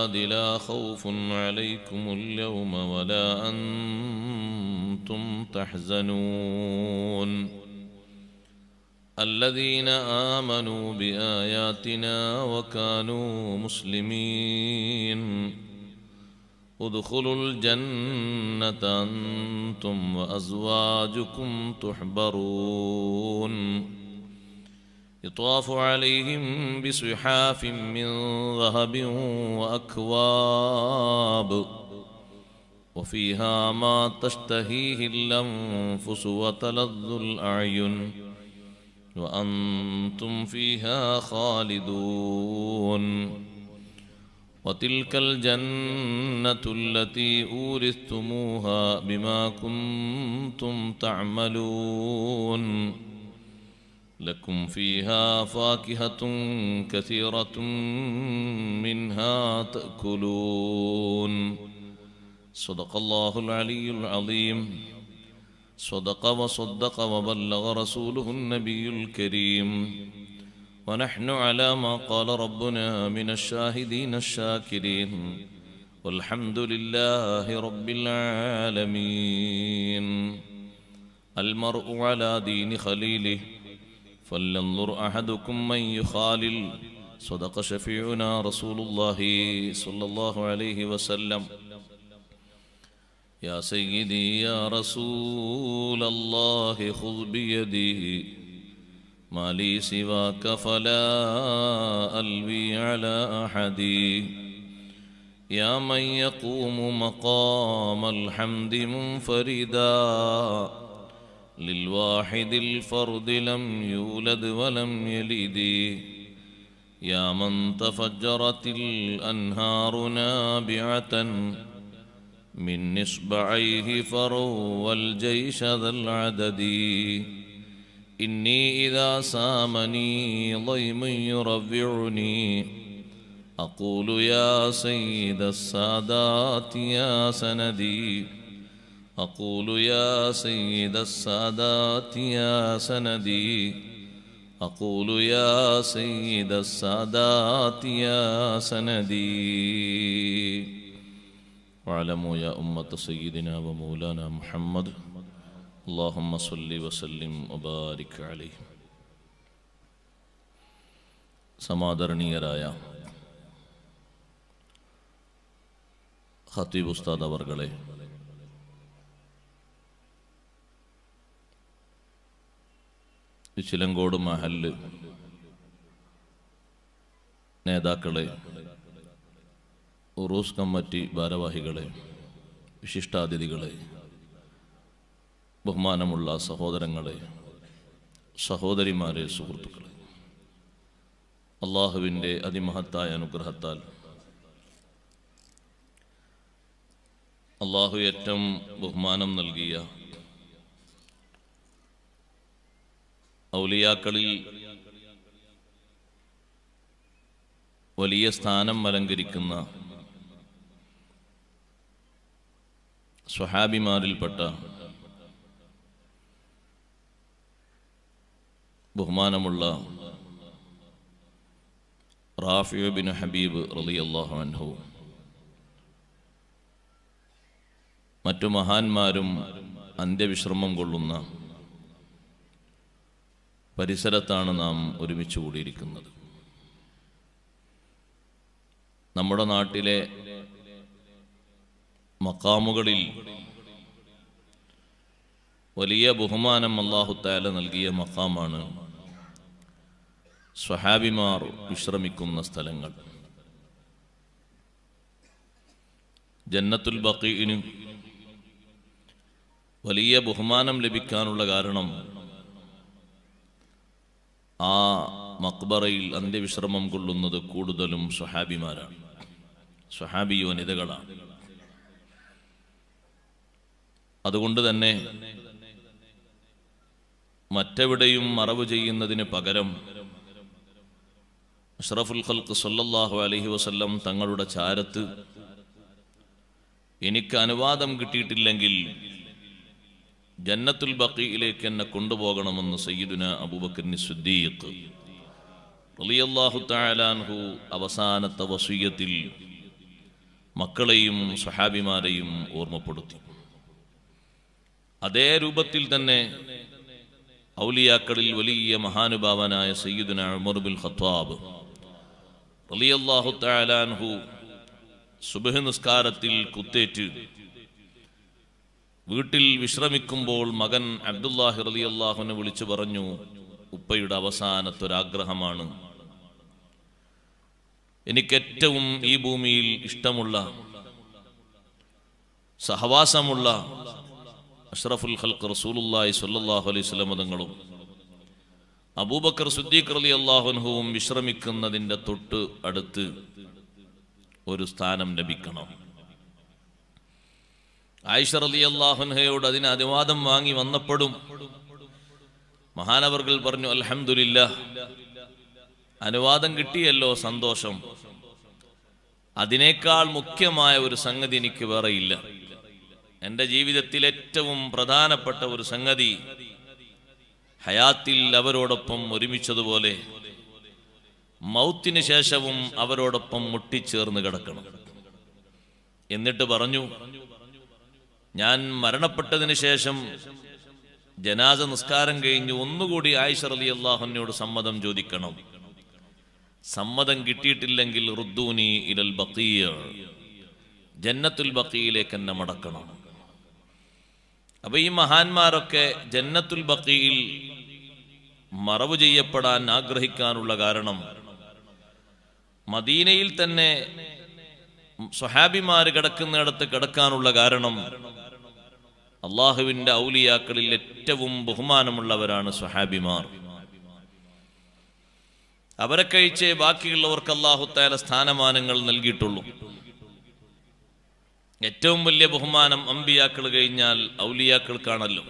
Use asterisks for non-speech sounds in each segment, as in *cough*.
قد لا خوف عليكم اليوم ولا أنتم تحزنون الذين آمنوا بآياتنا وكانوا مسلمين ادخلوا الجنة أنتم وأزواجكم تحبرون يطاف عليهم بصحاف من ذهب وأكواب وفيها ما تشتهيه الأنفس وتلذ الأعين وأنتم فيها خالدون وتلك الجنة التي أورثتموها بما كنتم تعملون لكم فيها فاكهة كثيرة منها تأكلون صدق الله العلي العظيم صدق وصدق وبلغ رسوله النبي الكريم ونحن على ما قال ربنا من الشاهدين الشاكرين والحمد لله رب العالمين المرء على دين خليله فلينظر أحدكم من يخالل صدق شفيعنا رسول الله صلى الله عليه وسلم يا سيدي يا رسول الله خذ بيدي ما لي سواك فلا ألوي على أحدي يا من يقوم مقام الحمد منفردا للواحد الفرد لم يولد ولم يلد يا من تفجرت الأنهار نابعة من إصبعيه فرو الجيش ذا العدد إني إذا سامني ضيم يربعني أقول يا سيد السادات يا سندي أقول يا سيد السادات يا سندي أقول يا سيد السادات يا سندي واعلموا يا أمة سيدنا ومولانا محمد اللهم صل وسلم وبارك عليه سمادرني رايا خطيب استاذ ورغلي ചിലങ്കോട് മഹല് നേതാക്കളെ ഉറൂസ് കമ്മിറ്റി ഭാരവാഹികളെ വിശിഷ്ടാതിഥികളെ ബഹുമാനമുള്ള സഹോദരങ്ങളെ സഹോദരിമാരെ സുഹൃത്തുക്കളെ അള്ളാഹുവിൻ്റെ അതിമഹത്തായ അനുഗ്രഹത്താൽ അള്ളാഹു ഏറ്റവും ബഹുമാനം നൽകിയ ഔലിയാക്കളിൽ വലിയ സ്ഥാനം അലങ്കരിക്കുന്ന സ്വഹാബിമാരിൽപ്പെട്ട ബഹുമാനമുള്ള റാഫിയ ബിൻ ഹബീബ് റലി അള്ളാഹു അൻഹു മറ്റു മഹാന്മാരും അന്ത്യവിശ്രമം കൊള്ളുന്ന പരിസരത്താണ് നാം ഒരുമിച്ച് കൂടിയിരിക്കുന്നത് നമ്മുടെ നാട്ടിലെ മക്കാമുകളിൽ വലിയ ബഹുമാനം അള്ളാഹുത്താല നൽകിയ മക്കാമാണ് സ്വഹാബിമാർ വിശ്രമിക്കുന്ന സ്ഥലങ്ങൾ ജന്നത്തുൽ ബക്കീനും വലിയ ബഹുമാനം ലഭിക്കാനുള്ള കാരണം ആ മക്ബറയിൽ അന്ത്യവിശ്രമം കൊള്ളുന്നത് കൂടുതലും സ്വഹാബിമാരാണ് സ്വഹാബി വനിതകളാണ് അതുകൊണ്ട് തന്നെ മറ്റെവിടെയും മറവ് ചെയ്യുന്നതിന് പകരം അഷ്റഫുൽ ഖൽക്ക് സല്ലല്ലാഹു അലഹി വസല്ലം തങ്ങളുടെ ചാരത്ത് എനിക്ക് അനുവാദം കിട്ടിയിട്ടില്ലെങ്കിൽ ജന്നത്തുൽ ബക്കിയിലേക്ക് എന്നെ കൊണ്ടുപോകണമെന്ന് സയ്യിദുന അബുബക്കറിന് സുദ്ദീഖ് റലിയല്ലാഹു അവസാനത്തെ വസൂയത്തിൽ മക്കളെയും സഹാബിമാരെയും ഓർമ്മപ്പെടുത്തി അതേ രൂപത്തിൽ തന്നെ ഔലിയാക്കളിൽ വലിയ മഹാനുഭാവനായ സയ്യിദുന ബിൻ ഖത്താബ് റലിയല്ലാഹു സുബഹ നിസ്കാരത്തിൽ കുത്തേറ്റ് വീട്ടിൽ വിശ്രമിക്കുമ്പോൾ മകൻ അബ്ദുല്ലാഹി റലി അള്ളാഹുനെ വിളിച്ചു പറഞ്ഞു ഉപ്പയുടെ അവസാനത്തൊരാഗ്രഹമാണ് എനിക്കേറ്റവും ഈ ഭൂമിയിൽ ഇഷ്ടമുള്ള സഹവാസമുള്ള അഷ്റഫുൽ ഖൽക്ക് റസൂലുല്ലായി സല്ലാഹു അലൈഹി സ്വലമതങ്ങളും തങ്ങളും അബൂബക്കർ സുദ്ദീഖ് അലി അള്ളാഹുൻഹുവും വിശ്രമിക്കുന്നതിൻ്റെ തൊട്ട് അടുത്ത് ഒരു സ്ഥാനം ലഭിക്കണം ആയിഷർ അലി അള്ളാഹുഹയോട് അതിന് അനുവാദം വാങ്ങി വന്നപ്പോഴും മഹാനവർകൾ പറഞ്ഞു അലഹമില്ല അനുവാദം കിട്ടിയല്ലോ സന്തോഷം അതിനേക്കാൾ മുഖ്യമായ ഒരു സംഗതി എനിക്ക് വേറെയില്ല എൻ്റെ ജീവിതത്തിൽ ഏറ്റവും പ്രധാനപ്പെട്ട ഒരു സംഗതി ഹയാത്തിൽ അവരോടൊപ്പം ഒരുമിച്ചതുപോലെ മൗത്തിന് ശേഷവും അവരോടൊപ്പം മുട്ടിച്ചേർന്ന് കിടക്കണം എന്നിട്ട് പറഞ്ഞു ഞാൻ മരണപ്പെട്ടതിന് ശേഷം ജനാസ നിസ്കാരം കഴിഞ്ഞ് ഒന്നുകൂടി ആയിഷ അലി അള്ളാഹുനോട് സമ്മതം ചോദിക്കണം സമ്മതം കിട്ടിയിട്ടില്ലെങ്കിൽ റുദ്ദൂനി ഇലൽ ബക്കീയ ജന്നത്തുൽ ബക്കിയിലേക്ക് എന്നെ മടക്കണം അപ്പൊ ഈ മഹാന്മാരൊക്കെ ജന്നത്തുൽ ബക്കിയിൽ മറവ് ചെയ്യപ്പെടാൻ ആഗ്രഹിക്കാനുള്ള കാരണം മദീനയിൽ തന്നെ സ്വഹാബിമാര് കിടക്കുന്നിടത്ത് കിടക്കാനുള്ള കാരണം അള്ളാഹുവിന്റെ ഔലിയാക്കളിൽ ഏറ്റവും ബഹുമാനമുള്ളവരാണ് സുഹാബിമാർ അവരെ കഴിച്ച് ബാക്കിയുള്ളവർക്ക് അള്ളാഹുത്തായ സ്ഥാനമാനങ്ങൾ നൽകിയിട്ടുള്ളൂ ഏറ്റവും വലിയ ബഹുമാനം അമ്പിയാക്കൾ കഴിഞ്ഞാൽ ഔലിയാക്കൾക്കാണല്ലോ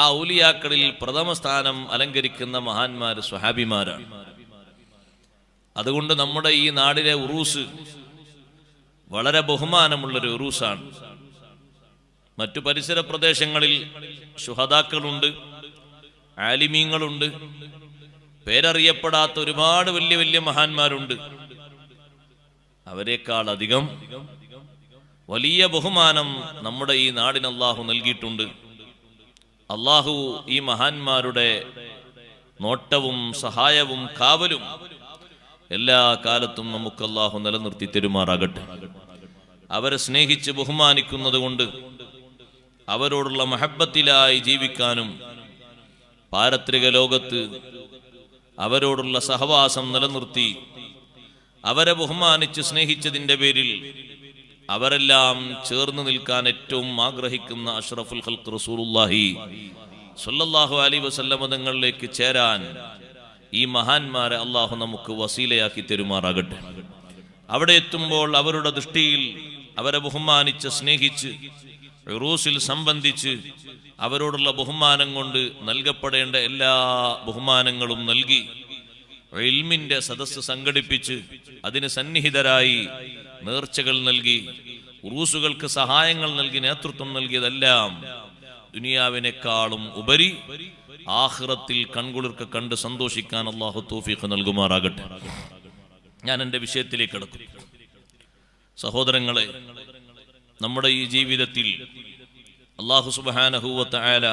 ആ ഔലിയാക്കളിൽ പ്രഥമ സ്ഥാനം അലങ്കരിക്കുന്ന മഹാന്മാർ സുഹാബിമാരാണ് അതുകൊണ്ട് നമ്മുടെ ഈ നാടിലെ ഉറൂസ് വളരെ ബഹുമാനമുള്ളൊരു ഉറൂസാണ് മറ്റു പരിസര പ്രദേശങ്ങളിൽ ശുഹതാക്കളുണ്ട് ആലിമീങ്ങളുണ്ട് പേരറിയപ്പെടാത്ത ഒരുപാട് വലിയ വലിയ മഹാന്മാരുണ്ട് അവരെക്കാൾ അധികം വലിയ ബഹുമാനം നമ്മുടെ ഈ നാടിന് അള്ളാഹു നൽകിയിട്ടുണ്ട് അള്ളാഹു ഈ മഹാന്മാരുടെ നോട്ടവും സഹായവും കാവലും എല്ലാ കാലത്തും നമുക്ക് അള്ളാഹു നിലനിർത്തി തെരുമാറാകട്ടെ അവരെ സ്നേഹിച്ച് ബഹുമാനിക്കുന്നത് കൊണ്ട് അവരോടുള്ള മഹബത്തിലായി ജീവിക്കാനും പാരത്രിക ലോകത്ത് അവരോടുള്ള സഹവാസം നിലനിർത്തി അവരെ ബഹുമാനിച്ച് സ്നേഹിച്ചതിൻ്റെ പേരിൽ അവരെല്ലാം ചേർന്ന് നിൽക്കാൻ ഏറ്റവും ആഗ്രഹിക്കുന്ന അഷ്റഫുൽ ഹൽക്ക് റസൂറുല്ലാഹി സല്ലാഹു അലി വസല്ലമതങ്ങളിലേക്ക് ചേരാൻ ഈ മഹാന്മാരെ അള്ളാഹു നമുക്ക് വസീലയാക്കി തെരുമാറാകട്ടെ അവിടെ എത്തുമ്പോൾ അവരുടെ ദൃഷ്ടിയിൽ അവരെ ബഹുമാനിച്ച് സ്നേഹിച്ച് ഉറൂസിൽ സംബന്ധിച്ച് അവരോടുള്ള ബഹുമാനം കൊണ്ട് നൽകപ്പെടേണ്ട എല്ലാ ബഹുമാനങ്ങളും നൽകി ഇൽമിന്റെ സദസ്സ് സംഘടിപ്പിച്ച് അതിന് സന്നിഹിതരായി നേർച്ചകൾ നൽകി ഉറൂസുകൾക്ക് സഹായങ്ങൾ നൽകി നേതൃത്വം നൽകിയതെല്ലാം ദുനിയാവിനേക്കാളും ഉപരി ആഹ്റത്തിൽ കൺകുളിർക്ക് കണ്ട് സന്തോഷിക്കാൻ അള്ളാഹു തോഫീഖ് നൽകുമാറാകട്ടെ ഞാൻ എൻ്റെ വിഷയത്തിലേക്ക് കിടക്കും സഹോദരങ്ങളെ നമ്മുടെ ഈ ജീവിതത്തിൽ അള്ളാഹു സുബാനഹൂവത്ത് ആല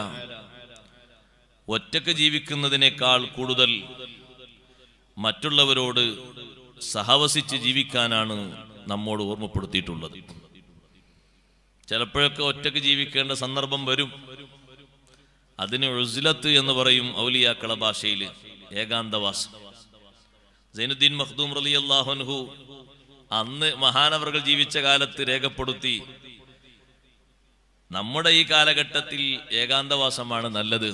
ഒറ്റക്ക് ജീവിക്കുന്നതിനേക്കാൾ കൂടുതൽ മറ്റുള്ളവരോട് സഹവസിച്ച് ജീവിക്കാനാണ് നമ്മോട് ഓർമ്മപ്പെടുത്തിയിട്ടുള്ളത് ചിലപ്പോഴൊക്കെ ഒറ്റക്ക് ജീവിക്കേണ്ട സന്ദർഭം വരും അതിന് ഉസ്ലത്ത് എന്ന് പറയും ഔലിയാക്കള ഭാഷയിൽ ഏകാന്തവാസം സൈനുദ്ദീൻ മഖ്ദൂം റലി അള്ളാഹുൻഹു അന്ന് മഹാനവറുകൾ ജീവിച്ച കാലത്ത് രേഖപ്പെടുത്തി നമ്മുടെ ഈ കാലഘട്ടത്തിൽ ഏകാന്തവാസമാണ് നല്ലത്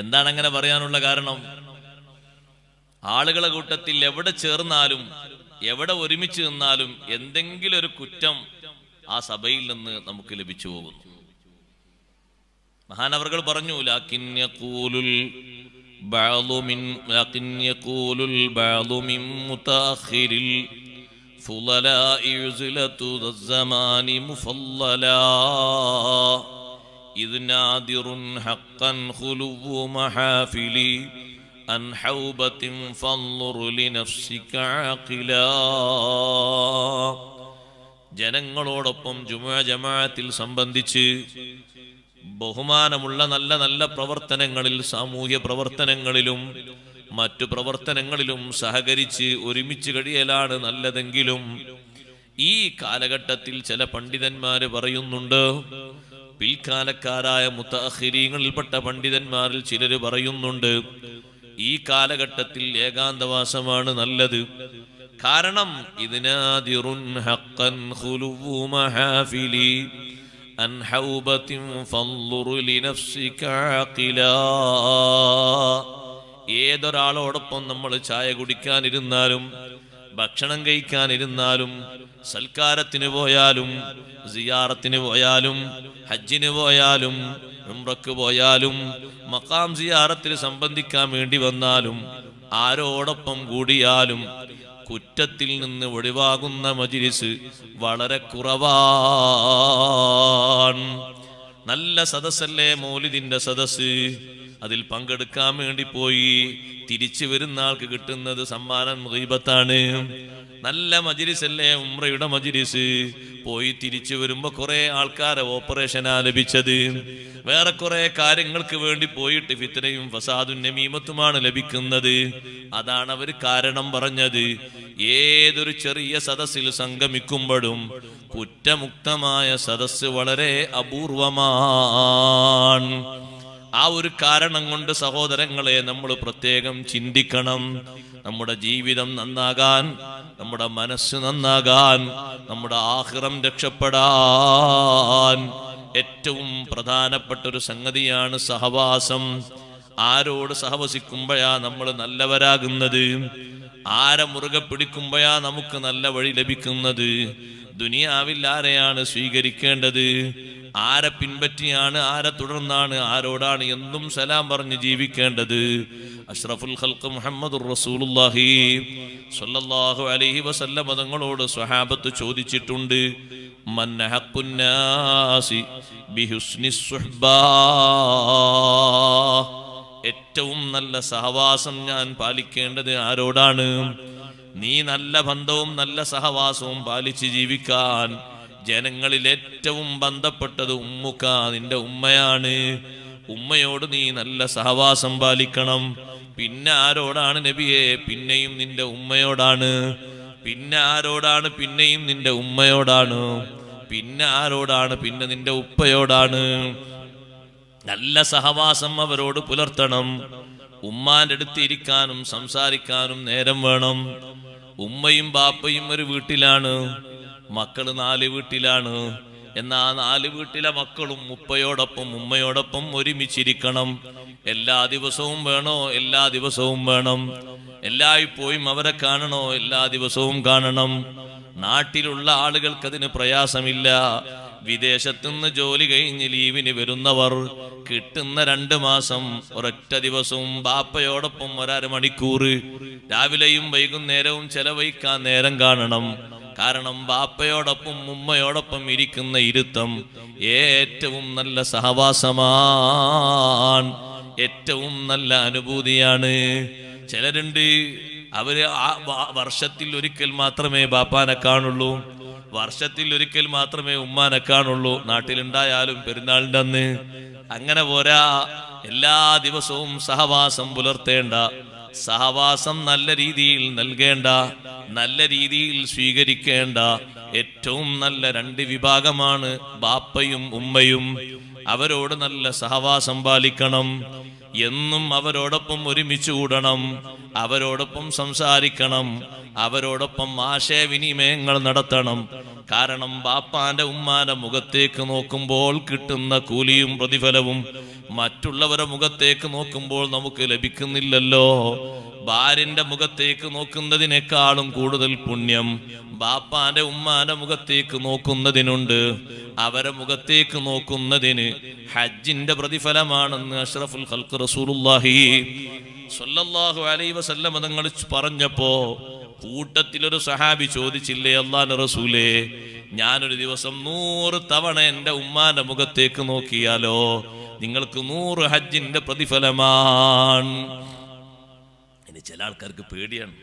എന്താണ് അങ്ങനെ പറയാനുള്ള കാരണം ആളുകളെ കൂട്ടത്തിൽ എവിടെ ചേർന്നാലും എവിടെ ഒരുമിച്ച് നിന്നാലും എന്തെങ്കിലും ഒരു കുറ്റം ആ സഭയിൽ നിന്ന് നമുക്ക് ലഭിച്ചു പോകുന്നു മഹാനവർകൾ പറഞ്ഞു ലാക്കിന്യൂലുൽ فضلاء عزلة ذا الزمان مفضلا إذ نادر حقا خلو محافلي عن حوبة فانظر لنفسك عاقلا ജനങ്ങളോടൊപ്പം ജുമ ജമാഅത്തിൽ സംബന്ധിച്ച് ബഹുമാനമുള്ള നല്ല നല്ല പ്രവർത്തനങ്ങളിൽ സാമൂഹ്യ പ്രവർത്തനങ്ങളിലും മറ്റു പ്രവർത്തനങ്ങളിലും സഹകരിച്ച് ഒരുമിച്ച് കഴിയലാണ് നല്ലതെങ്കിലും ഈ കാലഘട്ടത്തിൽ ചില പണ്ഡിതന്മാര് പറയുന്നുണ്ട് പിൽക്കാലക്കാരായ മുത്തഹിരീങ്ങളിൽപ്പെട്ട പണ്ഡിതന്മാരിൽ ചിലർ പറയുന്നുണ്ട് ഈ കാലഘട്ടത്തിൽ ഏകാന്തവാസമാണ് നല്ലത് കാരണം ഇതിനാതിറുൻ ഹഖൻ ഖുലുവു മഹാഫിലി അൻ ഹൗബത്തിൻ ലിനഫ്സിക അഖിലാ ഏതൊരാളോടൊപ്പം നമ്മൾ ചായ കുടിക്കാനിരുന്നാലും ഭക്ഷണം കഴിക്കാനിരുന്നാലും സൽക്കാരത്തിന് പോയാലും സിയാറത്തിന് പോയാലും ഹജ്ജിന് പോയാലും ഉംറക്ക് പോയാലും മക്കാം സിയാറത്തിന് സംബന്ധിക്കാൻ വേണ്ടി വന്നാലും ആരോടൊപ്പം കൂടിയാലും കുറ്റത്തിൽ നിന്ന് ഒഴിവാകുന്ന മജിലിസ് വളരെ കുറവാണ് നല്ല സദസ്സല്ലേ മൗലിദിന്റെ സദസ്സ് അതിൽ പങ്കെടുക്കാൻ വേണ്ടി പോയി തിരിച്ചു വരുന്ന ആൾക്ക് കിട്ടുന്നത് സമ്മാനം മുഹീബത്താണ് നല്ല മജിരിസ് അല്ലേ ഉമ്രയുടെ മജിരിസ് പോയി തിരിച്ചു വരുമ്പോ കുറെ ആൾക്കാരെ ഓപ്പറേഷനാ ലഭിച്ചത് വേറെ കുറെ കാര്യങ്ങൾക്ക് വേണ്ടി പോയിട്ട് ഫിത്തനയും ഫസാദും നമീമത്തുമാണ് ലഭിക്കുന്നത് അതാണ് അവർ കാരണം പറഞ്ഞത് ഏതൊരു ചെറിയ സദസ്സിൽ സംഗമിക്കുമ്പോഴും കുറ്റമുക്തമായ സദസ്സ് വളരെ അപൂർവമാണ് ആ ഒരു കാരണം കൊണ്ട് സഹോദരങ്ങളെ നമ്മൾ പ്രത്യേകം ചിന്തിക്കണം നമ്മുടെ ജീവിതം നന്നാകാൻ നമ്മുടെ മനസ്സ് നന്നാകാൻ നമ്മുടെ ആഹ്റം രക്ഷപ്പെടാൻ ഏറ്റവും പ്രധാനപ്പെട്ട ഒരു സംഗതിയാണ് സഹവാസം ആരോട് സഹവസിക്കുമ്പോഴാ നമ്മൾ നല്ലവരാകുന്നത് ആരെ മുറുകെ പിടിക്കുമ്പോഴാ നമുക്ക് നല്ല വഴി ലഭിക്കുന്നത് ദുനിയാവിൽ ആരെയാണ് സ്വീകരിക്കേണ്ടത് ആരെ പിൻപറ്റിയാണ് ആരെ തുടർന്നാണ് ആരോടാണ് എന്നും സലാം പറഞ്ഞ് ജീവിക്കേണ്ടത് അഷ്റഫുൽ ഖൽക്ക് മുഹമ്മദ് റസൂലുല്ലാഹി സല്ലല്ലാഹു അലൈഹി വസല്ലം തങ്ങളോട് സ്വഹാബത്ത് ചോദിച്ചിട്ടുണ്ട് ഏറ്റവും നല്ല സഹവാസം ഞാൻ പാലിക്കേണ്ടത് ആരോടാണ് നീ നല്ല ബന്ധവും നല്ല സഹവാസവും പാലിച്ച് ജീവിക്കാൻ ജനങ്ങളിൽ ഏറ്റവും ബന്ധപ്പെട്ടത് ഉമ്മുക്ക നിന്റെ ഉമ്മയാണ് ഉമ്മയോട് നീ നല്ല സഹവാസം പാലിക്കണം പിന്നെ ആരോടാണ് നബിയെ പിന്നെയും നിന്റെ ഉമ്മയോടാണ് പിന്നെ ആരോടാണ് പിന്നെയും നിന്റെ ഉമ്മയോടാണ് പിന്നെ ആരോടാണ് പിന്നെ നിന്റെ ഉപ്പയോടാണ് നല്ല സഹവാസം അവരോട് പുലർത്തണം ഉമ്മാന്റെ അടുത്ത് ഇരിക്കാനും സംസാരിക്കാനും നേരം വേണം ഉമ്മയും ബാപ്പയും ഒരു വീട്ടിലാണ് മക്കള് നാല് വീട്ടിലാണ് എന്നാ നാല് വീട്ടിലെ മക്കളും ഉപ്പയോടൊപ്പം ഉമ്മയോടൊപ്പം ഒരുമിച്ചിരിക്കണം എല്ലാ ദിവസവും വേണോ എല്ലാ ദിവസവും വേണം എല്ലായ്പ്പോയും അവരെ കാണണോ എല്ലാ ദിവസവും കാണണം നാട്ടിലുള്ള ആളുകൾക്ക് അതിന് പ്രയാസമില്ല വിദേശത്തുനിന്ന് ജോലി കഴിഞ്ഞ് ലീവിന് വരുന്നവർ കിട്ടുന്ന രണ്ട് മാസം ഒരൊറ്റ ദിവസവും ബാപ്പയോടൊപ്പം മണിക്കൂർ രാവിലെയും വൈകുന്നേരവും ചെലവഴിക്കാൻ നേരം കാണണം കാരണം ബാപ്പയോടൊപ്പം ഉമ്മയോടൊപ്പം ഇരിക്കുന്ന ഇരുത്തം ഏറ്റവും നല്ല സഹവാസമാണ് ഏറ്റവും നല്ല അനുഭൂതിയാണ് ചിലരുണ്ട് അവര് ആ വർഷത്തിൽ ഒരിക്കൽ മാത്രമേ ബാപ്പാനെ കാണുള്ളൂ വർഷത്തിൽ ഒരിക്കൽ മാത്രമേ ഉമ്മാനെ കാണുള്ളൂ നാട്ടിലുണ്ടായാലും പെരുന്നാളിൻ്റെ അന്ന് അങ്ങനെ പോരാ എല്ലാ ദിവസവും സഹവാസം പുലർത്തേണ്ട സഹവാസം നല്ല രീതിയിൽ നൽകേണ്ട നല്ല രീതിയിൽ സ്വീകരിക്കേണ്ട ഏറ്റവും നല്ല രണ്ട് വിഭാഗമാണ് ബാപ്പയും ഉമ്മയും അവരോട് നല്ല സഹവാസം പാലിക്കണം എന്നും അവരോടൊപ്പം ഒരുമിച്ച് കൂടണം അവരോടൊപ്പം സംസാരിക്കണം അവരോടൊപ്പം ആശയവിനിമയങ്ങൾ നടത്തണം കാരണം ബാപ്പാന്റെ ഉമ്മാന്റെ മുഖത്തേക്ക് നോക്കുമ്പോൾ കിട്ടുന്ന കൂലിയും പ്രതിഫലവും മറ്റുള്ളവരുടെ മുഖത്തേക്ക് നോക്കുമ്പോൾ നമുക്ക് ലഭിക്കുന്നില്ലല്ലോ ഭാര്യന്റെ മുഖത്തേക്ക് നോക്കുന്നതിനേക്കാളും കൂടുതൽ പുണ്യം ബാപ്പാന്റെ ഉമ്മാന്റെ മുഖത്തേക്ക് നോക്കുന്നതിനുണ്ട് അവരെ മുഖത്തേക്ക് നോക്കുന്നതിന് ഹജ്ജിന്റെ പ്രതിഫലമാണെന്ന് അഷ്റഫുൽ ഹൽക്ക് റസൂലുള്ളാഹി സ്വല്ലല്ലാഹു അലൈഹി വസല്ലം തങ്ങൾ പറഞ്ഞപ്പോ കൂട്ടത്തിലൊരു സഹാബി ചോദിച്ചില്ലേ അള്ളാന്റെ റസൂലേ ഞാനൊരു ദിവസം നൂറ് തവണ എൻ്റെ ഉമ്മാന്റെ മുഖത്തേക്ക് നോക്കിയാലോ നിങ്ങൾക്ക് നൂറ് ഹജ്ജിന്റെ പ്രതിഫലമാണ് ഇനി ചില ആൾക്കാർക്ക് പേടിയാണ്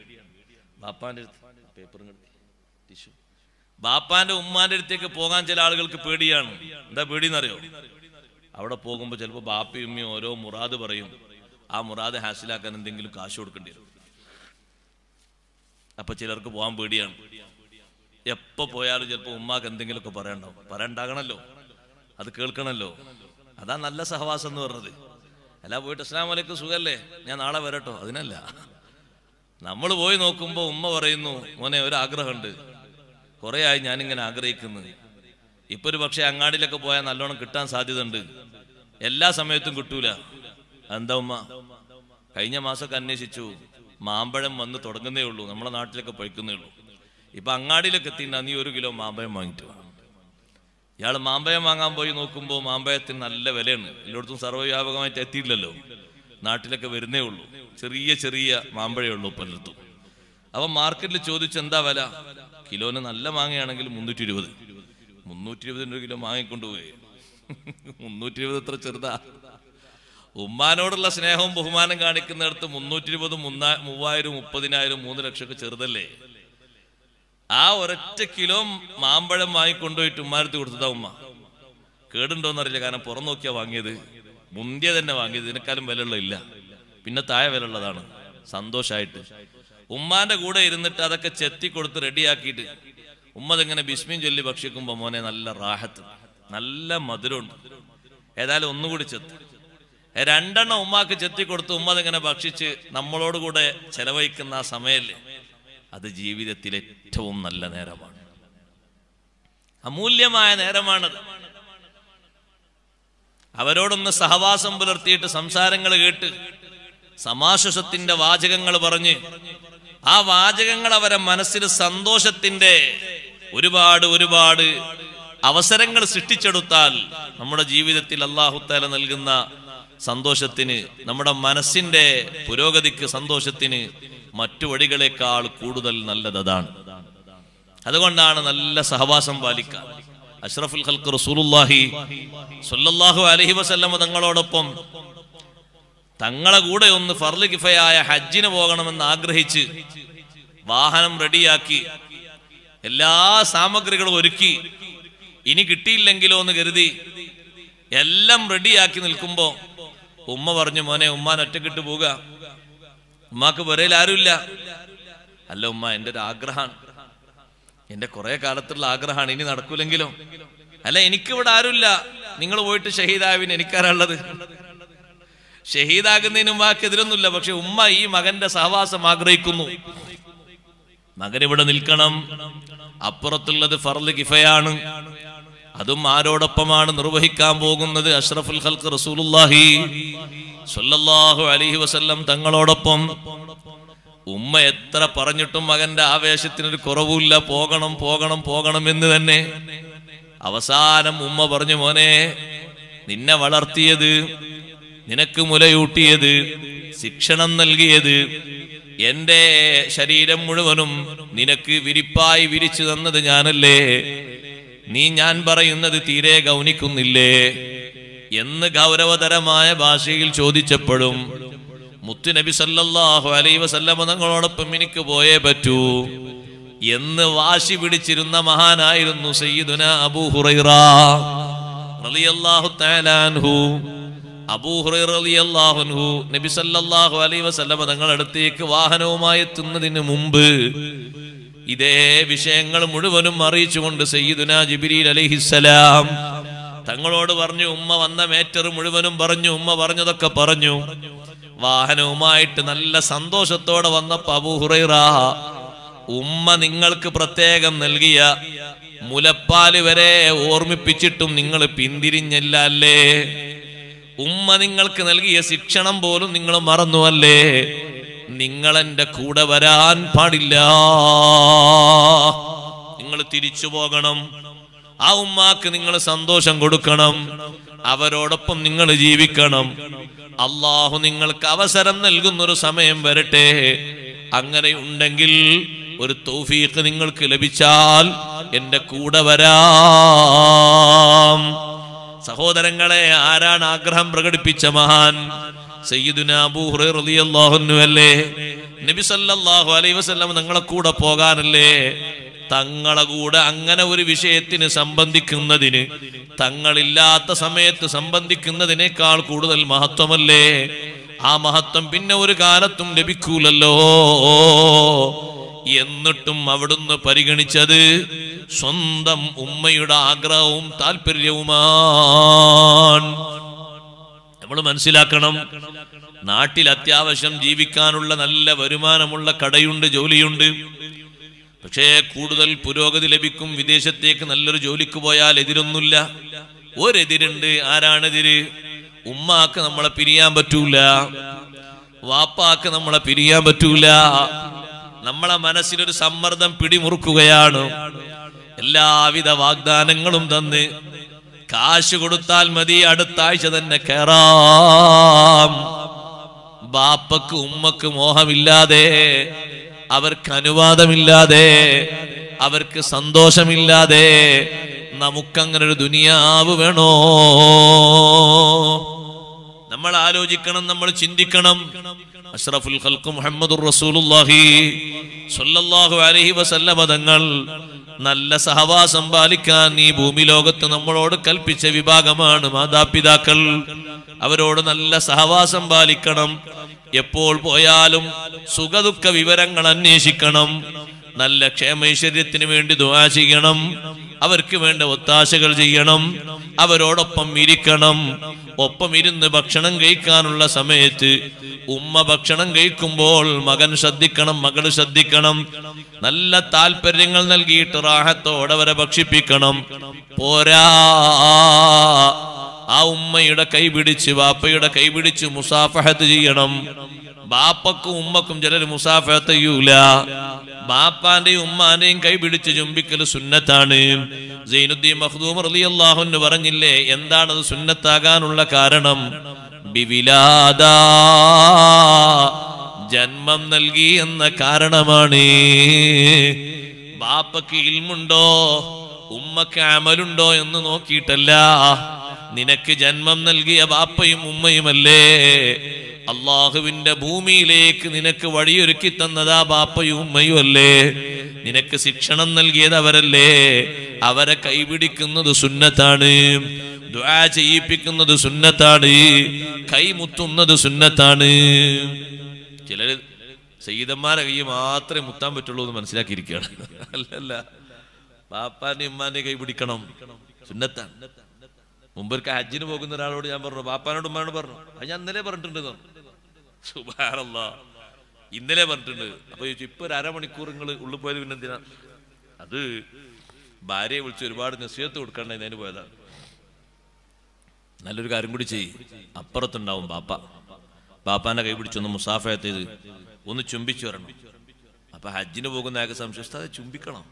ബാപ്പാന്റെ പേപ്പർ ബാപ്പാന്റെ ഉമ്മാന്റെ അടുത്തേക്ക് പോകാൻ ചില ആളുകൾക്ക് പേടിയാണ് എന്താ പേടിയെന്നറിയോ അവിടെ പോകുമ്പോൾ ചിലപ്പോൾ ബാപ്പയും ഉമ്മയും ഓരോ മുറാദ് പറയും ആ മുറാദ് ഹാസിലാക്കാൻ എന്തെങ്കിലും കാശ് കൊടുക്കേണ്ടി വരും അപ്പൊ ചിലർക്ക് പോകാൻ പേടിയാണ് എപ്പോ പോയാലും ചിലപ്പോ ഉമ്മാക്ക് എന്തെങ്കിലുമൊക്കെ പറയണ്ടാവും പറയണ്ടാകണല്ലോ അത് കേൾക്കണല്ലോ അതാ നല്ല സഹവാസം എന്ന് പറഞ്ഞത് അല്ല പോയിട്ട് ഇസ്ലാം വലക്ക് സുഖല്ലേ ഞാൻ നാളെ വരട്ടോ അതിനല്ല നമ്മൾ പോയി നോക്കുമ്പോൾ ഉമ്മ പറയുന്നു മോനെ ഒരു ആഗ്രഹമുണ്ട് കുറേ ആയി ഞാനിങ്ങനെ ആഗ്രഹിക്കുന്നത് ഇപ്പൊ ഒരു പക്ഷെ അങ്ങാടിയിലൊക്കെ പോയാൽ നല്ലോണം കിട്ടാൻ സാധ്യതയുണ്ട് എല്ലാ സമയത്തും കിട്ടൂല എന്താ ഉമ്മ കഴിഞ്ഞ മാസമൊക്കെ അന്വേഷിച്ചു മാമ്പഴം വന്ന് തുടങ്ങുന്നേ ഉള്ളൂ നമ്മുടെ നാട്ടിലൊക്കെ പഴുക്കുന്നേ ഉള്ളൂ ഇപ്പൊ അങ്ങാടിയിലൊക്കെ എത്തിണ്ടാ നീ ഒരു കിലോ മാമ്പഴം വാങ്ങിട്ട് വേണം ഇയാൾ മാമ്പഴം വാങ്ങാൻ പോയി നോക്കുമ്പോൾ മാമ്പഴത്തിന് നല്ല വിലയാണ് എല്ലായിടത്തും സർവ്വവ്യാപകമായിട്ട് എത്തിയില്ലല്ലോ നാട്ടിലൊക്കെ വരുന്നേ ഉള്ളൂ ചെറിയ ചെറിയ മാമ്പഴേ ഉള്ളൂ പലയിടത്തും അപ്പൊ മാർക്കറ്റിൽ ചോദിച്ച എന്താ വില കിലോന് നല്ല മാങ്ങയാണെങ്കിൽ മുന്നൂറ്റി ഇരുപത് മുന്നൂറ്റി ഇരുപതിൻ്റെ ഒരു കിലോ വാങ്ങിക്കൊണ്ടുപോയി *laughs* മുന്നൂറ്റി ഇരുപത് എത്ര ചെറുതാ ഉമ്മാനോടുള്ള സ്നേഹവും ബഹുമാനം കാണിക്കുന്നിടത്ത് മുന്നൂറ്റി ഇരുപത് മുന്നാ മൂവായിരം മുപ്പതിനായിരം മൂന്ന് ലക്ഷമൊക്കെ ചെറുതല്ലേ ആ ഒരൊറ്റ കിലോ മാമ്പഴം വാങ്ങിക്കൊണ്ടുപോയിട്ട് ഉമ്മാരത്ത് കൊടുത്തതാ ഉമ്മ കേടുണ്ടോന്ന് അറിയില്ല കാരണം പുറം നോക്കിയാ വാങ്ങിയത് മുന്തിയ തന്നെ വാങ്ങിയത് ഇതിനേക്കാളും വിലയുള്ള ഇല്ല പിന്നെ താഴെ ഉള്ളതാണ് സന്തോഷമായിട്ട് ഉമ്മാന്റെ കൂടെ ഇരുന്നിട്ട് അതൊക്കെ ചെത്തി കൊടുത്ത് റെഡിയാക്കിയിട്ട് ഉമ്മ ഇങ്ങനെ ചൊല്ലി ഭക്ഷിക്കുമ്പോ മോനെ നല്ല റാഹത്ത് നല്ല മധുരമുണ്ട് ഏതായാലും ഒന്നുകൂടി ചെത്തും രണ്ടെണ്ണം ഉമ്മാക്ക് ചെത്തിക്കൊടുത്ത് ഉമ്മ അതിങ്ങനെ ഭക്ഷിച്ച് നമ്മളോട് കൂടെ ചെലവഴിക്കുന്ന ആ സമയല്ലേ അത് ജീവിതത്തിൽ ഏറ്റവും നല്ല നേരമാണ് അമൂല്യമായ നേരമാണത് അവരോടൊന്ന് സഹവാസം പുലർത്തിയിട്ട് സംസാരങ്ങൾ കേട്ട് സമാശ്വസത്തിന്റെ വാചകങ്ങൾ പറഞ്ഞ് ആ വാചകങ്ങൾ അവരെ മനസ്സിൽ സന്തോഷത്തിന്റെ ഒരുപാട് ഒരുപാട് അവസരങ്ങൾ സൃഷ്ടിച്ചെടുത്താൽ നമ്മുടെ ജീവിതത്തിൽ അള്ളാഹുത്താല നൽകുന്ന സന്തോഷത്തിന് നമ്മുടെ മനസ്സിന്റെ പുരോഗതിക്ക് സന്തോഷത്തിന് മറ്റു വഴികളെക്കാൾ കൂടുതൽ നല്ലതാണ് അതുകൊണ്ടാണ് നല്ല സഹവാസം പാലിക്കുക അഷ്റഫുൽ ഹൽക്ക് റസൂലുല്ലാഹി സ്വല്ലല്ലാഹു അലൈഹി വസല്ലം തങ്ങളോടൊപ്പം തങ്ങളെ കൂടെ ഒന്ന് ഫർലി കിഫയായ ഹജ്ജിന് പോകണമെന്ന് ആഗ്രഹിച്ച് വാഹനം റെഡിയാക്കി എല്ലാ സാമഗ്രികളും ഒരുക്കി ഇനി കിട്ടിയില്ലെങ്കിലോ എന്ന് കരുതി എല്ലാം റെഡിയാക്കി നിൽക്കുമ്പോൾ ഉമ്മ പറഞ്ഞു മോനെ ഉമ്മാൻ ഒറ്റക്കിട്ട് പോവുക ഉമ്മാക്ക് പുരയിൽ ആരുമില്ല അല്ല ഉമ്മ എൻ്റെ ഒരു ആഗ്രഹമാണ് എൻ്റെ കുറെ കാലത്തുള്ള ആഗ്രഹമാണ് ഇനി നടക്കൂലെങ്കിലോ അല്ല എനിക്കിവിടെ ആരുമില്ല നിങ്ങൾ പോയിട്ട് ഷഹീദാവിന് എനിക്കാരുള്ളത് ഷഹീദാകുന്നതിന് ഉമ്മാക്ക് എതിരൊന്നുമില്ല പക്ഷെ ഉമ്മ ഈ മകന്റെ സഹവാസം ആഗ്രഹിക്കുന്നു മകൻ ഇവിടെ നിൽക്കണം അപ്പുറത്തുള്ളത് ഫർദ് കിഫയാണ് അതും ആരോടൊപ്പമാണ് നിർവഹിക്കാൻ പോകുന്നത് അഷ്റഫുൽ ഹൽക്ക് റസൂലുല്ലാഹി സല്ലല്ലാഹു അലൈഹി വസല്ലം തങ്ങളോടൊപ്പം ഉമ്മ എത്ര പറഞ്ഞിട്ടും മകന്റെ ആവേശത്തിന് ഒരു കുറവുമില്ല പോകണം പോകണം പോകണം എന്ന് തന്നെ അവസാനം ഉമ്മ പറഞ്ഞു മോനെ നിന്നെ വളർത്തിയത് നിനക്ക് മുലയൂട്ടിയത് ശിക്ഷണം നൽകിയത് എന്റെ ശരീരം മുഴുവനും നിനക്ക് വിരിപ്പായി വിരിച്ചു തന്നത് ഞാനല്ലേ നീ ഞാൻ പറയുന്നത് തീരെ ഗൗനിക്കുന്നില്ലേ എന്ന് ഗൗരവതരമായ ഭാഷയിൽ ചോദിച്ചപ്പോഴും മുത്തുനബി സല്ലാഹു അലൈ വസല്ലമ തങ്ങളോടൊപ്പം എനിക്ക് പോയേ പറ്റൂ എന്ന് വാശി പിടിച്ചിരുന്ന മഹാനായിരുന്നു സയ്യിദുന അബൂ ഹുറൈറാഹു അബൂ ഹുറൈറിയാഹുൻഹു നബി സല്ലാഹു അലൈ വസല്ലമ തങ്ങളടുത്തേക്ക് വാഹനവുമായി എത്തുന്നതിന് മുമ്പ് ഇതേ വിഷയങ്ങൾ മുഴുവനും അറിയിച്ചുകൊണ്ട് സയ്യിദുന ജിബിരിൽ അലിഹിസലാം തങ്ങളോട് പറഞ്ഞു ഉമ്മ വന്ന മേറ്റർ മുഴുവനും പറഞ്ഞു ഉമ്മ പറഞ്ഞതൊക്കെ പറഞ്ഞു വാഹനവുമായിട്ട് നല്ല സന്തോഷത്തോടെ വന്നപ്പോ അബൂഹുറൈറ ഉമ്മ നിങ്ങൾക്ക് പ്രത്യേകം നൽകിയ മുലപ്പാല് വരെ ഓർമ്മിപ്പിച്ചിട്ടും നിങ്ങൾ പിന്തിരിഞ്ഞല്ല അല്ലേ ഉമ്മ നിങ്ങൾക്ക് നൽകിയ ശിക്ഷണം പോലും നിങ്ങൾ അല്ലേ നിങ്ങളെന്റെ കൂടെ വരാൻ പാടില്ല നിങ്ങൾ തിരിച്ചു പോകണം ആ ഉമ്മാക്ക് നിങ്ങൾ സന്തോഷം കൊടുക്കണം അവരോടൊപ്പം നിങ്ങൾ ജീവിക്കണം അള്ളാഹു നിങ്ങൾക്ക് അവസരം നൽകുന്നൊരു സമയം വരട്ടെ അങ്ങനെ ഉണ്ടെങ്കിൽ ഒരു തൗഫീഖ് നിങ്ങൾക്ക് ലഭിച്ചാൽ എന്റെ കൂടെ വരാം സഹോദരങ്ങളെ ആരാണ് ആഗ്രഹം പ്രകടിപ്പിച്ച മഹാൻ അല്ലേ നബി സല്ലല്ലാഹു അലൈഹി വസല്ലം നിങ്ങളെ കൂടെ പോകാനല്ലേ തങ്ങളെ കൂടെ അങ്ങനെ ഒരു വിഷയത്തിന് സംബന്ധിക്കുന്നതിന് തങ്ങളില്ലാത്ത സമയത്ത് സംബന്ധിക്കുന്നതിനേക്കാൾ കൂടുതൽ മഹത്വമല്ലേ ആ മഹത്വം പിന്നെ ഒരു കാലത്തും ലഭിക്കൂലല്ലോ എന്നിട്ടും അവിടുന്ന് പരിഗണിച്ചത് സ്വന്തം ഉമ്മയുടെ ആഗ്രഹവും താല്പര്യവുമാണ് നമ്മൾ മനസ്സിലാക്കണം നാട്ടിൽ അത്യാവശ്യം ജീവിക്കാനുള്ള നല്ല വരുമാനമുള്ള കടയുണ്ട് ജോലിയുണ്ട് പക്ഷേ കൂടുതൽ പുരോഗതി ലഭിക്കും വിദേശത്തേക്ക് നല്ലൊരു ജോലിക്ക് പോയാൽ എതിരൊന്നുമില്ല ഒരെതിരുണ്ട് ആരാണെതിര് ഉമ്മാക്ക് നമ്മളെ പിരിയാൻ പറ്റൂല വാപ്പാക്ക് നമ്മളെ പിരിയാൻ പറ്റൂല നമ്മളെ മനസ്സിലൊരു സമ്മർദ്ദം പിടിമുറുക്കുകയാണ് എല്ലാവിധ വാഗ്ദാനങ്ങളും തന്ന് കാശ് കൊടുത്താൽ മതി അടുത്ത ആഴ്ച തന്നെ കയറാം ബാപ്പക്ക് ഉമ്മക്ക് മോഹമില്ലാതെ അവർക്ക് അനുവാദമില്ലാതെ അവർക്ക് സന്തോഷമില്ലാതെ നമുക്കങ്ങനെ ഒരു ദുനിയാവ് വേണോ നമ്മൾ ആലോചിക്കണം നമ്മൾ ചിന്തിക്കണം അഷ്റഫുൽ ഖൽഖു മുഹമ്മദുർ റസൂലുള്ളാഹി സ്വല്ലല്ലാഹു അലൈഹി വസല്ലമ തങ്ങൾ നല്ല സഹവാസം പാലിക്കാൻ ഈ ഭൂമി ലോകത്ത് നമ്മളോട് കൽപ്പിച്ച വിഭാഗമാണ് മാതാപിതാക്കൾ അവരോട് നല്ല സഹവാസം പാലിക്കണം എപ്പോൾ പോയാലും സുഖദുഃഖ വിവരങ്ങൾ അന്വേഷിക്കണം നല്ല ക്ഷേമൈശ്വര്യത്തിന് വേണ്ടി ദുവാ ചെയ്യണം അവർക്ക് വേണ്ട ഒത്താശകൾ ചെയ്യണം അവരോടൊപ്പം ഇരിക്കണം ഒപ്പം ഇരുന്ന് ഭക്ഷണം കഴിക്കാനുള്ള സമയത്ത് ഉമ്മ ഭക്ഷണം കഴിക്കുമ്പോൾ മകൻ ശ്രദ്ധിക്കണം മകൾ ശ്രദ്ധിക്കണം നല്ല താല്പര്യങ്ങൾ നൽകിയിട്ട് റാഹത്തോടെ വരെ ഭക്ഷിപ്പിക്കണം പോരാ ആ ഉമ്മയുടെ കൈ പിടിച്ച് ബാപ്പയുടെ കൈ പിടിച്ച് മുസാഫഹത്ത് ചെയ്യണം ബാപ്പക്കും ഉമ്മക്കും ചിലർ മുസാഫഹത്ത് ചെയ്യൂല ബാപ്പാന്റെയും ഉമ്മാന്റെയും കൈ പിടിച്ച് ചുംബിക്കൽ സുന്നത്താണ് സൈനുദ്ദീൻ മഹ്ദൂം അലി അള്ളാഹു പറഞ്ഞില്ലേ എന്താണത് സുന്നത്താകാനുള്ള കാരണം ബിവിലാദ ജന്മം നൽകി എന്ന കാരണമാണ് ബാപ്പക്ക് ഇൽമുണ്ടോ ഉമ്മക്ക് അമലുണ്ടോ എന്ന് നോക്കിയിട്ടല്ല നിനക്ക് ജന്മം നൽകിയ ബാപ്പയും ഉമ്മയുമല്ലേ അള്ളാഹുവിന്റെ ഭൂമിയിലേക്ക് നിനക്ക് വഴിയൊരുക്കി തന്നതാ ബാപ്പയും ഉമ്മയും അല്ലേ നിനക്ക് ശിക്ഷണം നൽകിയത് അവരല്ലേ അവരെ കൈപിടിക്കുന്നത് സുന്നത്താണ് ചെയ്യിപ്പിക്കുന്നത് സുന്നത്താണ് കൈമുത്തുന്നത് സുന്നത്താണ് ചിലര് സയ്യിദന്മാരെ കൈ മാത്രമേ മുത്താൻ പറ്റുള്ളൂ എന്ന് മനസ്സിലാക്കിയിരിക്കുകയാണ് അല്ലല്ല ബാപ്പാന്റെ ഉമ്മാന്റെ കൈ പിടിക്കണം സുന്നത്താണ് ഒരു ഹജ്ജിന് പോകുന്ന ഒരാളോട് ഞാൻ പറഞ്ഞു ബാപ്പാനോട് ഉമ്മാനോട് പറഞ്ഞു അത് ഞാൻ ഇന്നലെ പറഞ്ഞിട്ടുണ്ട് സുബാറല്ല ഇന്നലെ പറഞ്ഞിട്ടുണ്ട് അപ്പൊ ചോദിച്ചു ഇപ്പൊ ഒരു അരമണിക്കൂർ നിങ്ങൾ ഉള്ളിൽ പോയത് പിന്നെ എന്തിനാ അത് ഭാര്യയെ വിളിച്ച് ഒരുപാട് നിശ്ചയത്ത് കൊടുക്കണ്ടേ അതിന് പോയതാണ് നല്ലൊരു കാര്യം കൂടി ചെയ്യും അപ്പുറത്തുണ്ടാവും ബാപ്പ ബാപ്പാന്റെ കൈ പിടിച്ചൊന്ന് മുസാഫയത്തേത് ഒന്ന് ചുംബിച്ചു വരണം അപ്പൊ ഹജ്ജിന് പോകുന്ന ആൾക്ക് സംശയസ്ഥ ചുംബിക്കണം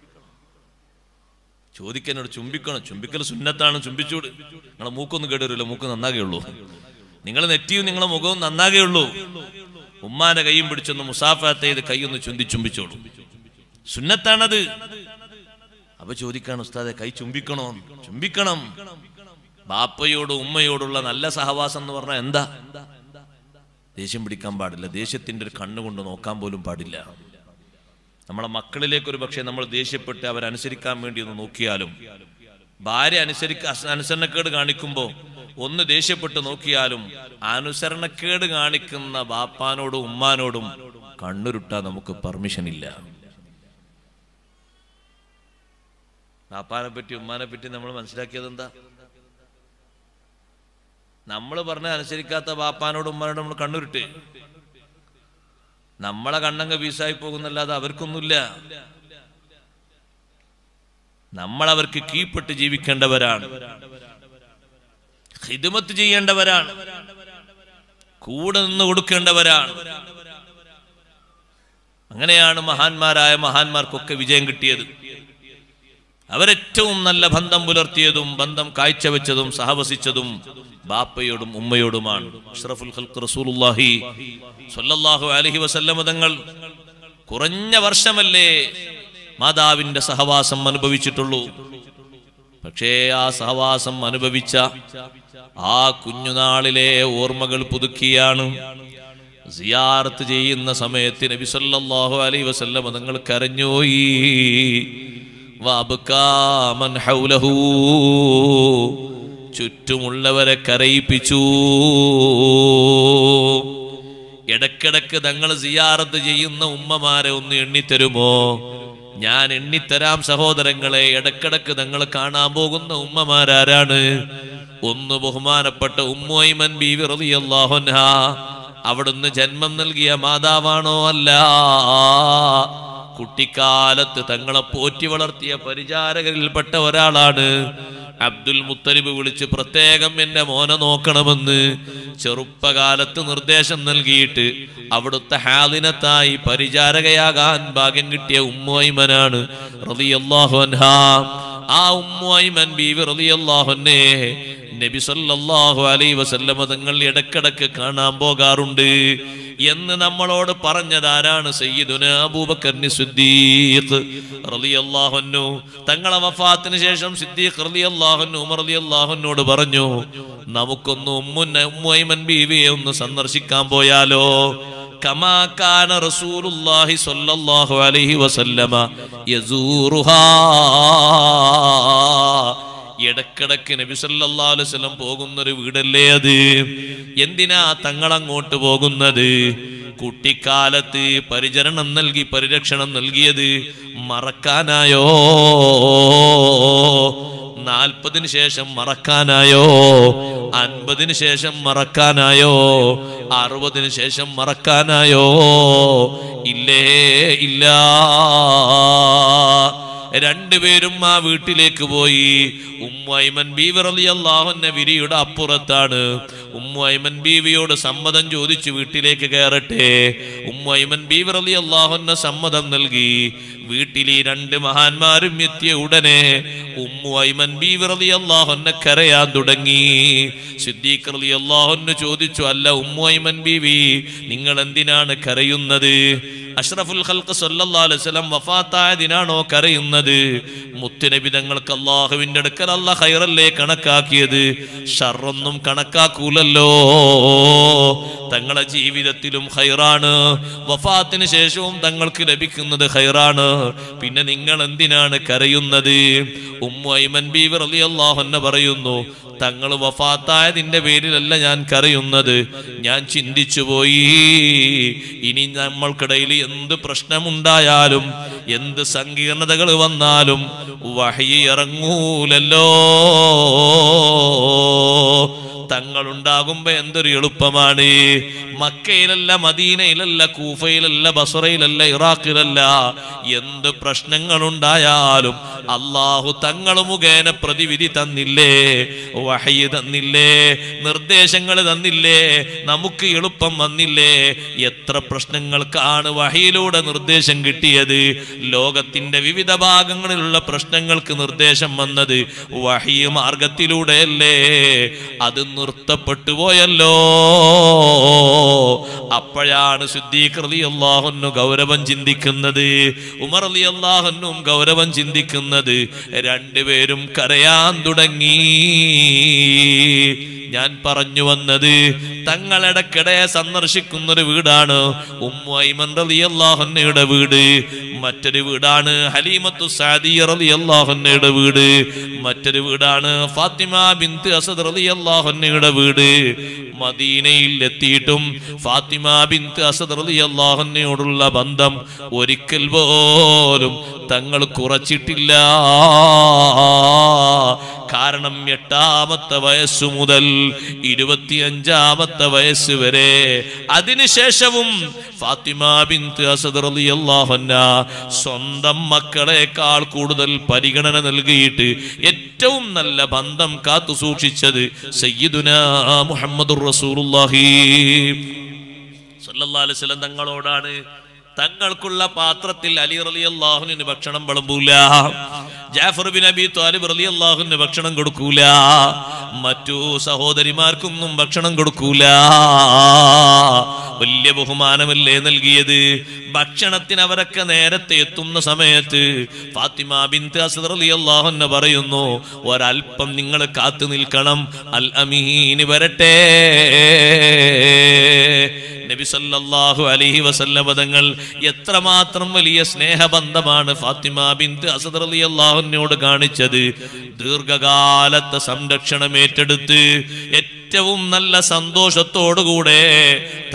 ചോദിക്കാനോട് ചുംബിക്കണം ചുംബിക്കൽ സുന്നത്താണ് ചുംബിച്ചൂട് നിങ്ങളെ മൂക്കൊന്നും കേടൂരില്ല മൂക്ക് നന്നാകേ ഉള്ളൂ നിങ്ങളെ നെറ്റിയും നിങ്ങളെ മുഖവും നന്നാകേ ഉള്ളൂ ഉമ്മാന്റെ കൈയും പിടിച്ചൊന്ന് മുസാഫാത്ത ചെയ്ത് കൈയൊന്ന് ചുന്തി ചുംബിച്ചോളൂ സുന്നത്താണത് അപ്പൊ ചോദിക്കാണ് ഉസ്താദെ കൈ ചുംബിക്കണോ ചുംബിക്കണം ബാപ്പയോടും ഉമ്മയോടുള്ള നല്ല സഹവാസം എന്ന് പറഞ്ഞാൽ എന്താ ദേഷ്യം പിടിക്കാൻ പാടില്ല ദേഷ്യത്തിന്റെ ഒരു കണ്ണുകൊണ്ട് നോക്കാൻ പോലും പാടില്ല നമ്മളെ മക്കളിലേക്ക് ഒരു പക്ഷേ നമ്മൾ ദേഷ്യപ്പെട്ട് അവരനുസരിക്കാൻ വേണ്ടി ഒന്ന് നോക്കിയാലും ഭാര്യ അനുസരിക്ക അനുസരണക്കേട് കാണിക്കുമ്പോൾ ഒന്ന് ദേഷ്യപ്പെട്ട് നോക്കിയാലും അനുസരണക്കേട് കാണിക്കുന്ന ബാപ്പാനോടും ഉമ്മാനോടും കണ്ണുരുട്ടാൻ നമുക്ക് പെർമിഷൻ ഇല്ല ബാപ്പാനെ പറ്റി ഉമ്മാനെ പറ്റി നമ്മൾ മനസ്സിലാക്കിയത് എന്താ നമ്മൾ പറഞ്ഞ അനുസരിക്കാത്ത ബാപ്പാനോടും ഉമ്മാനോടും നമ്മൾ കണ്ണുരുട്ട് നമ്മളെ കണ്ണങ്ക വീസായി പോകുന്നല്ലാതെ അവർക്കൊന്നുമില്ല നമ്മളവർക്ക് കീഴ്പ്പെട്ട് ജീവിക്കേണ്ടവരാണ് ഹിദമത്ത് ചെയ്യേണ്ടവരാണ് കൂടെ നിന്ന് കൊടുക്കേണ്ടവരാണ് അങ്ങനെയാണ് മഹാന്മാരായ മഹാന്മാർക്കൊക്കെ വിജയം കിട്ടിയത് അവരേറ്റവും നല്ല ബന്ധം പുലർത്തിയതും ബന്ധം കാഴ്ചവെച്ചതും സഹവസിച്ചതും ബാപ്പയോടും ഉമ്മയോടുമാണ് അഷ്റഫുൽ കുറഞ്ഞ വർഷമല്ലേ മാതാവിന്റെ സഹവാസം അനുഭവിച്ചിട്ടുള്ളൂ പക്ഷേ ആ സഹവാസം അനുഭവിച്ച ആ കുഞ്ഞുനാളിലെ ഓർമ്മകൾ പുതുക്കിയാണ് ചെയ്യുന്ന സമയത്ത് നബി സല്ലല്ലാഹു അലൈഹി വസല്ലം നിങ്ങൾ കരഞ്ഞോയി ചുറ്റുമുള്ളവരെ കരയിപ്പിച്ചു ഇടക്കിടക്ക് തങ്ങൾ സിയാറത്ത് ചെയ്യുന്ന ഉമ്മമാരെ ഒന്ന് എണ്ണിത്തരുമോ ഞാൻ എണ്ണിത്തരാം സഹോദരങ്ങളെ ഇടക്കിടക്ക് തങ്ങൾ കാണാൻ പോകുന്ന ഉമ്മമാരാരാണ് ഒന്ന് ബഹുമാനപ്പെട്ട ഉമ്മോയിമൻ ബീവി റളിയല്ലാഹുൻഹ അവിടുന്ന് ജന്മം നൽകിയ മാതാവാണോ അല്ലാ കുട്ടിക്കാലത്ത് തങ്ങളെ പോറ്റി വളർത്തിയ പരിചാരകരിൽപ്പെട്ട ഒരാളാണ് അബ്ദുൽ മുത്തലിബ് വിളിച്ച് പ്രത്യേകം എന്റെ മോനെ നോക്കണമെന്ന് ചെറുപ്പകാലത്ത് നിർദ്ദേശം നൽകിയിട്ട് അവിടുത്തെ ഹാദിനത്തായി പരിചാരകയാകാൻ ഭാഗ്യം കിട്ടിയ ഉമ്മോയ്മനാണ് അൻഹ ആ ഉമ്മോയ്മൻ ബീവി റതിയല്ലാഹുന്നേ നബി സല്ലല്ലാഹു അലൈഹി വസല്ലമ തങ്ങൾ ഇടക്കിടക്ക് കാണാൻ പോകാറുണ്ട് എന്ന് നമ്മളോട് പറഞ്ഞതാരാണ് സയ്യിദുന അബൂബക്കർ സിദ്ദീഖ് റളിയല്ലാഹു അൻഹു തങ്ങളെ വഫാത്തിന് ശേഷം സിദ്ദീഖ് റളിയല്ലാഹു അൻഹു ഉമർ റളിയല്ലാഹു റളിയല്ലാഹുന്നോട് പറഞ്ഞു നമുക്കൊന്ന് ഉമ്മു ഉമ്മൈമൻ ബീവിയെ ഒന്ന് സന്ദർശിക്കാൻ പോയാലോ കമാക്കാന റസൂലുല്ലാഹി സ്വല്ലല്ലാഹു അലൈഹി വസല്ലമ യസൂറുഹാ ഇടക്കിടക്ക് നബിസല്ലാസ്ലം പോകുന്നൊരു വീടല്ലേ അത് എന്തിനാ തങ്ങളങ്ങോട്ട് പോകുന്നത് കുട്ടിക്കാലത്ത് പരിചരണം നൽകി പരിരക്ഷണം നൽകിയത് മറക്കാനായോ നാൽപ്പതിന് ശേഷം മറക്കാനായോ അൻപതിന് ശേഷം മറക്കാനായോ അറുപതിന് ശേഷം മറക്കാനായോ ഇല്ലേ ഇല്ല രണ്ടുപേരും ആ വീട്ടിലേക്ക് പോയി ഉമ്മൻ ബീവി റലി അള്ളാഹുന്ന വിരിയുടെ അപ്പുറത്താണ് ഉമ്മൻ ബീവിയോട് സമ്മതം ചോദിച്ചു വീട്ടിലേക്ക് കയറട്ടെ ഉമ്മൻ ബീവി റലി അള്ളാഹുന്ന സമ്മതം നൽകി വീട്ടിൽ ഈ രണ്ട് മഹാന്മാരും എത്തിയ ഉടനെ ഉമ്മൻ ബി വിറതി അള്ളാഹൊന്നെ കരയാൻ തുടങ്ങി സിദ്ദീഖ് അലി അള്ളാഹൊന്ന് ചോദിച്ചു അല്ല ഉമ്മൻ ബീവി നിങ്ങൾ എന്തിനാണ് കരയുന്നത് അഷ്റഫുൽ ഹൽക്ക് സല്ലല്ലാഹു അലൈവലം വഫാത്തായ ദിനാണോ കരയുന്നത് മുത്തുനബി തങ്ങൾക്ക് അള്ളാഹുവിൻ്റെ അടുക്കൽ അല്ല ഹൈറല്ലേ കണക്കാക്കിയത് ഷറൊന്നും കണക്കാക്കൂലല്ലോ തങ്ങളെ ജീവിതത്തിലും ഹൈറാണ് വഫാത്തിന് ശേഷവും തങ്ങൾക്ക് ലഭിക്കുന്നത് ഹൈറാണ് പിന്നെ നിങ്ങൾ എന്തിനാണ് കരയുന്നത് ഉമ്മു ഐമൻ ബീവർ അലി അള്ളാഹുന്നെ പറയുന്നു തങ്ങൾ വഫാത്തായതിൻ്റെ പേരിലല്ല ഞാൻ കരയുന്നത് ഞാൻ ചിന്തിച്ചു പോയി ഇനി നമ്മൾക്കിടയിൽ എന്ത് പ്രശ്നമുണ്ടായാലും എന്ത് സങ്കീർണതകൾ വന്നാലും വഹി ഇറങ്ങൂലല്ലോ ഉണ്ടാകുമ്പോ എന്തൊരു എളുപ്പമാണ് മക്കയിലല്ല മദീനയിലല്ല കൂഫയിലല്ല ബസറയിലല്ല ഇറാഖിലല്ല എന്ത് പ്രശ്നങ്ങൾ ഉണ്ടായാലും അള്ളാഹു തങ്ങൾ മുഖേന പ്രതിവിധി തന്നില്ലേ വഹൈ തന്നില്ലേ നിർദ്ദേശങ്ങൾ തന്നില്ലേ നമുക്ക് എളുപ്പം വന്നില്ലേ എത്ര പ്രശ്നങ്ങൾക്കാണ് വഹയിലൂടെ നിർദ്ദേശം കിട്ടിയത് ലോകത്തിന്റെ വിവിധ ഭാഗങ്ങളിലുള്ള പ്രശ്നങ്ങൾക്ക് നിർദ്ദേശം വന്നത് വഹി മാർഗത്തിലൂടെയല്ലേ അത് നിർത്തപ്പെട്ടു പോയല്ലോ അപ്പോഴാണ് സിദ്ദീഖ് അലി അള്ളാഹുന്നു ഗൗരവം ചിന്തിക്കുന്നത് ഉമർ അലി അള്ളാഹുന്നും ഗൗരവം ചിന്തിക്കുന്നത് രണ്ടുപേരും കരയാൻ തുടങ്ങി ഞാൻ പറഞ്ഞു വന്നത് തങ്ങളടക്കിടെ സന്ദർശിക്കുന്ന ഒരു വീടാണ് ഉമ്മയുടെ വീട് മറ്റൊരു വീടാണ് ഹലീമത്തു സാദിയുടെ വീട് മറ്റൊരു വീടാണ് ഫാത്തിമ ബിന്ത് അസദ് അലി അള്ളാഹുന്നയുടെ വീട് മദീനയിൽ എത്തിയിട്ടും ഫാത്തിമ ബിന്ത് അസദ് അലി അള്ളാഹുന്നയോടുള്ള ബന്ധം ഒരിക്കൽ പോലും തങ്ങൾ കുറച്ചിട്ടില്ല കാരണം എട്ടാമത്തെ വയസ്സു മുതൽ ഇരുപത്തിയഞ്ചാമത്തെ വയസ്സ് വരെ അതിനുശേഷവും ഫാത്തിമ ബിന്ത് അസദ് സ്വന്തം മക്കളെക്കാൾ കൂടുതൽ പരിഗണന നൽകിയിട്ട് ഏറ്റവും നല്ല ബന്ധം കാത്തു സൂക്ഷിച്ചത് സയ്യിദുന മുഹമ്മദ് റസൂലുള്ളാഹി തങ്ങളോടാണ് തങ്ങൾക്കുള്ള പാത്രത്തിൽ അലി റളിയല്ലാഹുവിന് ഭക്ഷണം വിളമ്പൂല ജാഫർ താലിബ് ഭക്ഷണം കൊടുക്കൂല മറ്റു സഹോദരിമാർക്കൊന്നും ഭക്ഷണം കൊടുക്കൂല വലിയ ബഹുമാനമല്ലേ നൽകിയത് ഭക്ഷണത്തിന് അവരൊക്കെ നേരത്തെ എത്തുന്ന സമയത്ത് ഫാത്തിമ ബിൻത് പറയുന്നു ഒരൽപ്പം നിങ്ങൾ കാത്തു നിൽക്കണം അൽ അമീന് വരട്ടെ നബി സല്ലല്ലാഹു അലൈഹി വസല്ലം പദങ്ങൾ എത്രമാത്രം വലിയ സ്നേഹബന്ധമാണ് ഫാത്തിമ ബിൻത് അസദർ അലി അള്ളാഹു എന്നോട് കാണിച്ചത് ദീർഘകാലത്തെ സംരക്ഷണം ഏറ്റെടുത്ത് ഏറ്റവും ഏറ്റവും നല്ല സന്തോഷത്തോടുകൂടെ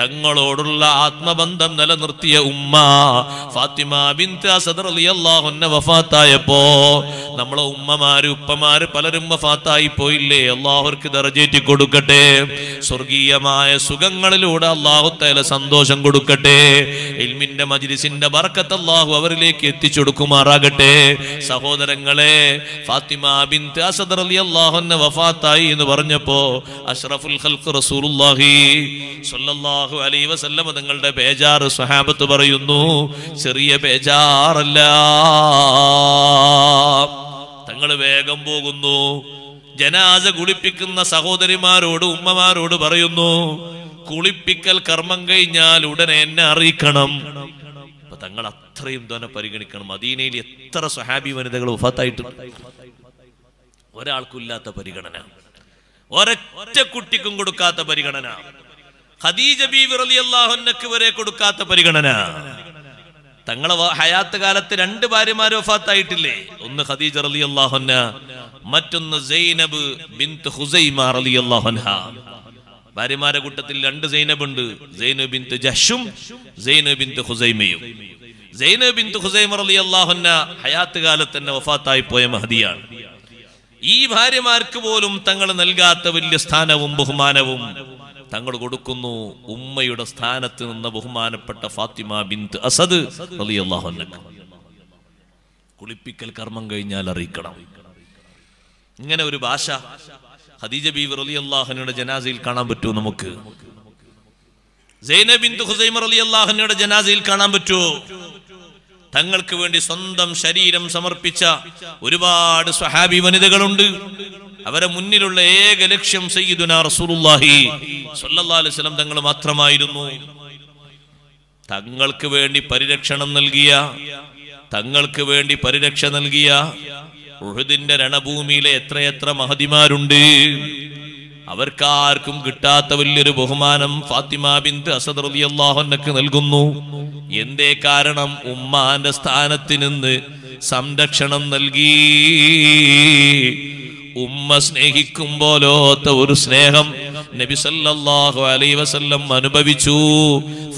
തങ്ങളോടുള്ള ആത്മബന്ധം നിലനിർത്തിയ ഉമ്മ ഫാത്തിമ ബിൻലാഹുന്ന നമ്മളെ ഉമ്മമാര് ഉപ്പമാര് പലരും വഫാത്തായി പോയില്ലേ അള്ളാഹുർക്ക് ദർജേറ്റി കൊടുക്കട്ടെ സ്വർഗീയമായ സുഖങ്ങളിലൂടെ അള്ളാഹു തല സന്തോഷം കൊടുക്കട്ടെ ഇൽമിന്റെ മജിലിസിന്റെ ബർക്കത്ത് അള്ളാഹു അവരിലേക്ക് എത്തിച്ചു കൊടുക്കുമാറാകട്ടെ സഹോദരങ്ങളെ ഫാത്തിമ ബിൻ അസദർ അലി അള്ളാഹുന്ന വഫാത്തായി എന്ന് പറഞ്ഞപ്പോ അസ അഷ്റഫുൽ ഖൽഖ് റസൂലുള്ളാഹി സ്വല്ലല്ലാഹു അലൈഹി വസല്ലം തങ്ങളുടെ ബേജാർ സ്വഹാബത്ത് പറയുന്നു ചെറിയ ബേജാറല്ല തങ്ങൾ വേഗം പോകുന്നു ജനാസ കുളിപ്പിക്കുന്ന സഹോദരിമാരോട് ഉമ്മമാരോട് പറയുന്നു കുളിപ്പിക്കൽ കർമ്മം കഴിഞ്ഞാൽ ഉടനെ എന്നെ അറിയിക്കണം അപ്പൊ തങ്ങൾ അത്രയും തന്നെ പരിഗണിക്കണം മദീനയിൽ എത്ര സ്വഹാബി വനിതകൾ വഫാത്തായിട്ടുണ്ട് ഒരാൾക്കില്ലാത്ത പരിഗണന ഒരൊറ്റ കുട്ടിക്കും കൊടുക്കാത്ത പരിഗണന ഖദീജ ബീവി റലി അള്ളാഹുന്നക്ക് വരെ കൊടുക്കാത്ത പരിഗണന തങ്ങളെ ഹയാത്ത് കാലത്ത് രണ്ട് ഭാര്യമാർ വഫാത്തായിട്ടില്ലേ ഒന്ന് ഖദീജ റലി അള്ളാഹുന്ന മറ്റൊന്ന് സൈനബ് ബിന്ത് ഹുസൈമ റലി അള്ളാഹുൻഹ ഭാര്യമാരെ കൂട്ടത്തിൽ രണ്ട് സൈനബ് ഉണ്ട് സൈനബ് ബിന്ത് ജഷും സൈനബ് ബിന്ത് ഹുസൈമയും സൈനബ് ബിന്ത് ഹുസൈമ റലി അള്ളാഹുന്ന ഹയാത്ത് കാലത്ത് തന്നെ വഫാത്തായി പോയ മഹദിയാണ് ഈ ഭാര്യമാർക്ക് പോലും തങ്ങൾ നൽകാത്ത വലിയ സ്ഥാനവും ബഹുമാനവും തങ്ങൾ കൊടുക്കുന്നു ഉമ്മയുടെ സ്ഥാനത്ത് നിന്ന ബഹുമാനപ്പെട്ട ഫാത്തിമ ബിന്ത് അസദ് കുളിപ്പിക്കൽ കർമ്മം കഴിഞ്ഞാൽ അറിയിക്കണം ഇങ്ങനെ ഒരു ഭാഷ ഹദീജ ബീവ് റലി അള്ളാഹനയുടെ ജനാസയിൽ കാണാൻ പറ്റൂ നമുക്ക് സൈനബിന്ദു ഹുസൈമർ അലി അള്ളാഹനയുടെ ജനാസയിൽ കാണാൻ പറ്റുമോ തങ്ങൾക്ക് വേണ്ടി സ്വന്തം ശരീരം സമർപ്പിച്ച ഒരുപാട് സ്വഹാബി വനിതകളുണ്ട് അവരെ മുന്നിലുള്ള ഏക ലക്ഷ്യം സയ്യിദുന റസൂലുള്ളാഹി അലൈഹി വസല്ലം തങ്ങൾ മാത്രമായിരുന്നു തങ്ങൾക്ക് വേണ്ടി പരിരക്ഷണം നൽകിയ തങ്ങൾക്ക് വേണ്ടി പരിരക്ഷ നൽകിയ ഉഹുദിന്റെ രണഭൂമിയിലെ എത്രയെത്ര മഹതിമാരുണ്ട് അവർക്കാർക്കും കിട്ടാത്ത വലിയൊരു ബഹുമാനം ഫാത്തിമ ബിന്ദ് അസദ് റബി അള്ളാഹുനക്ക് നൽകുന്നു എന്തേ കാരണം ഉമ്മാന്റെ സ്ഥാനത്ത് നിന്ന് സംരക്ഷണം നൽകി ഉമ്മ സ്നേഹിക്കും പോലോത്ത ഒരു സ്നേഹം നബി സല്ലല്ലാഹു അലൈഹി വസല്ലം അനുഭവിച്ചു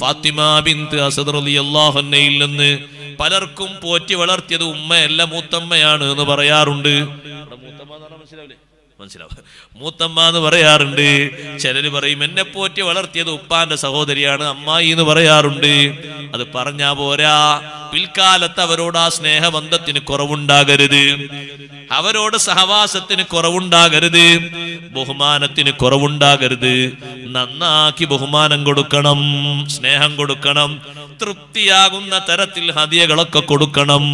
ഫാത്തിമ ബിന്ദ് അസദ് റബി അള്ളാഹുനയിൽ നിന്ന് പലർക്കും പോറ്റി വളർത്തിയത് ഉമ്മയല്ല മൂത്തമ്മയാണ് എന്ന് പറയാറുണ്ട് മൂത്തമ്മ മനസ്സിലാവില്ലേ മനസ്സിലാവും മൂത്തമ്മ എന്ന് പറയാറുണ്ട് ചിലർ പറയും എന്നെ പോറ്റി വളർത്തിയത് ഉപ്പാന്റെ സഹോദരിയാണ് അമ്മായി എന്ന് പറയാറുണ്ട് അത് പറഞ്ഞാ പോരാ പിൽക്കാലത്ത് അവരോട് ആ സ്നേഹബന്ധത്തിന് കുറവുണ്ടാകരുത് അവരോട് സഹവാസത്തിന് കുറവുണ്ടാകരുത് ബഹുമാനത്തിന് കുറവുണ്ടാകരുത് നന്നാക്കി ബഹുമാനം കൊടുക്കണം സ്നേഹം കൊടുക്കണം തൃപ്തിയാകുന്ന തരത്തിൽ ഹതിയകളൊക്കെ കൊടുക്കണം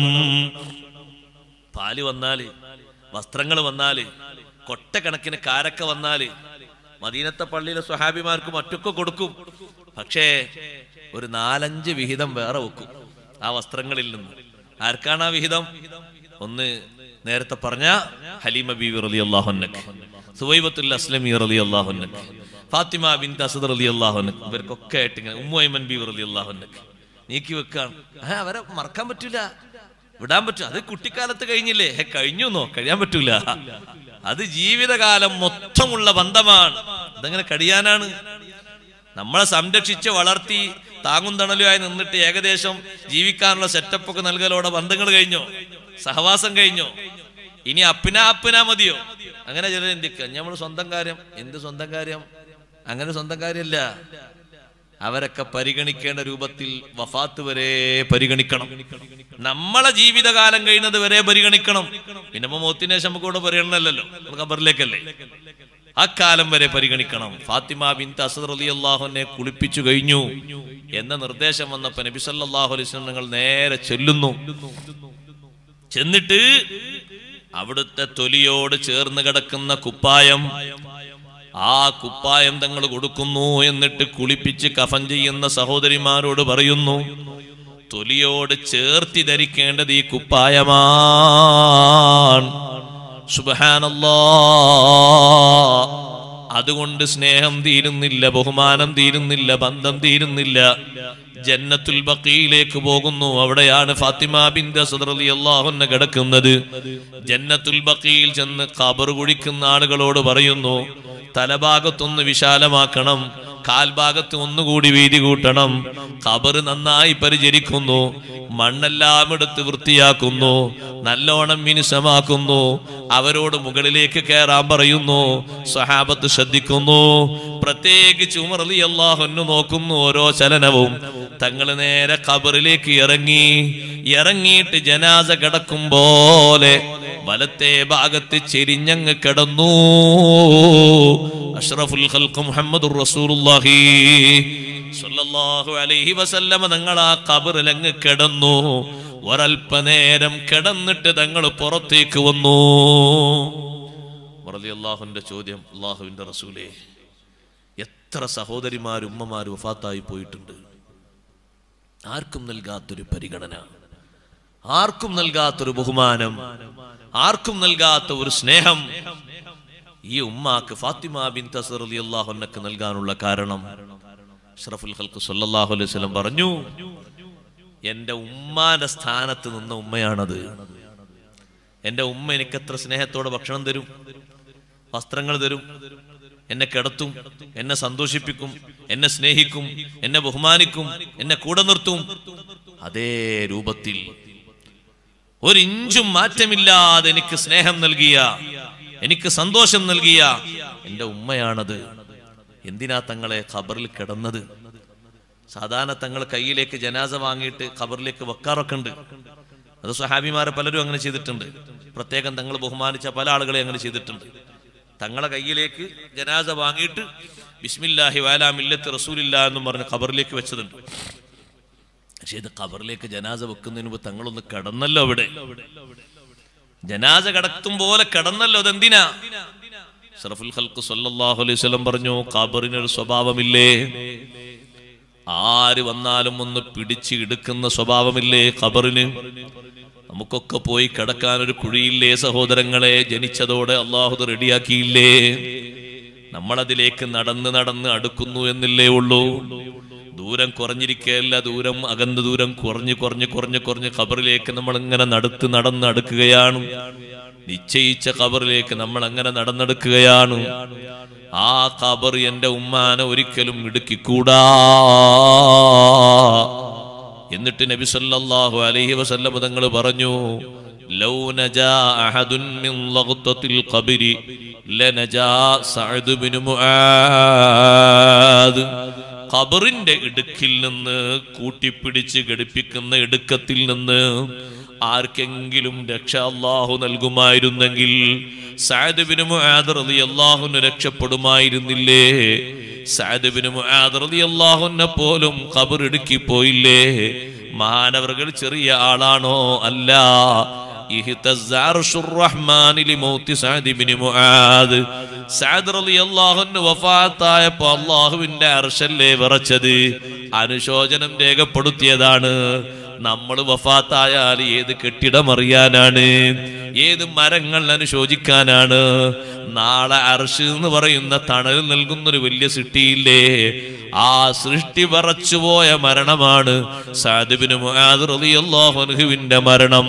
പാല് വന്നാല് വസ്ത്രങ്ങൾ വന്നാല് കൊട്ടക്കണക്കിന് കാരക്ക വന്നാല് മദീനത്തെ പള്ളിയിലെ സ്വഹാബിമാർക്ക് മറ്റൊക്കെ കൊടുക്കും പക്ഷേ ഒരു നാലഞ്ച് വിഹിതം വേറെ വെക്കും ആ വസ്ത്രങ്ങളിൽ നിന്ന് ആർക്കാണ് ആ വിഹിതം ഒന്ന് നേരത്തെ പറഞ്ഞ ഹലീമ ബീവി റലി അള്ളാഹുന്നക്ക് സുവൈബത്തുൽ അസ്ലമി റലി അള്ളാഹുന്നക്ക് ഫാത്തിമ ബിൻ അസദ് റലി അള്ളാഹുന്നക്ക് ഇവർക്കൊക്കെ ആയിട്ട് ഇങ്ങനെ ഉമ്മൈമൻ ബീവി റലി അള്ളാഹുന്നക്ക് നീക്കി വെക്കാണ് അവരെ മറക്കാൻ പറ്റൂല വിടാൻ പറ്റൂ അത് കുട്ടിക്കാലത്ത് കഴിഞ്ഞില്ലേ കഴിഞ്ഞു എന്നോ കഴിയാൻ പറ്റൂല അത് ജീവിതകാലം മൊത്തമുള്ള ബന്ധമാണ് അതങ്ങനെ കടിയാനാണ് നമ്മളെ സംരക്ഷിച്ച് വളർത്തി താങ്ങും തണലുമായി നിന്നിട്ട് ഏകദേശം ജീവിക്കാനുള്ള സെറ്റപ്പ് ഒക്കെ നൽകലോടെ ബന്ധങ്ങൾ കഴിഞ്ഞോ സഹവാസം കഴിഞ്ഞോ ഇനി അപ്പിന അപ്പിന മതിയോ അങ്ങനെ ചിലർ ചിന്തിക്കുക നമ്മൾ സ്വന്തം കാര്യം എന്ത് സ്വന്തം കാര്യം അങ്ങനെ സ്വന്തം കാര്യമല്ല അവരൊക്കെ പരിഗണിക്കേണ്ട രൂപത്തിൽ വഫാത്ത് വരെ പരിഗണിക്കണം നമ്മളെ ജീവിതകാലം കഴിയുന്നത് വരെ പരിഗണിക്കണം പിന്നെ മോത്തിനെ നമുക്ക് ഇവിടെ പറയണമല്ലോ ഖബറിലേക്കല്ലേ അക്കാലം വരെ പരിഗണിക്കണം ഫാത്തിമ ബിൻ അസദ് അലി അള്ളാഹുനെ കുളിപ്പിച്ചു കഴിഞ്ഞു എന്ന നിർദ്ദേശം വന്നപ്പോ നബി അലൈസ് നിങ്ങൾ നേരെ ചെല്ലുന്നു ചെന്നിട്ട് അവിടുത്തെ തൊലിയോട് ചേർന്ന് കിടക്കുന്ന കുപ്പായം ആ കുപ്പായം തങ്ങൾ കൊടുക്കുന്നു എന്നിട്ട് കുളിപ്പിച്ച് കഫൻ ചെയ്യുന്ന സഹോദരിമാരോട് പറയുന്നു തൊലിയോട് ചേർത്തി ധരിക്കേണ്ടത് ഈ കുപ്പായമാണ് അതുകൊണ്ട് സ്നേഹം തീരുന്നില്ല ബഹുമാനം തീരുന്നില്ല ബന്ധം തീരുന്നില്ല ജന്നത്തുൽ ബക്കിയിലേക്ക് പോകുന്നു അവിടെയാണ് ഫാത്തിമ ബിന്ദ സദറലി അള്ളാഹുന്ന കിടക്കുന്നത് ജന്നത്തുൽ ബക്കിയിൽ ചെന്ന് കബർ കുഴിക്കുന്ന ആളുകളോട് പറയുന്നു തലഭാഗത്തൊന്ന് വിശാലമാക്കണം കാൽഭാഗത്ത് ഒന്നുകൂടി വീതി കൂട്ടണം കബറ് നന്നായി പരിചരിക്കുന്നു മണ്ണെല്ലാം എടുത്ത് വൃത്തിയാക്കുന്നു നല്ലോണം മിനുസമാക്കുന്നു അവരോട് മുകളിലേക്ക് കയറാൻ പറയുന്നു സഹാബത്ത് ശ്രദ്ധിക്കുന്നു പ്രത്യേകിച്ച് ഉമർ അള്ളാഹൊന്നു നോക്കുന്നു ഓരോ ചലനവും തങ്ങൾ നേരെ കബറിലേക്ക് ഇറങ്ങി ഇറങ്ങിയിട്ട് ജനാസ കിടക്കും പോലെ വലത്തെ ഭാഗത്ത് ചെരിഞ്ഞങ്ങ് കിടന്നു അഷ്റഫുൽ ഹൽക്ക് മുഹമ്മദ് റസൂലുള്ള തങ്ങൾ ആ കബറിലങ്ങ് കിടന്നു ഒരൽപ്പനേരം കിടന്നിട്ട് തങ്ങൾ പുറത്തേക്ക് വന്നു മറലി ചോദ്യം അള്ളാഹുവിന്റെ റസൂലേ എത്ര സഹോദരിമാരും ഉമ്മമാരും വഫാത്തായി പോയിട്ടുണ്ട് ആർക്കും നൽകാത്തൊരു പരിഗണന ആർക്കും നൽകാത്തൊരു ബഹുമാനം ആർക്കും നൽകാത്ത ഒരു സ്നേഹം ഈ ഉമ്മാക്ക് ഫാത്തിമ ബിൻ തസർ അലി അള്ളാഹുനക്ക് നൽകാനുള്ള കാരണം ഷറഫുൽ ഹൽക്ക് സല്ലാഹു അലൈഹി സ്വലം പറഞ്ഞു എന്റെ ഉമ്മാന്റെ സ്ഥാനത്ത് നിന്ന ഉമ്മയാണത് എന്റെ ഉമ്മ എനിക്ക് എത്ര സ്നേഹത്തോടെ ഭക്ഷണം തരും വസ്ത്രങ്ങൾ തരും എന്നെ കിടത്തും എന്നെ സന്തോഷിപ്പിക്കും എന്നെ സ്നേഹിക്കും എന്നെ ബഹുമാനിക്കും എന്നെ കൂടെ നിർത്തും അതേ രൂപത്തിൽ ഒരു ഇഞ്ചും മാറ്റമില്ലാതെ എനിക്ക് സ്നേഹം നൽകിയ എനിക്ക് സന്തോഷം നൽകിയ എൻ്റെ ഉമ്മയാണത് എന്തിനാ തങ്ങളെ ഖബറിൽ കിടന്നത് സാധാരണ തങ്ങൾ കയ്യിലേക്ക് ജനാസ വാങ്ങിയിട്ട് ഖബറിലേക്ക് വെക്കാറൊക്കെ ഉണ്ട് അത് സഹാബിമാരെ പലരും അങ്ങനെ ചെയ്തിട്ടുണ്ട് പ്രത്യേകം തങ്ങൾ ബഹുമാനിച്ച പല ആളുകളെ അങ്ങനെ ചെയ്തിട്ടുണ്ട് തങ്ങളെ കയ്യിലേക്ക് ജനാസ വാങ്ങിയിട്ട് ബിസ്മില്ലാഹി മില്ലത്ത് റസൂലില്ല എന്നും പറഞ്ഞ് ഖബറിലേക്ക് വെച്ചതുണ്ട് പക്ഷേ ഇത് ഖബറിലേക്ക് ജനാസ വെക്കുന്നതിന് മുമ്പ് തങ്ങളൊന്ന് കിടന്നല്ലോ അവിടെ ജനാജ കടത്തും പോലെ കിടന്നല്ലോ അതെന്തിനാ സറഫുൽ ഹൽക്ക് സല്ലാഹു അലൈഹി സ്വലം പറഞ്ഞു കബറിനൊരു സ്വഭാവമില്ലേ ആര് വന്നാലും ഒന്ന് പിടിച്ച് എടുക്കുന്ന സ്വഭാവമില്ലേ ഖബറിന് നമുക്കൊക്കെ പോയി കിടക്കാൻ ഒരു കുഴിയില്ലേ സഹോദരങ്ങളെ ജനിച്ചതോടെ അള്ളാഹുദ് റെഡിയാക്കിയില്ലേ നമ്മളതിലേക്ക് നടന്ന് നടന്ന് അടുക്കുന്നു എന്നില്ലേ ഉള്ളൂ ദൂരം കുറഞ്ഞിരിക്കുകയല്ല ദൂരം അകന്ന ദൂരം കുറഞ്ഞ് കുറഞ്ഞ് കുറഞ്ഞ് കുറഞ്ഞ് ഖബറിലേക്ക് നമ്മൾ ഇങ്ങനെ നടത്ത് നടന്ന് അടുക്കുകയാണ് നിശ്ചയിച്ച ഖബറിലേക്ക് നമ്മൾ അങ്ങനെ നടന്നെടുക്കുകയാണ് ആ ഖബർ എന്റെ ഉമ്മാനെ ഒരിക്കലും ഇടുക്കിക്കൂടാ എന്നിട്ട് നബി സല്ലല്ലാഹു അലൈഹി വസല്ലം തങ്ങൾ പറഞ്ഞു ലൗ നജാ അഹദുൻ ഖബറിന്റെ ഇടുക്കിൽ നിന്ന് കൂട്ടിപ്പിടിച്ച് ഘടിപ്പിക്കുന്ന ഇടുക്കത്തിൽ നിന്ന് ആർക്കെങ്കിലും രക്ഷ അള്ളാഹു നൽകുമായിരുന്നെങ്കിൽ സാദബിന് അള്ളാഹുന് രക്ഷപ്പെടുമായിരുന്നില്ലേ സാദബിന് മുആദറതി അള്ളാഹുനെ പോലും ഖബർ പോയില്ലേ മഹാനവർകൾ ചെറിയ ആളാണോ അല്ല വഫാത്തായപ്പോ അള്ളാഹുവിന്റെ അർഷല്ലേ വിറച്ചത് അനുശോചനം രേഖപ്പെടുത്തിയതാണ് നമ്മൾ വഫാത്തായാൽ ഏത് കെട്ടിടം അറിയാനാണ് ഏത് മരങ്ങൾ അനുശോചിക്കാനാണ് നാളെ അർഷ് എന്ന് പറയുന്ന തണൽ നൽകുന്നൊരു വലിയ സിട്ടിയില്ലേ ആ സൃഷ്ടി പറച്ചുപോയ മരണമാണ് സാദിബിനുഹുവിന്റെ മരണം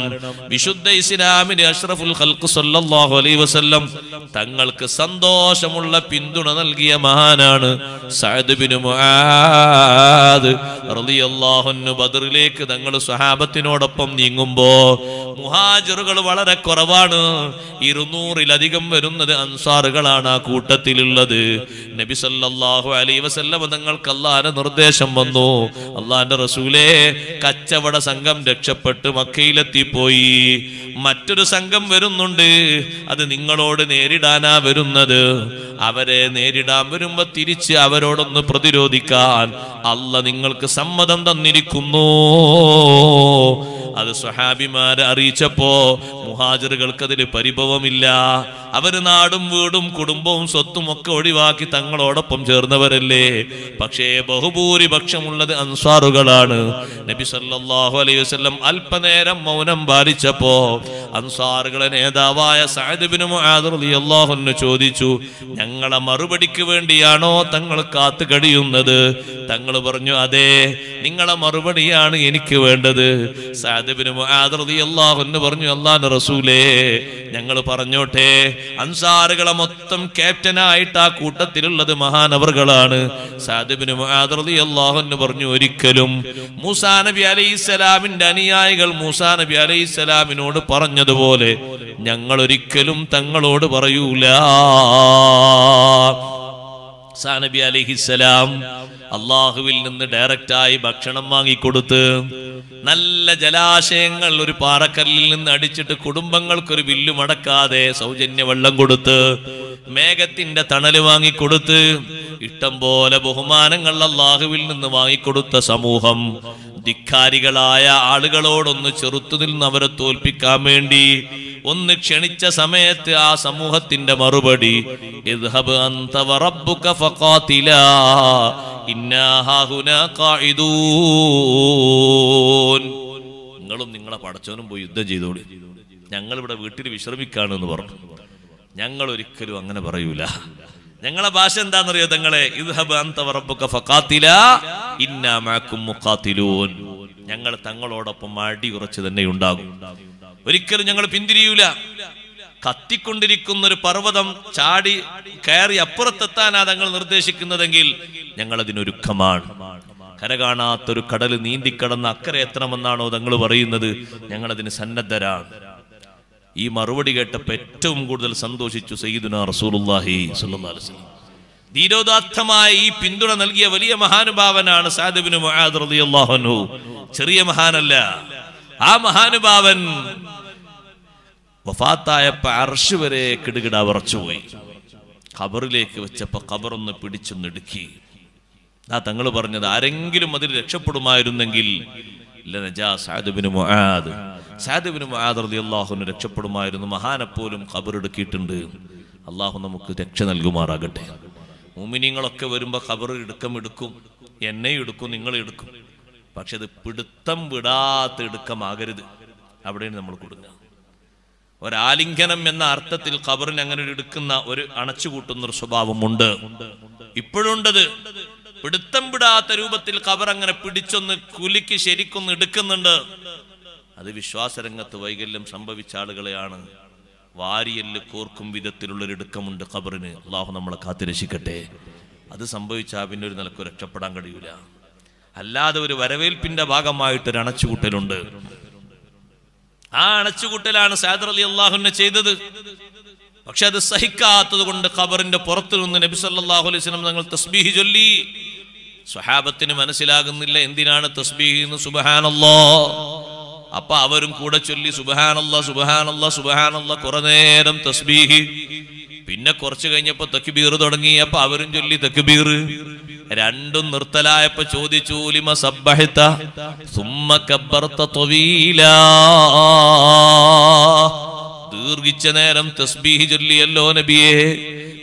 വിശുദ്ധ ഇസ്ലാമിന് അഷ്റഫുൽ അലൈ വസല്ലം തങ്ങൾക്ക് സന്തോഷമുള്ള പിന്തുണ നൽകിയ മഹാനാണ് ബദറിലേക്ക് തങ്ങൾ സ്വഹാബത്തിനോടൊപ്പം നീങ്ങുമ്പോ മുഹാജിറുകൾ വളരെ കുറവാണ് ഇരുന്നൂറിലധികം വരുന്നത് അൻസാറുകളാണ് ആ കൂട്ടത്തിലുള്ളത് നബി സല്ലാഹു വസല്ലം തങ്ങൾ ഒരാൾക്ക് അള്ളാഹാന്റെ നിർദ്ദേശം വന്നു അള്ളാഹാന്റെ റസൂലേ കച്ചവട സംഘം രക്ഷപ്പെട്ട് മക്കയിലെത്തിപ്പോയി മറ്റൊരു സംഘം വരുന്നുണ്ട് അത് നിങ്ങളോട് നേരിടാനാ വരുന്നത് അവരെ നേരിടാൻ വരുമ്പോ തിരിച്ച് അവരോടൊന്ന് പ്രതിരോധിക്കാൻ അല്ല നിങ്ങൾക്ക് സമ്മതം തന്നിരിക്കുന്നു അത് സ്വഹാബിമാരെ അറിയിച്ചപ്പോ മുഹാജറുകൾക്ക് അതിൽ പരിഭവമില്ല അവര് നാടും വീടും കുടുംബവും സ്വത്തും ഒക്കെ ഒഴിവാക്കി തങ്ങളോടൊപ്പം ചേർന്നവരല്ലേ പക്ഷേ ബഹുഭൂരിപക്ഷമുള്ളത് അൻസാറുകളാണ് നബി സല്ലാഹു അലൈഹി വസ്ലം അല്പനേരം മൗനം പാലിച്ചപ്പോ അൻസാറുകളെ നേതാവായ സാഹിബിന് ചോദിച്ചു ഞങ്ങളെ മറുപടിക്ക് വേണ്ടിയാണോ തങ്ങൾ കാത്തു കഴിയുന്നത് തങ്ങൾ പറഞ്ഞു അതെ നിങ്ങളെ മറുപടിയാണ് എനിക്ക് വേണ്ടത് സാദിബിന് പറഞ്ഞു അള്ളാഹ് റസൂലേ ഞങ്ങൾ പറഞ്ഞോട്ടെ അൻസാറുകളെ മൊത്തം ക്യാപ്റ്റനായിട്ട് ആ കൂട്ടത്തിലുള്ളത് മഹാനവറുകളാണ് എന്ന് പറഞ്ഞു ഒരിക്കലും മൂസാ നബി അലൈഹിസ്സലാമിന്റെ അനുയായികൾ മൂസാ നബി അലൈഹിസ്സലാമിനോട് പറഞ്ഞതുപോലെ ഞങ്ങൾ ഒരിക്കലും തങ്ങളോട് പറയൂല മൂസാ നബി അള്ളാഹുവിൽ നിന്ന് ഡയറക്റ്റായി ഭക്ഷണം വാങ്ങിക്കൊടുത്ത് നല്ല ജലാശയങ്ങൾ ഒരു പാറക്കല്ലിൽ നിന്ന് അടിച്ചിട്ട് കുടുംബങ്ങൾക്കൊരു ബില്ല് മടക്കാതെ സൗജന്യ വെള്ളം കൊടുത്ത് മേഘത്തിന്റെ തണല് വാങ്ങിക്കൊടുത്ത് ഇഷ്ടം പോലെ ബഹുമാനങ്ങൾ അള്ളാഹുവിൽ നിന്ന് വാങ്ങിക്കൊടുത്ത സമൂഹം ധിക്കാരികളായ ആളുകളോടൊന്ന് ചെറുത്തു നിന്ന് അവരെ തോൽപ്പിക്കാൻ വേണ്ടി ഒന്ന് ക്ഷണിച്ച സമയത്ത് ആ സമൂഹത്തിന്റെ മറുപടി നിങ്ങളും നിങ്ങളെ പടച്ചവനും പോയി യുദ്ധം ചെയ്തോളി ഞങ്ങൾ ഇവിടെ വീട്ടിൽ എന്ന് പറഞ്ഞു ഞങ്ങൾ ഒരിക്കലും അങ്ങനെ പറയൂല ഞങ്ങളെ ഭാഷ എന്താണെന്നറിയോ തങ്ങളെ ഞങ്ങൾ തങ്ങളോടൊപ്പം അടി കുറച്ച് തന്നെ ഉണ്ടാകും ഒരിക്കലും ഞങ്ങൾ പിന്തിരിയൂല കത്തിക്കൊണ്ടിരിക്കുന്ന ഒരു പർവ്വതം ചാടി കയറി അപ്പുറത്തെത്താനാ തങ്ങൾ നിർദ്ദേശിക്കുന്നതെങ്കിൽ ഞങ്ങൾ അതിനൊരുക്കമാണ് കര കാണാത്തൊരു കടൽ നീന്തിക്കടന്ന് അക്കരെ എത്തണമെന്നാണോ തങ്ങൾ പറയുന്നത് ഞങ്ങളതിന് സന്നദ്ധരാണ് ഈ മറുപടി കേട്ടപ്പോ ഏറ്റവും കൂടുതൽ സന്തോഷിച്ചു സയ്യിദുന ധീരോദാത്തമായ ഈ പിന്തുണ നൽകിയ വലിയ മഹാനുഭാവനാണ് സാദിബിന് റളിയല്ലാഹു അൻഹു ചെറിയ മഹാനല്ല ആ മഹാനുഭാവൻ വഫാത്തായപ്പോൾ അർഷ് വരെ കിടുകിട വിറച്ചുപോയി ഖബറിലേക്ക് വെച്ചപ്പോൾ ഖബറൊന്ന് പിടിച്ചു നെടുക്കി ആ തങ്ങൾ പറഞ്ഞത് ആരെങ്കിലും അതിൽ രക്ഷപ്പെടുമായിരുന്നെങ്കിൽ അള്ളാഹുന് രക്ഷപ്പെടുമായിരുന്നു മഹാനെപ്പോലും ഖബറെടുക്കിയിട്ടുണ്ട് അള്ളാഹു നമുക്ക് രക്ഷ നൽകുമാറാകട്ടെ മുമിനിങ്ങളൊക്കെ വരുമ്പോൾ ഖബർ എടുക്കം എടുക്കും എന്നെ എടുക്കും നിങ്ങൾ എടുക്കും പക്ഷെ അത് പിടുത്തം വിടാത്ത എടുക്കമാകരുത് അവിടെയാണ് നമ്മൾ കൊടുക്കുക ഒരാലിംഗനം എന്ന അർത്ഥത്തിൽ ഖബറിന് അങ്ങനെ എടുക്കുന്ന ഒരു അണച്ചുകൂട്ടുന്ന ഒരു സ്വഭാവമുണ്ട് ഇപ്പോഴുണ്ടത് പിടുത്തം വിടാത്ത രൂപത്തിൽ ഖബർ അങ്ങനെ പിടിച്ചൊന്ന് കുലിക്ക് ശരിക്കൊന്ന് എടുക്കുന്നുണ്ട് അത് വിശ്വാസരംഗത്ത് വൈകല്യം സംഭവിച്ച ആളുകളെയാണ് വാരിയല്ല് കോർക്കും എടുക്കമുണ്ട് ഖബറിന് അള്ളാഹു നമ്മളെ കാത്തിരക്ഷിക്കട്ടെ അത് സംഭവിച്ചാൽ പിന്നെ ഒരു നിലക്ക് രക്ഷപ്പെടാൻ കഴിയൂല അല്ലാതെ ഒരു വരവേൽപ്പിന്റെ ഭാഗമായിട്ട് ഒരു അണച്ചുകൂട്ടലുണ്ട് ആ അണച്ചുകൂട്ടലാണ് സാദർ അലി അള്ളാഹുവിനെ ചെയ്തത് പക്ഷെ അത് സഹിക്കാത്തത് കൊണ്ട് ഖബറിന്റെ പുറത്തു നിന്ന് നബി സല്ലാഹു അലൈഹി സ്വലം തങ്ങൾ തസ്ബീഹി ചൊല്ലി സ്വഹാബത്തിന് മനസ്സിലാകുന്നില്ല എന്തിനാണ് തസ്ബീഹി എന്ന് സുബഹാനല്ലോ അപ്പൊ അവരും കൂടെ ചൊല്ലി സുബഹാനല്ല സുബഹാനല്ല സുബഹാനല്ല കുറെ നേരം തസ്ബീഹി പിന്നെ കുറച്ചു കഴിഞ്ഞപ്പോ തക്ബീർ തുടങ്ങി അപ്പൊ അവരും ചൊല്ലി തക്ബീർ രണ്ടും നിർത്തലായപ്പോ ചോദിച്ചു ലിമ സുമ്മ കബ്ബർത്ത ദീർഘിച്ച നേരം തസ്ബീഹ് ചൊല്ലിയല്ലോ നബിയെ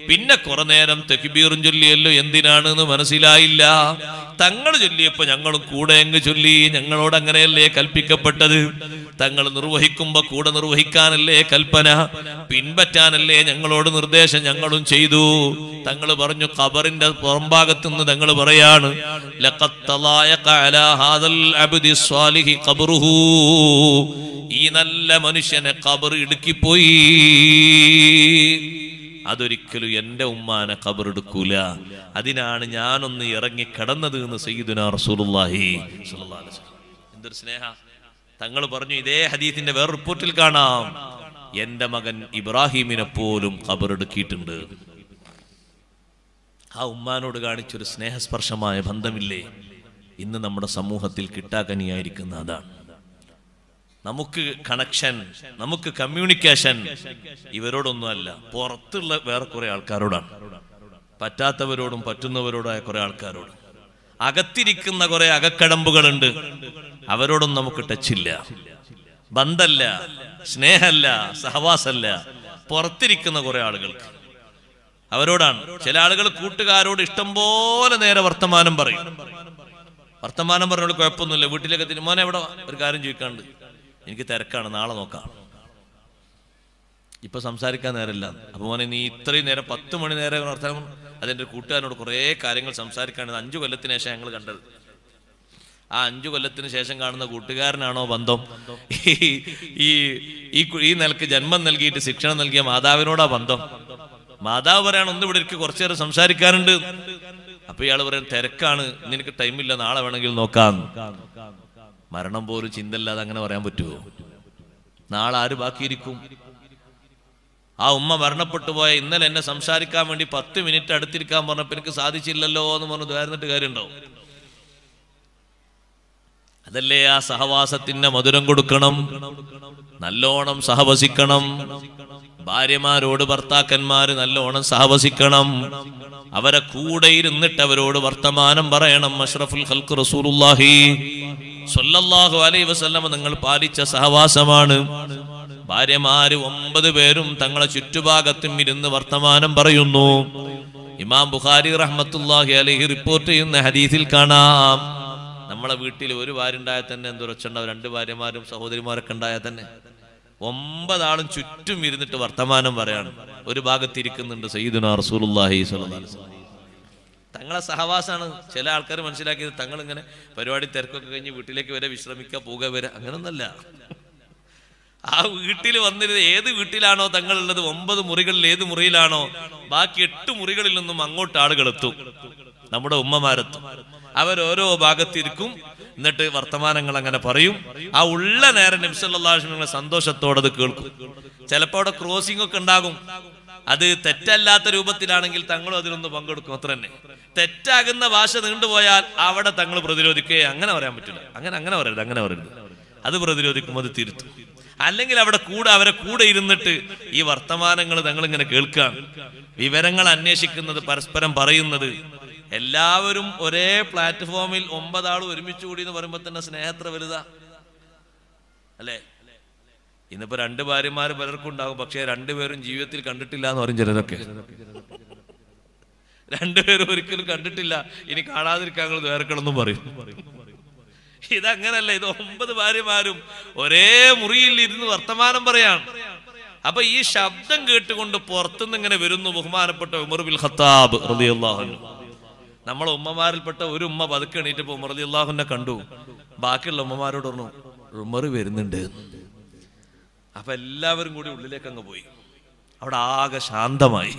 പിന്നെ കുറെ നേരം തെക്കുബീറും ചൊല്ലിയല്ലോ എന്തിനാണെന്ന് മനസ്സിലായില്ല തങ്ങൾ ചൊല്ലിയപ്പോ ഞങ്ങളും കൂടെ അങ്ങ് ചൊല്ലി ഞങ്ങളോട് അങ്ങനെയല്ലേ കൽപ്പിക്കപ്പെട്ടത് തങ്ങൾ നിർവഹിക്കുമ്പോൾ കൂടെ നിർവഹിക്കാനല്ലേ കൽപ്പന പിൻപറ്റാനല്ലേ ഞങ്ങളോട് നിർദ്ദേശം ഞങ്ങളും ചെയ്തു തങ്ങൾ പറഞ്ഞു ഖബറിന്റെ പുറംഭാഗത്തു നിന്ന് തങ്ങൾ പറയാണ് ഈ നല്ല മനുഷ്യനെ ഖബർ ഇടുക്കിപ്പോയി അതൊരിക്കലും എന്റെ ഉമ്മാനെ കബറെടുക്കൂല അതിനാണ് ഞാനൊന്ന് ഇറങ്ങി കിടന്നത് എന്ന് സയ്യിദുന റസൂലുള്ളാഹി എന്തൊരു സ്നേഹ തങ്ങൾ പറഞ്ഞു ഇതേ ഹദീസിന്റെ വേറെ റിപ്പോർട്ടിൽ കാണാം എന്റെ മകൻ ഇബ്രാഹിമിനെ പോലും കബറെടുക്കിയിട്ടുണ്ട് ആ ഉമ്മാനോട് കാണിച്ചൊരു സ്നേഹസ്പർശമായ ബന്ധമില്ലേ ഇന്ന് നമ്മുടെ സമൂഹത്തിൽ കിട്ടാക്കനിയായിരിക്കുന്ന അതാണ് നമുക്ക് കണക്ഷൻ നമുക്ക് കമ്മ്യൂണിക്കേഷൻ ഇവരോടൊന്നുമല്ല പുറത്തുള്ള വേറെ കുറെ ആൾക്കാരോടാണ് പറ്റാത്തവരോടും പറ്റുന്നവരോടായ കുറെ ആൾക്കാരോടും അകത്തിരിക്കുന്ന കുറെ അകക്കടമ്പുകളുണ്ട് അവരോടൊന്നും നമുക്ക് ടച്ചില്ല ബന്ധല്ല സ്നേഹല്ല സഹവാസല്ല പുറത്തിരിക്കുന്ന കുറെ ആളുകൾക്ക് അവരോടാണ് ചില ആളുകൾ കൂട്ടുകാരോട് ഇഷ്ടം പോലെ നേരെ വർത്തമാനം പറയും വർത്തമാനം പറഞ്ഞോട് കുഴപ്പമൊന്നുമില്ല വീട്ടിലേക്ക് തിരുമോനെ എവിടെ ഒരു കാര്യം ചോദിക്കാണ്ട് എനിക്ക് തിരക്കാണ് നാളെ നോക്കാം ഇപ്പൊ സംസാരിക്കാൻ നേരമില്ല അപ്പൊ മോനെ നീ ഇത്രയും നേരം പത്ത് മണി നേരം നടത്താൻ അതെന്റെ കൂട്ടുകാരനോട് കുറേ കാര്യങ്ങൾ സംസാരിക്കാണ് അഞ്ചു കൊല്ലത്തിന് ശേഷം ഞങ്ങൾ കണ്ടത് ആ അഞ്ചു കൊല്ലത്തിന് ശേഷം കാണുന്ന കൂട്ടുകാരനാണോ ബന്ധം ഈ ഈ ഈ നിലക്ക് ജന്മം നൽകിയിട്ട് ശിക്ഷണം നൽകിയ മാതാവിനോടാ ബന്ധം മാതാവ് പറയാണ് ഒന്ന് ഇവിടെ എനിക്ക് കുറച്ചു നേരം സംസാരിക്കാറുണ്ട് അപ്പൊ ഇയാൾ പറയാൻ തിരക്കാണ് നിനക്ക് ടൈമില്ല നാളെ വേണമെങ്കിൽ നോക്കാം മരണം പോലും ചിന്തല്ലാതെ അങ്ങനെ പറയാൻ പറ്റുമോ നാളെ ആര് ബാക്കിയിരിക്കും ആ ഉമ്മ മരണപ്പെട്ടു പോയ ഇന്നലെ എന്നെ സംസാരിക്കാൻ വേണ്ടി പത്ത് മിനിറ്റ് അടുത്തിരിക്കാൻ പറഞ്ഞപ്പോ എനിക്ക് സാധിച്ചില്ലല്ലോ എന്ന് പറഞ്ഞു ദ്വാരുന്നിട്ട് കാര്യമുണ്ടാവും അതല്ലേ ആ സഹവാസത്തിന്റെ മധുരം കൊടുക്കണം നല്ലോണം സഹവസിക്കണം ഭാര്യമാരോട് ഭർത്താക്കന്മാര് നല്ലോണം സഹവസിക്കണം അവരെ കൂടെ ഇരുന്നിട്ട് അവരോട് വർത്തമാനം പറയണം അഷ്റഫുൽ ഹൽക്ക് റസൂലുല്ലാഹി സ്വല്ലല്ലാഹു അലൈഹി വസല്ലം നിങ്ങൾ പാലിച്ച സഹവാസമാണ് ഭാര്യമാര് ഒമ്പത് പേരും തങ്ങളെ ചുറ്റുഭാഗത്തും ഇരുന്ന് വർത്തമാനം പറയുന്നു ഇമാം ബുഖാരി റഹ്മത്തുല്ലാഹി അലഹി റിപ്പോർട്ട് ചെയ്യുന്ന ഹദീസിൽ കാണാം നമ്മളെ വീട്ടിൽ ഒരു ഭാര്യണ്ടായാൽ തന്നെ എന്തൊരച്ചുണ്ടാവും രണ്ട് ഭാര്യമാരും സഹോദരിമാരൊക്കെ ഉണ്ടായാൽ തന്നെ ഒമ്പതാളും ചുറ്റും ഇരുന്നിട്ട് വർത്തമാനം പറയാണ് ഒരു ഭാഗത്തിരിക്കുന്നുണ്ട് സയ്യിദുന റസൂലുല്ലാഹി തങ്ങളെ സഹവാസാണ് ചില ആൾക്കാർ മനസ്സിലാക്കിയത് തങ്ങൾ ഇങ്ങനെ പരിപാടി തിരക്കൊക്കെ കഴിഞ്ഞ് വീട്ടിലേക്ക് വരെ വിശ്രമിക്കുക പോവുക വരെ അങ്ങനൊന്നല്ല ആ വീട്ടിൽ വന്നിരുന്ന ഏത് വീട്ടിലാണോ തങ്ങളുള്ളത് ഒമ്പത് മുറികളിൽ ഏത് മുറിയിലാണോ ബാക്കി എട്ട് മുറികളിൽ നിന്നും അങ്ങോട്ട് ആളുകൾ എത്തും നമ്മുടെ ഉമ്മമാരെത്തും അവരോരോ ഭാഗത്തിരിക്കും എന്നിട്ട് വർത്തമാനങ്ങൾ അങ്ങനെ പറയും ആ ഉള്ള നേരം നിമിഷം സന്തോഷത്തോടെ അത് കേൾക്കും ചിലപ്പോൾ അവിടെ ക്രോസിംഗ് ഒക്കെ ഉണ്ടാകും അത് തെറ്റല്ലാത്ത രൂപത്തിലാണെങ്കിൽ തങ്ങളും അതിനൊന്ന് പങ്കെടുക്കും അത്ര തന്നെ തെറ്റാകുന്ന ഭാഷ നീണ്ടുപോയാൽ അവിടെ തങ്ങൾ പ്രതിരോധിക്കുകയെ അങ്ങനെ പറയാൻ പറ്റില്ല അങ്ങനെ അങ്ങനെ പറയരുത് അങ്ങനെ പറയരുത് അത് പ്രതിരോധിക്കും അത് തിരുത്തും അല്ലെങ്കിൽ അവിടെ കൂടെ അവരെ കൂടെ ഇരുന്നിട്ട് ഈ വർത്തമാനങ്ങൾ ഇങ്ങനെ കേൾക്കാം വിവരങ്ങൾ അന്വേഷിക്കുന്നത് പരസ്പരം പറയുന്നത് എല്ലാവരും ഒരേ പ്ലാറ്റ്ഫോമിൽ ഒമ്പതാളും ഒരുമിച്ച് കൂടി എന്ന് പറയുമ്പോൾ തന്നെ സ്നേഹത്ര വലുതാ അല്ലേ ഇന്നിപ്പോ രണ്ട് ഭാര്യമാർ പലർക്കും ഉണ്ടാകും പക്ഷെ രണ്ടുപേരും ജീവിതത്തിൽ കണ്ടിട്ടില്ല എന്ന് പറയും ചിലരൊക്കെ രണ്ടുപേരും ഒരിക്കലും കണ്ടിട്ടില്ല ഇനി കാണാതിരിക്കാൻ ഞങ്ങൾ വേർക്കളെന്നും പറയും ഇതങ്ങനല്ല ഇത് ഒമ്പത് ഭാര്യമാരും ഒരേ മുറിയിൽ ഇരുന്ന് വർത്തമാനം പറയാണ് അപ്പൊ ഈ ശബ്ദം കേട്ടുകൊണ്ട് പുറത്തുനിന്ന് ഇങ്ങനെ വരുന്നു ബഹുമാനപ്പെട്ട ഉമർ ബിൽ ഖത്താബ് നമ്മളെ ഉമ്മമാരിൽപ്പെട്ട ഒരു ഉമ്മ പതുക്കെ എണീറ്റപ്പോ ഉമർ റലിയല്ലാഹുനെ കണ്ടു ബാക്കിയുള്ള ഉമ്മമാരോട് പറഞ്ഞു ഉമർ വരുന്നുണ്ട് അപ്പൊ എല്ലാവരും കൂടി ഉള്ളിലേക്ക് അങ്ങ് പോയി അവിടെ ആകെ ശാന്തമായി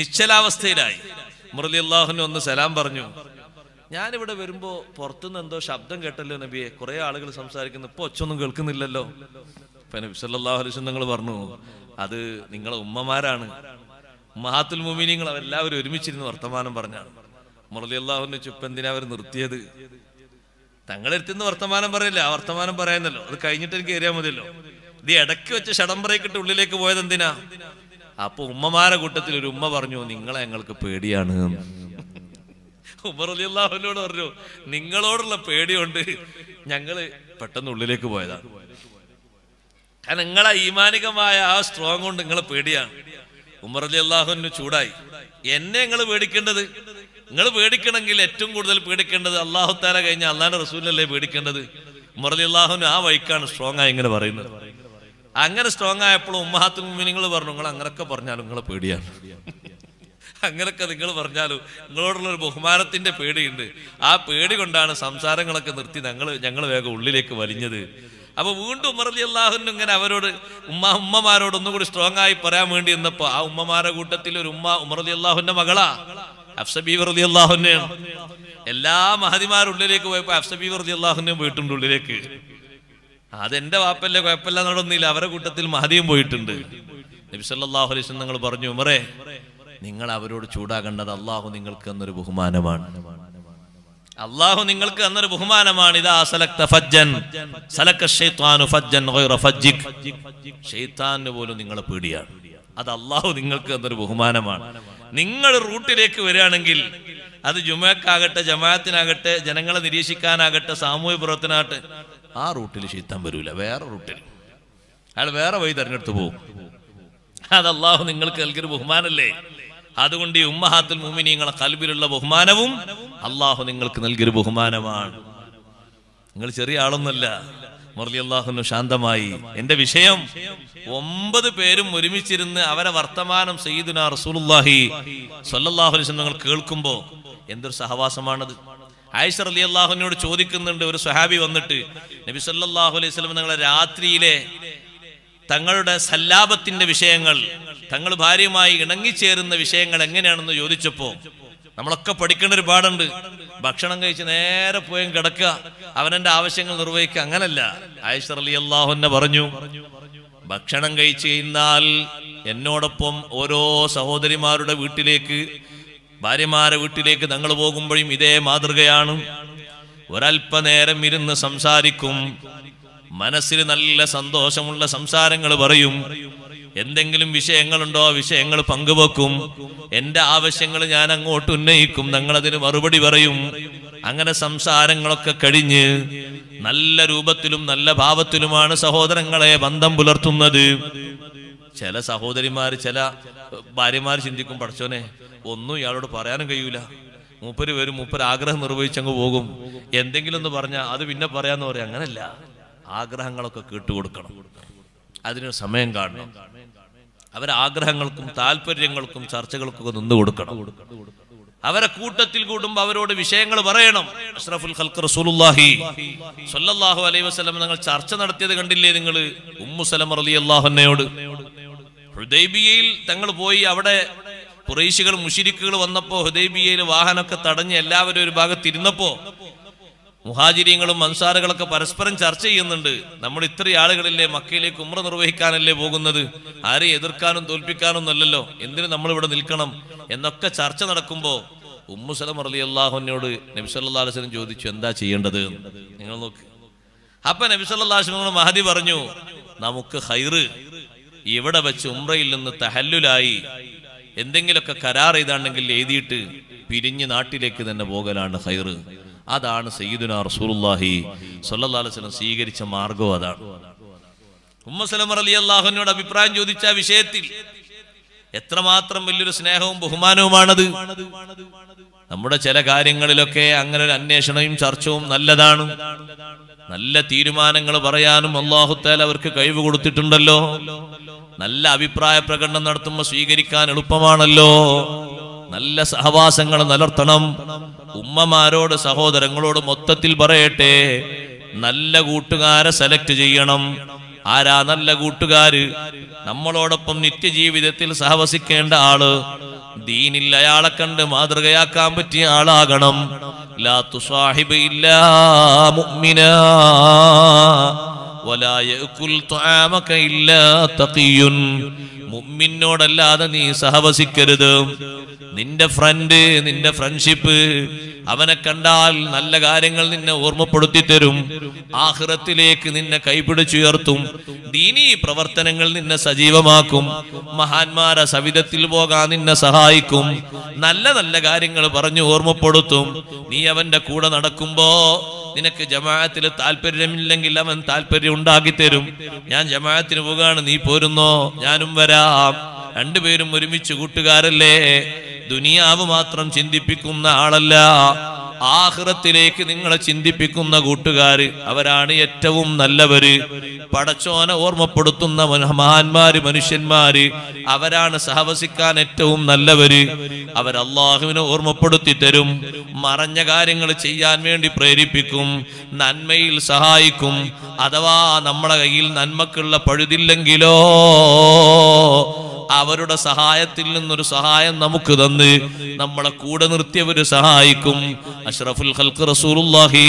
നിശ്ചലാവസ്ഥയിലായി ഉമർ അള്ളാഹുനെ ഒന്ന് സലാം പറഞ്ഞു ഞാനിവിടെ വരുമ്പോൾ പുറത്തുനിന്ന് എന്തോ ശബ്ദം കേട്ടല്ലോ നബിയെ കുറേ ആളുകൾ സംസാരിക്കുന്നു ഇപ്പൊ ഒച്ചൊന്നും കേൾക്കുന്നില്ലല്ലോ ഇപ്പം നിങ്ങൾ പറഞ്ഞു അത് നിങ്ങളെ ഉമ്മമാരാണ് മഹാത്തുൽ മുമിനിങ്ങൾ അവരെല്ലാവരും ഒരുമിച്ചിരുന്ന് വർത്തമാനം പറഞ്ഞാണ് മുറലി അള്ളാഹുവിന്റെ ചുപ്പെന്തിനെ അവർ നിർത്തിയത് തങ്ങളെടുത്തുനിന്ന് വർത്തമാനം പറയില്ല ആ വർത്തമാനം പറയാന്നല്ലോ അത് കഴിഞ്ഞിട്ട് എനിക്ക് ഏരിയാ മതിയല്ലോ ഇത് ഇടയ്ക്ക് വെച്ച് ഷടംബറയ്ക്കിട്ട് ഉള്ളിലേക്ക് പോയത് എന്തിനാ അപ്പൊ ഉമ്മമാരെ കൂട്ടത്തിൽ ഒരു ഉമ്മ പറഞ്ഞു നിങ്ങളെ ഞങ്ങൾക്ക് പേടിയാണ് ഉമർ അലി അള്ളാഹുവിനോട് പറഞ്ഞു നിങ്ങളോടുള്ള പേടിയുണ്ട് ഞങ്ങള് പെട്ടെന്ന് ഉള്ളിലേക്ക് പോയതാണ് കാരണം നിങ്ങളെ ഈമാനികമായ ആ സ്ട്രോങ് കൊണ്ട് നിങ്ങളെ പേടിയാണ് ഉമർ അലി അള്ളാഹുവിന് ചൂടായി എന്നെ നിങ്ങൾ പേടിക്കേണ്ടത് നിങ്ങൾ പേടിക്കണമെങ്കിൽ ഏറ്റവും കൂടുതൽ പേടിക്കേണ്ടത് അള്ളാഹു താര കഴിഞ്ഞ അള്ളാഹിന്റെ റസൂലല്ലേ പേടിക്കേണ്ടത് ഉമർ അലി അള്ളാഹുവിന് ആ വഴിക്കാണ് സ്ട്രോങ് ആയി ഇങ്ങനെ പറയുന്നത് അങ്ങനെ സ്ട്രോങ് ആയപ്പോൾ ഉമ്മഹാത്തു മുമിനിങ്ങൾ പറഞ്ഞു നിങ്ങൾ അങ്ങനെയൊക്കെ പറഞ്ഞാലും നിങ്ങളെ പേടിയാണ് അങ്ങനെയൊക്കെ നിങ്ങൾ പറഞ്ഞാലോ നിങ്ങളോടുള്ളൊരു ഒരു ബഹുമാനത്തിന്റെ പേടിയുണ്ട് ആ പേടി കൊണ്ടാണ് സംസാരങ്ങളൊക്കെ നിർത്തി ഞങ്ങൾ ഞങ്ങൾ വേഗം ഉള്ളിലേക്ക് വലിഞ്ഞത് അപ്പൊ വീണ്ടും ഉമർ അലി അള്ളാഹുനും ഇങ്ങനെ അവരോട് ഉമ്മ ഉമ്മമാരോട് കൂടി സ്ട്രോങ് ആയി പറയാൻ വേണ്ടി എന്നപ്പോ ആ ഉമ്മമാരുടെ കൂട്ടത്തിൽ ഒരു ഉമ്മ ഉമർ അലി അള്ളാഹുന്റെ മകളാ അഫ്സബീ അലി അള്ളാഹുനെയാണ് എല്ലാ ഉള്ളിലേക്ക് പോയപ്പോ അഫ്സബീ അലി അള്ളാഹുനെയും പോയിട്ടുണ്ട് ഉള്ളിലേക്ക് അതെന്റെ വാപ്പല്ലേ കുഴപ്പമില്ല നടന്നില്ല അവരുടെ കൂട്ടത്തിൽ മഹതിയും പോയിട്ടുണ്ട് നബിസല്ലാഹു അലൈസ് നിങ്ങൾ പറഞ്ഞു ഉമറേ നിങ്ങൾ അവരോട് ചൂടാകേണ്ടത് അള്ളാഹു നിങ്ങൾക്ക് എന്നൊരു ബഹുമാനമാണ് അള്ളാഹു നിങ്ങൾക്ക് എന്നൊരു ബഹുമാനമാണ് ഇതാ സലക്ത ഫജ്ജൻ സലക്ക ഫജ്ജൻ പോലും നിങ്ങളെ പേടിയാണ് അത് അള്ളാഹു നിങ്ങൾക്ക് എന്നൊരു ബഹുമാനമാണ് നിങ്ങൾ റൂട്ടിലേക്ക് വരികയാണെങ്കിൽ അത് ജുമാക്കാകട്ടെ ജമാഅത്തിനാകട്ടെ ജനങ്ങളെ നിരീക്ഷിക്കാനാകട്ടെ സാമൂഹ്യ പ്രവർത്തനാകട്ടെ ആ റൂട്ടിൽ ശീത്താൻ വരൂല വേറെ റൂട്ടിൽ അയാൾ വേറെ വഴി തെരഞ്ഞെടുത്ത് പോകും അത് അള്ളാഹു നിങ്ങൾക്ക് നൽകിയൊരു ബഹുമാനല്ലേ അതുകൊണ്ട് ഈ ഉമ്മഹാത്തുൽ മുമിനിങ്ങളെ കൽബിലുള്ള ബഹുമാനവും അള്ളാഹു നിങ്ങൾക്ക് നൽകിയൊരു ബഹുമാനമാണ് നിങ്ങൾ ചെറിയ ആളൊന്നല്ല മുരളി അള്ളാഹുന്നു ശാന്തമായി എന്റെ വിഷയം ഒമ്പത് പേരും ഒരുമിച്ചിരുന്ന് അവരെ വർത്തമാനം സയ്യിദുന റസൂലുല്ലാഹി സൊല്ലാഹു അലൈസ് നിങ്ങൾ കേൾക്കുമ്പോൾ എന്തൊരു സഹവാസമാണത് ആയിഷ അലി അള്ളാഹുവിനോട് ചോദിക്കുന്നുണ്ട് ഒരു സ്വഹാബി വന്നിട്ട് നബി സല്ലാഹു അലൈഹി സ്വലം നിങ്ങളെ രാത്രിയിലെ തങ്ങളുടെ സല്ലാപത്തിന്റെ വിഷയങ്ങൾ തങ്ങൾ ഭാര്യയുമായി ഇണങ്ങിച്ചേരുന്ന വിഷയങ്ങൾ എങ്ങനെയാണെന്ന് ചോദിച്ചപ്പോൾ നമ്മളൊക്കെ പഠിക്കേണ്ട ഒരു ഭക്ഷണം കഴിച്ച് നേരെ പോയും കിടക്കുക അവനെന്റെ ആവശ്യങ്ങൾ നിർവഹിക്കുക അങ്ങനല്ല ആയിഷർ അലി അള്ളാഹുന്നെ പറഞ്ഞു ഭക്ഷണം കഴിച്ച് കഴിഞ്ഞാൽ എന്നോടൊപ്പം ഓരോ സഹോദരിമാരുടെ വീട്ടിലേക്ക് ഭാര്യമാരുടെ വീട്ടിലേക്ക് തങ്ങൾ പോകുമ്പോഴും ഇതേ മാതൃകയാണ് ഒരല്പനേരം ഇരുന്ന് സംസാരിക്കും മനസ്സിൽ നല്ല സന്തോഷമുള്ള സംസാരങ്ങൾ പറയും എന്തെങ്കിലും വിഷയങ്ങളുണ്ടോ വിഷയങ്ങൾ പങ്കുവെക്കും എന്റെ ആവശ്യങ്ങൾ ഞാൻ അങ്ങോട്ട് ഉന്നയിക്കും അതിന് മറുപടി പറയും അങ്ങനെ സംസാരങ്ങളൊക്കെ കഴിഞ്ഞ് നല്ല രൂപത്തിലും നല്ല ഭാവത്തിലുമാണ് സഹോദരങ്ങളെ ബന്ധം പുലർത്തുന്നത് ചില സഹോദരിമാർ ചില ഭാര്യമാർ ചിന്തിക്കും പഠിച്ചോനെ ഒന്നും ഇയാളോട് പറയാനും കഴിയൂല മൂപ്പര് വരും മൂപ്പര് ആഗ്രഹം നിർവഹിച്ചങ്ങ് പോകും എന്തെങ്കിലും ഒന്ന് പറഞ്ഞാൽ അത് പിന്നെ പറയാന്ന് പറയാം അങ്ങനല്ല ആഗ്രഹങ്ങളൊക്കെ കേട്ടുകൊടുക്കണം അതിന് സമയം കാണണം അവരെ ആഗ്രഹങ്ങൾക്കും താല്പര്യങ്ങൾക്കും ചർച്ചകൾക്കൊക്കെ നിന്ന് കൊടുക്കണം അവരെ കൂട്ടത്തിൽ കൂടുമ്പോ അവരോട് വിഷയങ്ങൾ പറയണം അഷ്റഫുൽ ഖൽക്ക് റസൂലുല്ലാഹി സല്ലല്ലാഹു അലൈഹി വസല്ലം നിങ്ങൾ ചർച്ച നടത്തിയത് കണ്ടില്ലേ നിങ്ങൾ ഉമ്മു സലം റളിയല്ലാഹു അൻഹയോട് ഹുദൈബിയയിൽ തങ്ങൾ പോയി അവിടെ കുറേശികൾ മുഷിരിക്കുകൾ വന്നപ്പോൾ ഹുദൈബിയയിൽ വാഹനമൊക്കെ തടഞ്ഞ് എല്ലാവരും ഒരു ഭാഗത്ത് ഇരുന്നപ്പോൾ മുഹാജിരിയങ്ങളും മൻസാറുകളൊക്കെ പരസ്പരം ചർച്ച ചെയ്യുന്നുണ്ട് നമ്മൾ ഇത്ര ആളുകളില്ലേ മക്കയിലേക്ക് ഉമ്ര നിർവഹിക്കാനല്ലേ പോകുന്നത് ആരെ എതിർക്കാനും തോൽപ്പിക്കാനും അല്ലല്ലോ എന്തിനു നമ്മൾ ഇവിടെ നിൽക്കണം എന്നൊക്കെ ചർച്ച നടക്കുമ്പോൾ ഉമ്മുസലം അറലി അള്ളാഹുനോട് നബിസ്വല്ലാസ്ലം ചോദിച്ചു എന്താ ചെയ്യേണ്ടത് നിങ്ങൾ നോക്ക് അപ്പൊ നബിസ്വല്ലാസ്ലോട് അലൈസ്ലിനോട് മഹദി പറഞ്ഞു നമുക്ക് ഹൈറ് ഇവിടെ വെച്ച് ഉമ്രയിൽ നിന്ന് തഹല്ലുലായി എന്തെങ്കിലുമൊക്കെ കരാർ ചെയ്താണെങ്കിൽ എഴുതിയിട്ട് പിരിഞ്ഞ് നാട്ടിലേക്ക് തന്നെ പോകലാണ് ഹൈറ് അതാണ് സയ്യിദുന റസൂലുള്ളാഹി സ്വല്ലല്ലാഹു അലൈഹി വസല്ലം സ്വീകരിച്ച മാർഗവും അതാണ് ഉമ്മു സലമ അലി അൻഹയുടെ അഭിപ്രായം ചോദിച്ച വിഷയത്തിൽ എത്രമാത്രം വലിയൊരു സ്നേഹവും ബഹുമാനവുമാണത് നമ്മുടെ ചില കാര്യങ്ങളിലൊക്കെ അങ്ങനെ ഒരു അന്വേഷണവും ചർച്ചവും നല്ലതാണ് നല്ല തീരുമാനങ്ങൾ പറയാനും അള്ളാഹുത്താൽ അവർക്ക് കഴിവ് കൊടുത്തിട്ടുണ്ടല്ലോ നല്ല അഭിപ്രായ പ്രകടനം നടത്തുമ്പോൾ സ്വീകരിക്കാൻ എളുപ്പമാണല്ലോ നല്ല സഹവാസങ്ങൾ നിലർത്തണം ഉമ്മമാരോട് സഹോദരങ്ങളോട് മൊത്തത്തിൽ പറയട്ടെ നല്ല കൂട്ടുകാരെ സെലക്ട് ചെയ്യണം ആരാ നല്ല കൂട്ടുകാര് നമ്മളോടൊപ്പം നിത്യജീവിതത്തിൽ സഹവസിക്കേണ്ട ആള് ദീനിൽ അയാളെ കണ്ട് മാതൃകയാക്കാൻ പറ്റിയ ആളാകണം ലാത്തു സാഹിബ് ഇല്ലാ മുഅ്മിന വലാ മുമ്മിനോടല്ലാതെ നീ സഹവസിക്കരുത് നിന്റെ ഫ്രണ്ട് നിന്റെ ഫ്രണ്ട്ഷിപ്പ് അവനെ കണ്ടാൽ നല്ല കാര്യങ്ങൾ നിന്നെ ഓർമ്മപ്പെടുത്തി തരും ആഹ്റത്തിലേക്ക് നിന്നെ കൈപിടിച്ചുയർത്തും ദീനീ പ്രവർത്തനങ്ങൾ നിന്നെ സജീവമാക്കും മഹാന്മാരെ സവിധത്തിൽ പോകാൻ നിന്നെ സഹായിക്കും നല്ല നല്ല കാര്യങ്ങൾ പറഞ്ഞു ഓർമ്മപ്പെടുത്തും നീ അവന്റെ കൂടെ നടക്കുമ്പോ നിനക്ക് ജമാഅത്തിൽ താല്പര്യമില്ലെങ്കിൽ അവൻ താല്പര്യം ഉണ്ടാക്കി തരും ഞാൻ ജമാഅത്തിന് പോകാണ് നീ പോരുന്നോ ഞാനും വരാം രണ്ടുപേരും ഒരുമിച്ച് കൂട്ടുകാരല്ലേ ദുനിയാവ് മാത്രം ചിന്തിപ്പിക്കുന്ന ആളല്ല ആഹ്റത്തിലേക്ക് നിങ്ങളെ ചിന്തിപ്പിക്കുന്ന കൂട്ടുകാര് അവരാണ് ഏറ്റവും നല്ലവര് പടച്ചോനെ ഓർമ്മപ്പെടുത്തുന്ന മഹാന്മാര് മനുഷ്യന്മാര് അവരാണ് സഹവസിക്കാൻ ഏറ്റവും നല്ലവര് അവരല്ലാഹുവിനെ ഓർമ്മപ്പെടുത്തി തരും മറഞ്ഞ കാര്യങ്ങൾ ചെയ്യാൻ വേണ്ടി പ്രേരിപ്പിക്കും നന്മയിൽ സഹായിക്കും അഥവാ നമ്മളെ കയ്യിൽ നന്മക്കുള്ള പഴുതില്ലെങ്കിലോ അവരുടെ സഹായത്തിൽ നിന്നൊരു സഹായം നമുക്ക് തന്ന് നമ്മളെ കൂടെ നിർത്തിയവര് സഹായിക്കും അഷ്റഫുൽ ഹൽക്ക് റസൂലുല്ലാഹി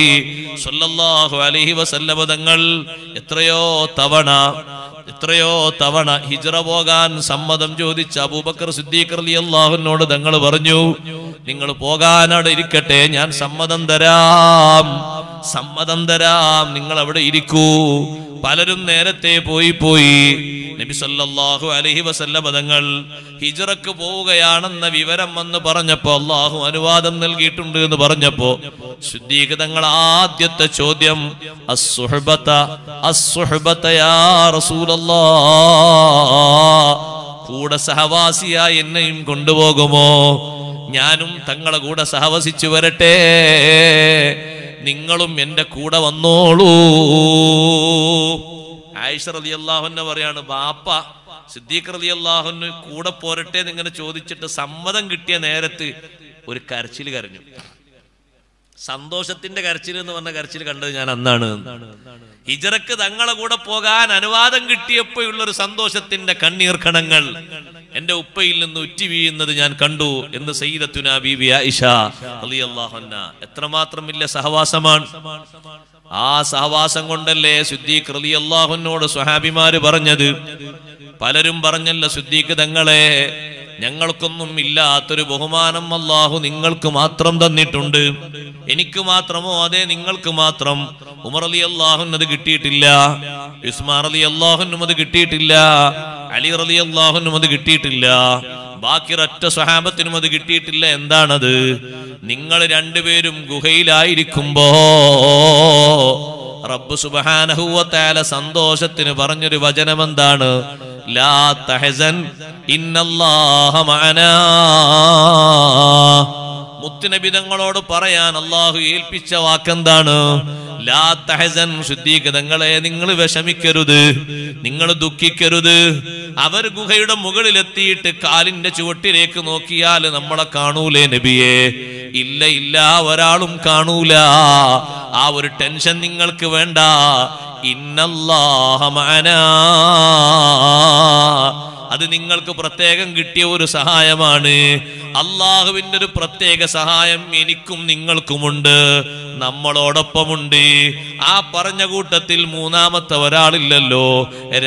അലൈഹി വസല്ലമ തങ്ങൾ എത്രയോ തവണ എത്രയോ തവണ ഹിജറ പോകാൻ സമ്മതം ചോദിച്ച അബൂബക്കർ സിദ്ദീഖ് അലി അള്ളാഹുവിനോട് തങ്ങൾ പറഞ്ഞു നിങ്ങൾ പോകാനവിടെ ഇരിക്കട്ടെ ഞാൻ സമ്മതം തരാം സമ്മതം തരാം നിങ്ങൾ അവിടെ ഇരിക്കൂ പലരും നേരത്തെ പോയി പോയി നബി സല്ലല്ലാഹു അലൈഹി വസല്ല പദങ്ങൾ ഹിജറക്ക് പോവുകയാണെന്ന വിവരം വന്ന് പറഞ്ഞപ്പോ അള്ളാഹു അനുവാദം നൽകിയിട്ടുണ്ട് എന്ന് പറഞ്ഞപ്പോ ശുദ്ധീകൃതങ്ങൾ ആദ്യത്തെ ചോദ്യം കൂടെ സഹവാസിയായി എന്നെയും കൊണ്ടുപോകുമോ ഞാനും തങ്ങളെ കൂടെ സഹവസിച്ചു വരട്ടെ നിങ്ങളും എൻ്റെ കൂടെ വന്നോളൂ ആയിഷ അലി അള്ളാഹുന്നെ പറയാണ് ബാപ്പ സിദ്ദീഖ് അലി അള്ളാഹുന് കൂടെ പോരട്ടെ എന്നിങ്ങനെ ചോദിച്ചിട്ട് സമ്മതം കിട്ടിയ നേരത്ത് ഒരു കരച്ചിൽ കരഞ്ഞു സന്തോഷത്തിന്റെ കരച്ചിൽ എന്ന് പറഞ്ഞ കരച്ചിൽ കണ്ടത് ഞാൻ അന്നാണ് ഹിജറക്ക് തങ്ങളെ കൂടെ പോകാൻ അനുവാദം കിട്ടിയപ്പോഴുള്ളൊരു സന്തോഷത്തിന്റെ കണ്ണീർ കണങ്ങൾ എന്റെ ഉപ്പയിൽ നിന്ന് ഉറ്റി വീഴുന്നത് ഞാൻ കണ്ടു എന്ന് എത്രമാത്രമില്ല ആയിഷ എത്രമാത്രം സഹവാസമാണ് ആ സഹവാസം കൊണ്ടല്ലേ സുദ്ദീഖ് അലി അള്ളാഹുനോട് സ്വഹാബിമാര് പറഞ്ഞത് പലരും പറഞ്ഞല്ല സുദ്ദീഖ് തങ്ങളെ ഞങ്ങൾക്കൊന്നും ഇല്ലാത്തൊരു ബഹുമാനം അള്ളാഹു നിങ്ങൾക്ക് മാത്രം തന്നിട്ടുണ്ട് എനിക്ക് മാത്രമോ അതെ നിങ്ങൾക്ക് മാത്രം ഉമർ അലി അള്ളാഹുൻ അത് കിട്ടിയിട്ടില്ല ഉസ്മാൻ അലി അള്ളാഹുനും അത് കിട്ടിയിട്ടില്ല അലി അലി അള്ളാഹുനും അത് കിട്ടിയിട്ടില്ല ബാക്കി ഒറ്റ സ്വഹാബത്തിനും അത് കിട്ടിയിട്ടില്ല എന്താണത് നിങ്ങൾ രണ്ടുപേരും ഗുഹയിലായിരിക്കുമ്പോ റബ്ബ് സുബഹാനഹൂവത്താല സന്തോഷത്തിന് പറഞ്ഞൊരു വചനം എന്താണ് ലാ തഹസൻ പറയാൻ അള്ളാഹു ഏൽപ്പിച്ച വാക്കെന്താണ് ലാ തഹസൻ ശുദ്ധീകൃതങ്ങളെ നിങ്ങൾ വിഷമിക്കരുത് നിങ്ങൾ ദുഃഖിക്കരുത് അവർ ഗുഹയുടെ മുകളിലെത്തിയിട്ട് കാലിന്റെ ചുവട്ടിലേക്ക് നോക്കിയാൽ നമ്മളെ കാണൂലേ നബിയെ ഇല്ല ഇല്ല ഒരാളും കാണൂല ആ ഒരു ടെൻഷൻ നിങ്ങൾക്ക് വേണ്ട ഇന്നല്ലാഹമാന അത് നിങ്ങൾക്ക് പ്രത്യേകം കിട്ടിയ ഒരു സഹായമാണ് അള്ളാഹുവിൻ്റെ ഒരു പ്രത്യേക സഹായം എനിക്കും നിങ്ങൾക്കുമുണ്ട് നമ്മളോടൊപ്പമുണ്ട് ആ പറഞ്ഞ കൂട്ടത്തിൽ മൂന്നാമത്തെ ഒരാളില്ലല്ലോ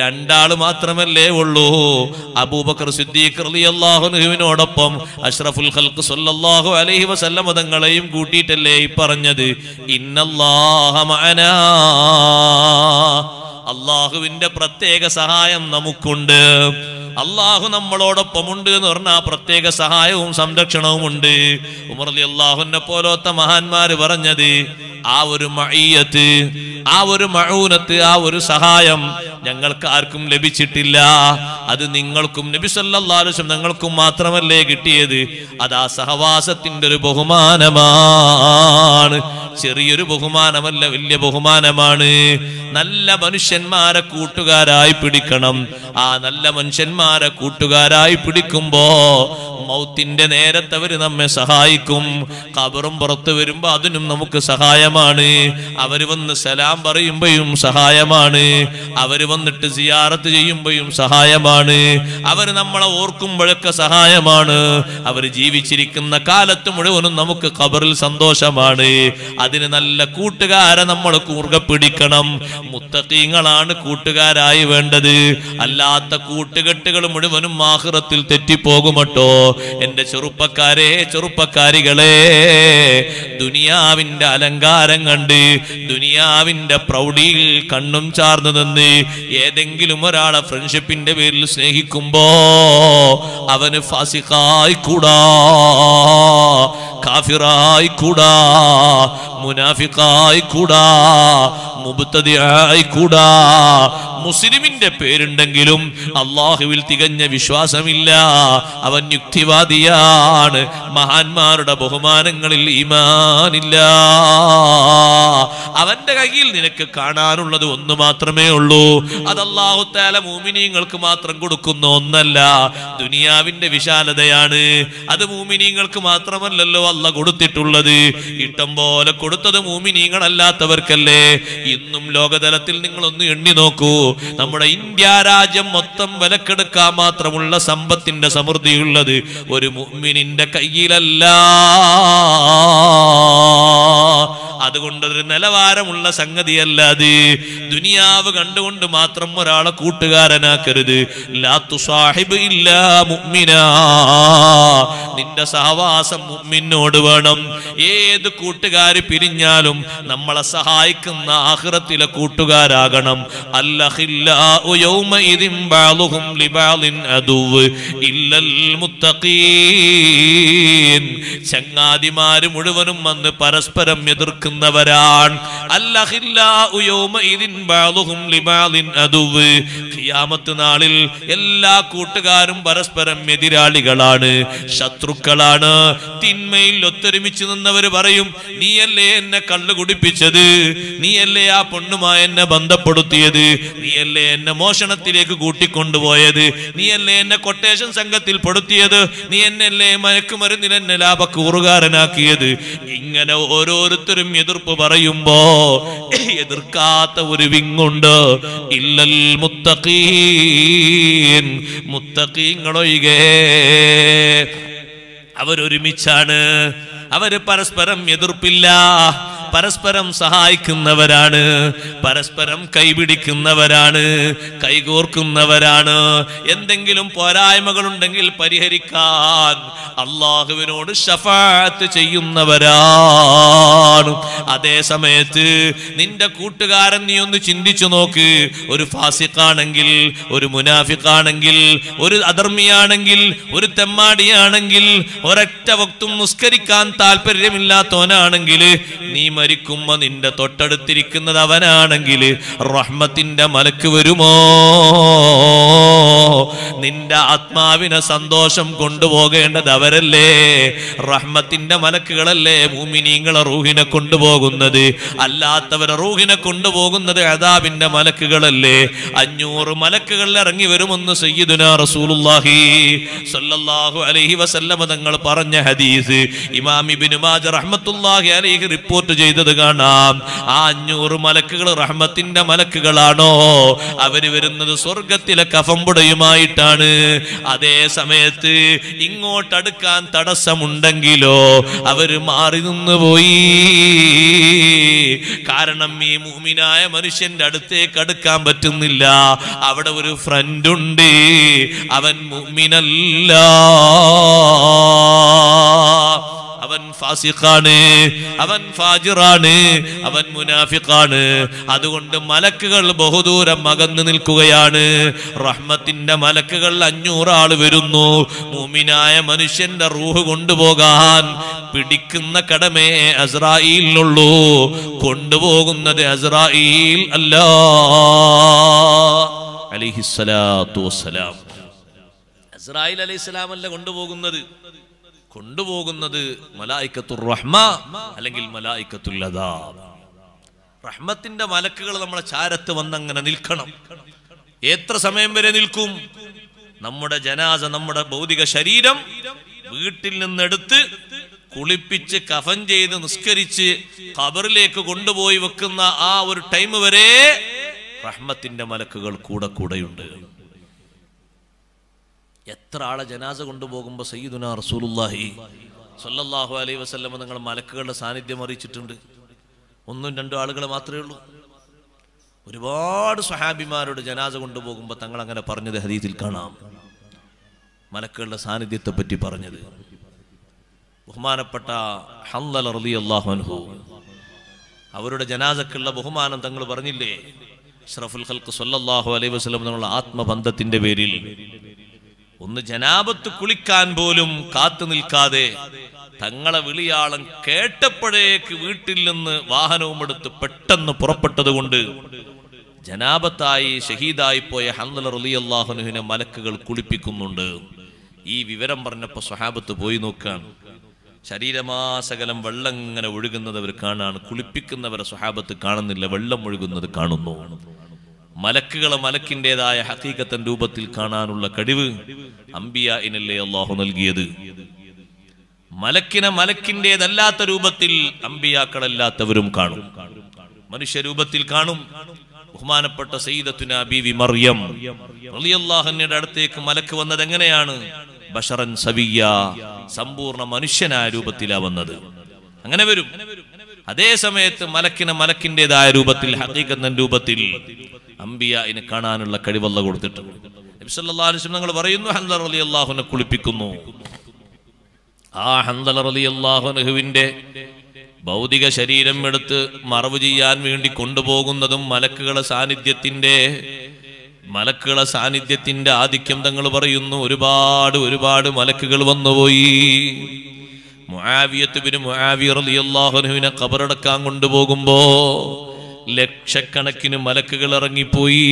രണ്ടാൾ മാത്രമല്ലേ ഉള്ളൂ അബൂബക്കർ സിദ്ദീഖ് അഷ്റഫുൽ ഖൽക്ക് സൊല്ലാഹു അലഹി വസല്ലം തങ്ങളെയും കൂട്ടിയിട്ടല്ലേ ഈ പറഞ്ഞത് ഇന്നല്ലാഹമനാ അള്ളാഹുവിന്റെ പ്രത്യേക സഹായം നമുക്കുണ്ട് അള്ളാഹു നമ്മളോടൊപ്പമുണ്ട് എന്ന് പറഞ്ഞാൽ പ്രത്യേക സഹായവും സംരക്ഷണവും ഉണ്ട് ഉമർ അലി അള്ളാഹുവിനെ പോലോത്ത മഹാന്മാര് പറഞ്ഞത് ആ ഒരു മഴയത്ത് ആ ഒരു മഴൂനത്ത് ആ ഒരു സഹായം ഞങ്ങൾക്ക് ആർക്കും ലഭിച്ചിട്ടില്ല അത് നിങ്ങൾക്കും നബി സല്ലാസ്വം ഞങ്ങൾക്കും മാത്രമല്ലേ കിട്ടിയത് അത് ആ സഹവാസത്തിന്റെ ഒരു ബഹുമാനമാണ് ചെറിയൊരു ബഹുമാനമല്ല വലിയ ബഹുമാനമാണ് നല്ല മനുഷ്യന്മാരെ കൂട്ടുകാരായി പിടിക്കണം ആ നല്ല മനുഷ്യന്മാരെ കൂട്ടുകാരായി പിടിക്കുമ്പോ മൗത്തിന്റെ നേരത്തെ അവര് നമ്മെ സഹായിക്കും കബറും പുറത്തു വരുമ്പോ അതിനും നമുക്ക് സഹായം സഹായമാണ് അവർ വന്ന് സലാം പറയുമ്പോഴും സഹായമാണ് അവർ വന്നിട്ട് സിയാറത്ത് ചെയ്യുമ്പോഴും സഹായമാണ് അവർ നമ്മളെ ഓർക്കുമ്പോഴൊക്കെ സഹായമാണ് അവർ ജീവിച്ചിരിക്കുന്ന കാലത്ത് മുഴുവനും നമുക്ക് ഖബറിൽ സന്തോഷമാണ് അതിന് നല്ല കൂട്ടുകാരെ നമ്മൾ കൂർഗ പിടിക്കണം മുത്തക്കീങ്ങളാണ് കൂട്ടുകാരായി വേണ്ടത് അല്ലാത്ത കൂട്ടുകെട്ടുകൾ മുഴുവനും ആഹ്റത്തിൽ തെറ്റിപ്പോകുമട്ടോ എൻ്റെ ചെറുപ്പക്കാരെ ചെറുപ്പക്കാരികളെ ദുനിയാവിൻ്റെ അലങ്കാര അഹങ്കാരം കണ്ട് ദുനിയാവിന്റെ പ്രൗഢിയിൽ കണ്ണും ചാർന്നു നിന്ന് ഏതെങ്കിലും ഒരാളെ ഫ്രണ്ട്ഷിപ്പിന്റെ പേരിൽ സ്നേഹിക്കുമ്പോ അവന് ഫാസിഖായി കൂടാ കാഫിറായി കൂടാ മുനാഫിക്കായിക്കൂടാ മുബത്തതിയായിക്കൂടാ മുസ്ലിമിന്റെ പേരുണ്ടെങ്കിലും അള്ളാഹുവിൽ തികഞ്ഞ വിശ്വാസമില്ല അവൻ യുക്തിവാദിയാണ് മഹാന്മാരുടെ ബഹുമാനങ്ങളിൽ ഈമാനില്ല അവന്റെ കയ്യിൽ നിനക്ക് കാണാനുള്ളത് ഒന്ന് മാത്രമേ ഉള്ളൂ അത് അള്ളാഹുത്താല മൂമിനീങ്ങൾക്ക് മാത്രം കൊടുക്കുന്ന ഒന്നല്ല ദുനിയാവിന്റെ വിശാലതയാണ് അത് മൂമിനീങ്ങൾക്ക് മാത്രമല്ലല്ലോ അല്ല കൊടുത്തിട്ടുള്ളത് ഇഷ്ടം പോലെ കൊടുത്തു കൊടുത്തത് മൂമിനീങ്ങളല്ലാത്തവർക്കല്ലേ ഇന്നും ലോകതലത്തിൽ നിങ്ങളൊന്ന് എണ്ണി നോക്കൂ നമ്മുടെ ഇന്ത്യ രാജ്യം മൊത്തം വിലക്കെടുക്കാൻ മാത്രമുള്ള സമ്പത്തിന്റെ സമൃദ്ധിയുള്ളത് ഒരു മുഅ്മിനിന്റെ കയ്യിലല്ല അതുകൊണ്ട് ഒരു നിലവാരമുള്ള സംഗതിയല്ലാതെ ദുനിയാവ് കണ്ടുകൊണ്ട് മാത്രം ഒരാളെ കൂട്ടുകാരനാക്കരുത് ലാത്തു സാഹിബ് ഇല്ല നിന്റെ സഹവാസം മുമ്മിനോട് വേണം ഏത് കൂട്ടുകാർ പിരിഞ്ഞാലും നമ്മളെ സഹായിക്കുന്ന ആഹ്റത്തിലെ കൂട്ടുകാരാകണം ചങ്ങാതിമാര് മുഴുവനും വന്ന് പരസ്പരം എതിർക്കുന്ന നിൽക്കുന്നവരാണ് നാളിൽ എല്ലാ കൂട്ടുകാരും പരസ്പരം എതിരാളികളാണ് ശത്രുക്കളാണ് തിന്മയിൽ ഒത്തൊരുമിച്ച് നിന്നവർ പറയും നീയല്ലേ എന്നെ കള്ളു കുടിപ്പിച്ചത് നീയല്ലേ ആ പൊണ്ണുമായി എന്നെ ബന്ധപ്പെടുത്തിയത് നീയല്ലേ എന്നെ മോഷണത്തിലേക്ക് കൂട്ടിക്കൊണ്ടുപോയത് നീയല്ലേ എന്നെ കൊട്ടേഷൻ സംഘത്തിൽ പെടുത്തിയത് നീ എന്നല്ലേ മയക്കുമരുന്നിൽ എന്നെ ലാഭക്കൂറുകാരനാക്കിയത് ഇങ്ങനെ ഓരോരുത്തരും എതിർപ്പ് പറയുമ്പോ എതിർക്കാത്ത ഒരു വിങ്ങുണ്ട് ഇല്ലൽ മുത്തഖീൻ മുത്തഖീങ്ങളൊഴികെ അവരൊരുമിച്ചാണ് അവര് പരസ്പരം എതിർപ്പില്ല പരസ്പരം സഹായിക്കുന്നവരാണ് പരസ്പരം കൈപിടിക്കുന്നവരാണ് കൈകോർക്കുന്നവരാണ് എന്തെങ്കിലും പോരായ്മകളുണ്ടെങ്കിൽ പരിഹരിക്കാൻ അള്ളാഹുവിനോട് ഷഫാത്ത് ചെയ്യുന്നവരാണ് അതേ സമയത്ത് നിന്റെ കൂട്ടുകാരൻ നീ ഒന്ന് ചിന്തിച്ചു നോക്ക് ഒരു ഫാസിഖാണെങ്കിൽ ഒരു മുനാഫിക്കാണെങ്കിൽ ഒരു അധർമ്മിയാണെങ്കിൽ ഒരു തെമ്മാടിയാണെങ്കിൽ ഒരൊറ്റ വക്തും നിസ്കരിക്കാൻ താല്പര്യമില്ലാത്തവനാണെങ്കിൽ നീ മരിക്കുമ്പോ നിന്റെ തൊട്ടടുത്തിരിക്കുന്നത് അവനാണെങ്കിൽ റഹ്മത്തിന്റെ മലക്ക് വരുമോ നിന്റെ ആത്മാവിനെ സന്തോഷം കൊണ്ടുപോകേണ്ടത് അവരല്ലേ റഹ്മത്തിന്റെ മലക്കുകളല്ലേ നീങ്ങളെ റൂഹിനെ കൊണ്ടുപോകുന്നത് അല്ലാത്തവരെ റൂഹിനെ കൊണ്ടുപോകുന്നത് അതാബിന്റെ മലക്കുകളല്ലേ അഞ്ഞൂറ് മലക്കുകളിൽ ഇറങ്ങി വരുമെന്ന് സയ്യിദുന റസൂലുല്ലാഹി സല്ലല്ലാഹു അലൈഹി തങ്ങൾ പറഞ്ഞ ഹദീസ് ഇമാം ഇബ്നു മാജ റഹ്മത്തുള്ളാഹി അലൈഹി റിപ്പോർട്ട് ചെയ്തു ചെയ്തത് കാണാം ആ അഞ്ഞൂറ് മലക്കുകൾ റഹ്മത്തിന്റെ മലക്കുകളാണോ അവര് വരുന്നത് സ്വർഗത്തിലെ കഫമ്പുടയുമായിട്ടാണ് അതേ സമയത്ത് ഇങ്ങോട്ടടുക്കാൻ തടസ്സമുണ്ടെങ്കിലോ അവര് മാറി നിന്ന് പോയി കാരണം ഈ മൂമിനായ മനുഷ്യന്റെ അടുത്തേക്ക് അടുക്കാൻ പറ്റുന്നില്ല അവിടെ ഒരു ഫ്രണ്ട് ഉണ്ട് അവൻ മുഅ്മിനല്ല ഫാസിഖാണ് അവൻ ഫാജിറാണ് അവൻ മുനാഫിഖാണ് അതുകൊണ്ട് മലക്കുകൾ ബഹുദൂരം അകന്നു നിൽക്കുകയാണ് റഹ്മത്തിന്റെ മലക്കുകൾ അഞ്ഞൂറാൾ വരുന്നു മൂമിനായ മനുഷ്യന്റെ റൂഹ് കൊണ്ടുപോകാൻ പിടിക്കുന്ന കടമേ അസ്രായിലുള്ളൂ കൊണ്ടുപോകുന്നത് അസ്രായിൽ അല്ല അലിഹിസ്സലാത്തു വസ്സലാം അസ്രായിൽ അലൈഹിസ്സലാം അല്ല കൊണ്ടുപോകുന്നത് കൊണ്ടുപോകുന്നത് മലായിക്കത്തു റഹ്മ അല്ലെങ്കിൽ മലായിക്കത്തു റഹ്മത്തിന്റെ മലക്കുകൾ നമ്മളെ ചാരത്ത് വന്നങ്ങനെ നിൽക്കണം എത്ര സമയം വരെ നിൽക്കും നമ്മുടെ ജനാസ നമ്മുടെ ഭൗതിക ശരീരം വീട്ടിൽ നിന്നെടുത്ത് കുളിപ്പിച്ച് കഫൻ ചെയ്ത് നിസ്കരിച്ച് ഖബറിലേക്ക് കൊണ്ടുപോയി വെക്കുന്ന ആ ഒരു ടൈം വരെ റഹ്മത്തിന്റെ മലക്കുകൾ കൂടെ കൂടെയുണ്ട് എത്ര ആളെ ജനാസ കൊണ്ടുപോകുമ്പോൾ സയ്യിദുന റസൂലുല്ലാഹി സല്ലല്ലാഹു അലൈഹി വസല്ലം നിങ്ങൾ മലക്കുകളുടെ സാന്നിധ്യം അറിയിച്ചിട്ടുണ്ട് ഒന്നും രണ്ടും ആളുകൾ മാത്രമേ ഉള്ളൂ ഒരുപാട് സ്വഹാബിമാരോട് ജനാസ കൊണ്ടുപോകുമ്പോൾ തങ്ങൾ അങ്ങനെ പറഞ്ഞത് ഹദീസിൽ കാണാം മലക്കുകളുടെ സാന്നിധ്യത്തെ പറ്റി പറഞ്ഞത് ബഹുമാനപ്പെട്ട ഹംലൽ റളിയല്ലാഹു അൻഹു അവരുടെ ജനാസക്കുള്ള ബഹുമാനം തങ്ങൾ പറഞ്ഞില്ലേ ഷറഫുൽ ഹൽക്ക് സൊല്ലാഹു അലൈഹി വസല്ലം എന്നുള്ള ആത്മബന്ധത്തിന്റെ പേരിൽ ഒന്ന് ജനാപത്ത് കുളിക്കാൻ പോലും കാത്തു നിൽക്കാതെ തങ്ങളെ വിളിയാളം കേട്ടപ്പോഴേക്ക് വീട്ടിൽ നിന്ന് വാഹനവും എടുത്ത് പെട്ടെന്ന് പുറപ്പെട്ടതുകൊണ്ട് ജനാപത്തായി ഷഹീദായി പോയ ഹന്നൽ റലിയല്ലാഹുനുവിനെ മലക്കുകൾ കുളിപ്പിക്കുന്നുണ്ട് ഈ വിവരം പറഞ്ഞപ്പോൾ സ്വഹാബത്ത് പോയി നോക്കാൻ ശരീരമാസകലം വെള്ളം ഇങ്ങനെ ഒഴുകുന്നത് അവർ കാണാണ് കുളിപ്പിക്കുന്നവരെ സ്വഹാബത്ത് കാണുന്നില്ല വെള്ളം ഒഴുകുന്നത് കാണുന്നു മലക്കുകളെ മലക്കിന്റേതായ ഹക്കീക്കത്തൻ രൂപത്തിൽ കാണാനുള്ള കഴിവ് അമ്പിയ ഇനല്ലേ അള്ളാഹു നൽകിയത് മലക്കിനെ മലക്കിന്റേതല്ലാത്ത രൂപത്തിൽ അമ്പിയാക്കളല്ലാത്തവരും കാണും മനുഷ്യരൂപത്തിൽ കാണും ബഹുമാനപ്പെട്ട സയ്യിദത്തുന ബീവി മറിയം റളിയല്ലാഹുവിന്റെ അടുത്തേക്ക് മലക്ക് വന്നത് എങ്ങനെയാണ് ബഷറൻ സവിയ സമ്പൂർണ്ണ മനുഷ്യനായ രൂപത്തിലാ വന്നത് അങ്ങനെ വരും അതേ സമയത്ത് മലക്കിനെ മലക്കിൻ്റെതായ രൂപത്തിൽ ഹക്കീക്കത്തൻ രൂപത്തിൽ ഇന് കാണാനുള്ള കഴിവല്ല കൊടുത്തിട്ടുണ്ട് നബിസല്ലാസ്ലം പറയുന്നു ഹന്ദർ അലി അള്ളാഹുനെ കുളിപ്പിക്കുന്നു ആ ഹന്ദർ അലി അള്ളാഹുനഹുവിന്റെ ഭൗതിക ശരീരം എടുത്ത് മറവ് ചെയ്യാൻ വേണ്ടി കൊണ്ടുപോകുന്നതും മലക്കുകളെ സാന്നിധ്യത്തിന്റെ മലക്കുകളെ സാന്നിധ്യത്തിന്റെ ആധിക്യം തങ്ങൾ പറയുന്നു ഒരുപാട് ഒരുപാട് മലക്കുകൾ വന്നുപോയി മുആവിയത്തുബിന് റളിയല്ലാഹു അലിയല്ലാഹുനുവിനെ കബറടക്കാൻ കൊണ്ടുപോകുമ്പോ ലക്ഷക്കണക്കിന് മലക്കുകൾ ഇറങ്ങിപ്പോയി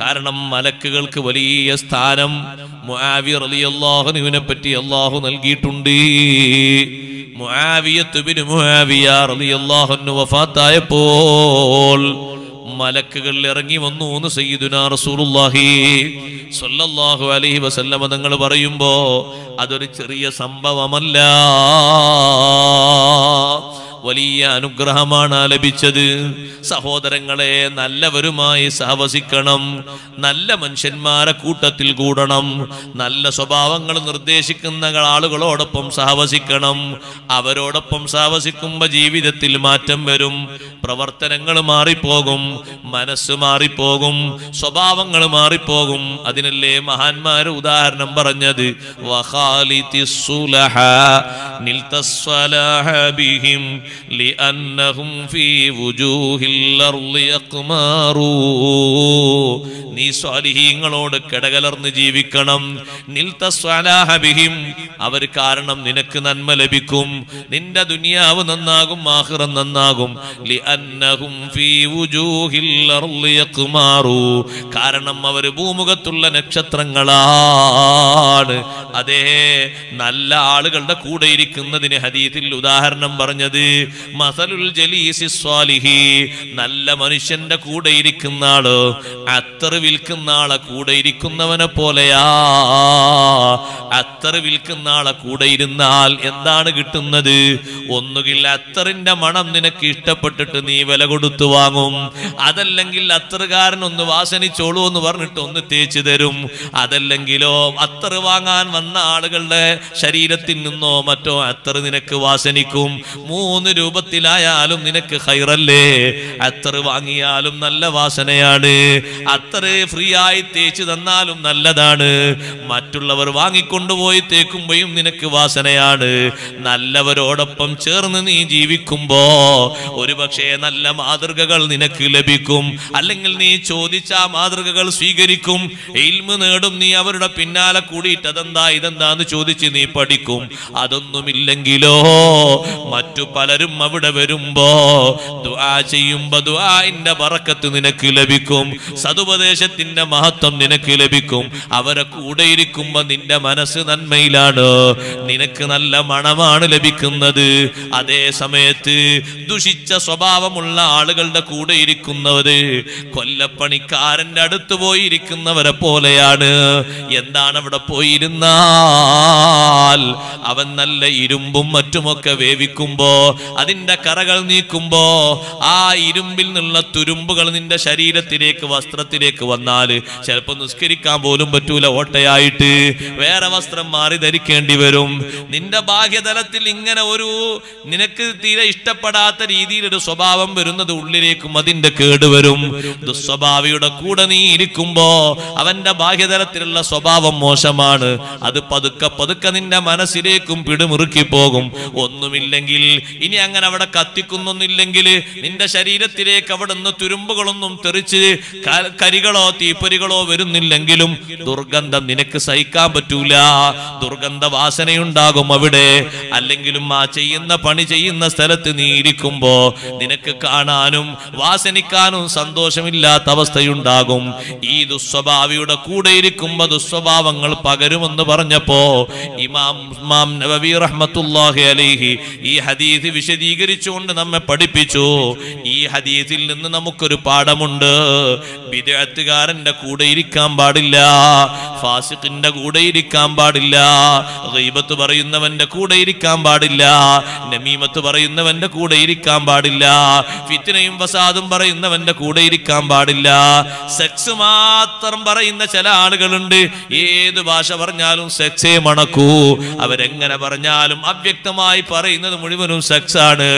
കാരണം മലക്കുകൾക്ക് വലിയ സ്ഥാനം റളിയല്ലാഹു അലിയല്ലാഹുനുവിനെ പറ്റി അല്ലാഹു നൽകിയിട്ടുണ്ട് മുആവിയത്തുബിന് മുആവിയ അലിയല്ലാഹുനു വഫാത്തായപ്പോൾ മലക്കുകൾ ഇറങ്ങി വന്നു എന്ന് സയ്യിദുന റസൂലുല്ലാഹി അലഹി അലൈഹി വസല്ലമ തങ്ങൾ പറയുമ്പോൾ അതൊരു ചെറിയ സംഭവമല്ല വലിയ അനുഗ്രഹമാണ് ലഭിച്ചത് സഹോദരങ്ങളെ നല്ലവരുമായി സഹവസിക്കണം നല്ല മനുഷ്യന്മാരെ കൂട്ടത്തിൽ കൂടണം നല്ല സ്വഭാവങ്ങൾ നിർദ്ദേശിക്കുന്ന ആളുകളോടൊപ്പം സഹവസിക്കണം അവരോടൊപ്പം സഹവസിക്കുമ്പോൾ ജീവിതത്തിൽ മാറ്റം വരും പ്രവർത്തനങ്ങൾ മാറിപ്പോകും മനസ്സ് മാറിപ്പോകും സ്വഭാവങ്ങൾ മാറിപ്പോകും അതിനല്ലേ മഹാന്മാർ ഉദാഹരണം പറഞ്ഞത് വഹാലി ബിഹിം لأنهم في وجوه الأرض يقمارون നീ സ്വാലിഹീങ്ങളോട് കിടകലർന്ന് ജീവിക്കണം നിൽത്തസ്വലാഹബിഹിം അവർ കാരണം നിനക്ക് നന്മ ലഭിക്കും നിന്റെ ദുനിയാവ് നന്നാകും ആഹ്റം നന്നാകും കാരണം അവർ ഭൂമുഖത്തുള്ള നക്ഷത്രങ്ങളാണ് അതേ നല്ല ആളുകളുടെ കൂടെ ഇരിക്കുന്നതിന് ഹദീത്തിൽ ഉദാഹരണം പറഞ്ഞത് മസലുൽ ജലീസി സ്വാലിഹി നല്ല മനുഷ്യന്റെ കൂടെ ഇരിക്കുന്ന ആള് അത്തർ വിൽക്കുന്ന ആളെ കൂടെ ഇരിക്കുന്നവനെ പോലെയാ അത്തർ വിൽക്കുന്ന ആളെ കൂടെ ഇരുന്നാൽ എന്താണ് കിട്ടുന്നത് ഒന്നുകിൽ അത്തറിന്റെ മണം നിനക്ക് ഇഷ്ടപ്പെട്ടിട്ട് നീ വില കൊടുത്തു വാങ്ങും അതല്ലെങ്കിൽ അത്തറുകാരൻ ഒന്ന് വാസനിച്ചോളൂ എന്ന് പറഞ്ഞിട്ട് ഒന്ന് തേച്ചു തരും അതല്ലെങ്കിലോ അത്തർ വാങ്ങാൻ വന്ന ആളുകളുടെ ശരീരത്തിൽ നിന്നോ മറ്റോ അത്തർ നിനക്ക് വാസനിക്കും മൂന്ന് മൂന്ന് രൂപത്തിലായാലും നിനക്ക് ഹൈറല്ലേ അത്ര വാങ്ങിയാലും നല്ല വാസനയാണ് അത്ര ഫ്രീ ആയി തേച്ച് തന്നാലും നല്ലതാണ് മറ്റുള്ളവർ വാങ്ങിക്കൊണ്ടുപോയി തേക്കുമ്പോഴും നിനക്ക് വാസനയാണ് നല്ലവരോടൊപ്പം ചേർന്ന് നീ ജീവിക്കുമ്പോ ഒരുപക്ഷെ നല്ല മാതൃകകൾ നിനക്ക് ലഭിക്കും അല്ലെങ്കിൽ നീ ചോദിച്ച മാതൃകകൾ സ്വീകരിക്കും ഇൽമ നേടും നീ അവരുടെ പിന്നാലെ കൂടിയിട്ട് അതെന്താ ഇതെന്താന്ന് ചോദിച്ച് നീ പഠിക്കും അതൊന്നുമില്ലെങ്കിലോ മറ്റു പല വരും അവിടെ വരുമ്പോ ദുആ ചെയ്യുമ്പോ ദുആന്റെ ബർക്കത്ത് നിനക്ക് ലഭിക്കും സതുപദേശത്തിന്റെ മഹത്വം നിനക്ക് ലഭിക്കും അവരെ കൂടെ ഇരിക്കുമ്പോ നിന്റെ മനസ്സ് നന്മയിലാണ് നിനക്ക് നല്ല മണമാണ് ലഭിക്കുന്നത് അതേ സമയത്ത് ദുഷിച്ച സ്വഭാവമുള്ള ആളുകളുടെ കൂടെ ഇരിക്കുന്നവര് കൊല്ലപ്പണിക്കാരന്റെ അടുത്ത് പോയിരിക്കുന്നവരെ പോലെയാണ് എന്താണ് അവിടെ പോയിരുന്നാൽ അവൻ നല്ല ഇരുമ്പും മറ്റുമൊക്കെ വേവിക്കുമ്പോ അതിന്റെ കറകൾ നീക്കുമ്പോ ആ ഇരുമ്പിൽ നിന്നുള്ള തുരുമ്പുകൾ നിന്റെ ശരീരത്തിലേക്ക് വസ്ത്രത്തിലേക്ക് വന്നാൽ ചിലപ്പോൾ നിസ്കരിക്കാൻ പോലും പറ്റൂല ഓട്ടയായിട്ട് വേറെ വസ്ത്രം മാറി ധരിക്കേണ്ടി വരും നിന്റെ ബാഹ്യതലത്തിൽ ഇങ്ങനെ ഒരു നിനക്ക് തീരെ ഇഷ്ടപ്പെടാത്ത രീതിയിൽ ഒരു സ്വഭാവം വരുന്നത് ഉള്ളിലേക്കും അതിന്റെ കേടുവരും ദുസ്വഭാവിയുടെ കൂടെ നീ ഇരിക്കുമ്പോ അവന്റെ ബാഹ്യതലത്തിലുള്ള സ്വഭാവം മോശമാണ് അത് പതുക്കെ പതുക്കെ നിന്റെ മനസ്സിലേക്കും പിടിമുറുക്കി പോകും ഒന്നുമില്ലെങ്കിൽ ഇനി നീ അങ്ങനെ അവിടെ കത്തിക്കുന്നൊന്നില്ലെങ്കിൽ നിന്റെ ശരീരത്തിലേക്ക് അവിടെ നിന്ന് തുരുമ്പുകളൊന്നും തെറിച്ച് കരികളോ തീപ്പൊരികളോ വരുന്നില്ലെങ്കിലും ദുർഗന്ധം നിനക്ക് സഹിക്കാൻ പറ്റൂല ദുർഗന്ധ വാസനയുണ്ടാകും അവിടെ അല്ലെങ്കിലും ആ ചെയ്യുന്ന പണി ചെയ്യുന്ന സ്ഥലത്ത് നീ ഇരിക്കുമ്പോ നിനക്ക് കാണാനും വാസനിക്കാനും സന്തോഷമില്ലാത്ത അവസ്ഥയുണ്ടാകും ഈ ദുസ്വഭാവിയുടെ കൂടെ ഇരിക്കുമ്പോ ദുസ്വഭാവങ്ങൾ പകരുമെന്ന് പറഞ്ഞപ്പോ ഇമാം ഇമാം അലൈഹി ഈ ഹദീസ് വിശദീകരിച്ചുകൊണ്ട് നമ്മെ പഠിപ്പിച്ചു ഈ ഹദീസിൽ നിന്ന് നമുക്കൊരു പാഠമുണ്ട് വിദേഹത്തുകാരന്റെ കൂടെ ഇരിക്കാൻ പാടില്ല ഫാസിഖിന്റെ കൂടെ ഇരിക്കാൻ പാടില്ല റീബത്ത് പറയുന്നവന്റെ കൂടെ ഇരിക്കാൻ പാടില്ല നമീമത്ത് പറയുന്നവന്റെ കൂടെ ഇരിക്കാൻ പാടില്ല ഫിത്തിനയും വസാദും പറയുന്നവന്റെ കൂടെ ഇരിക്കാൻ പാടില്ല സെക്സ് മാത്രം പറയുന്ന ചില ആളുകളുണ്ട് ഏത് ഭാഷ പറഞ്ഞാലും സെക്സേ മണക്കൂ അവരെങ്ങനെ പറഞ്ഞാലും അവ്യക്തമായി പറയുന്നത് മുഴുവനും സെക്സ് ആണ്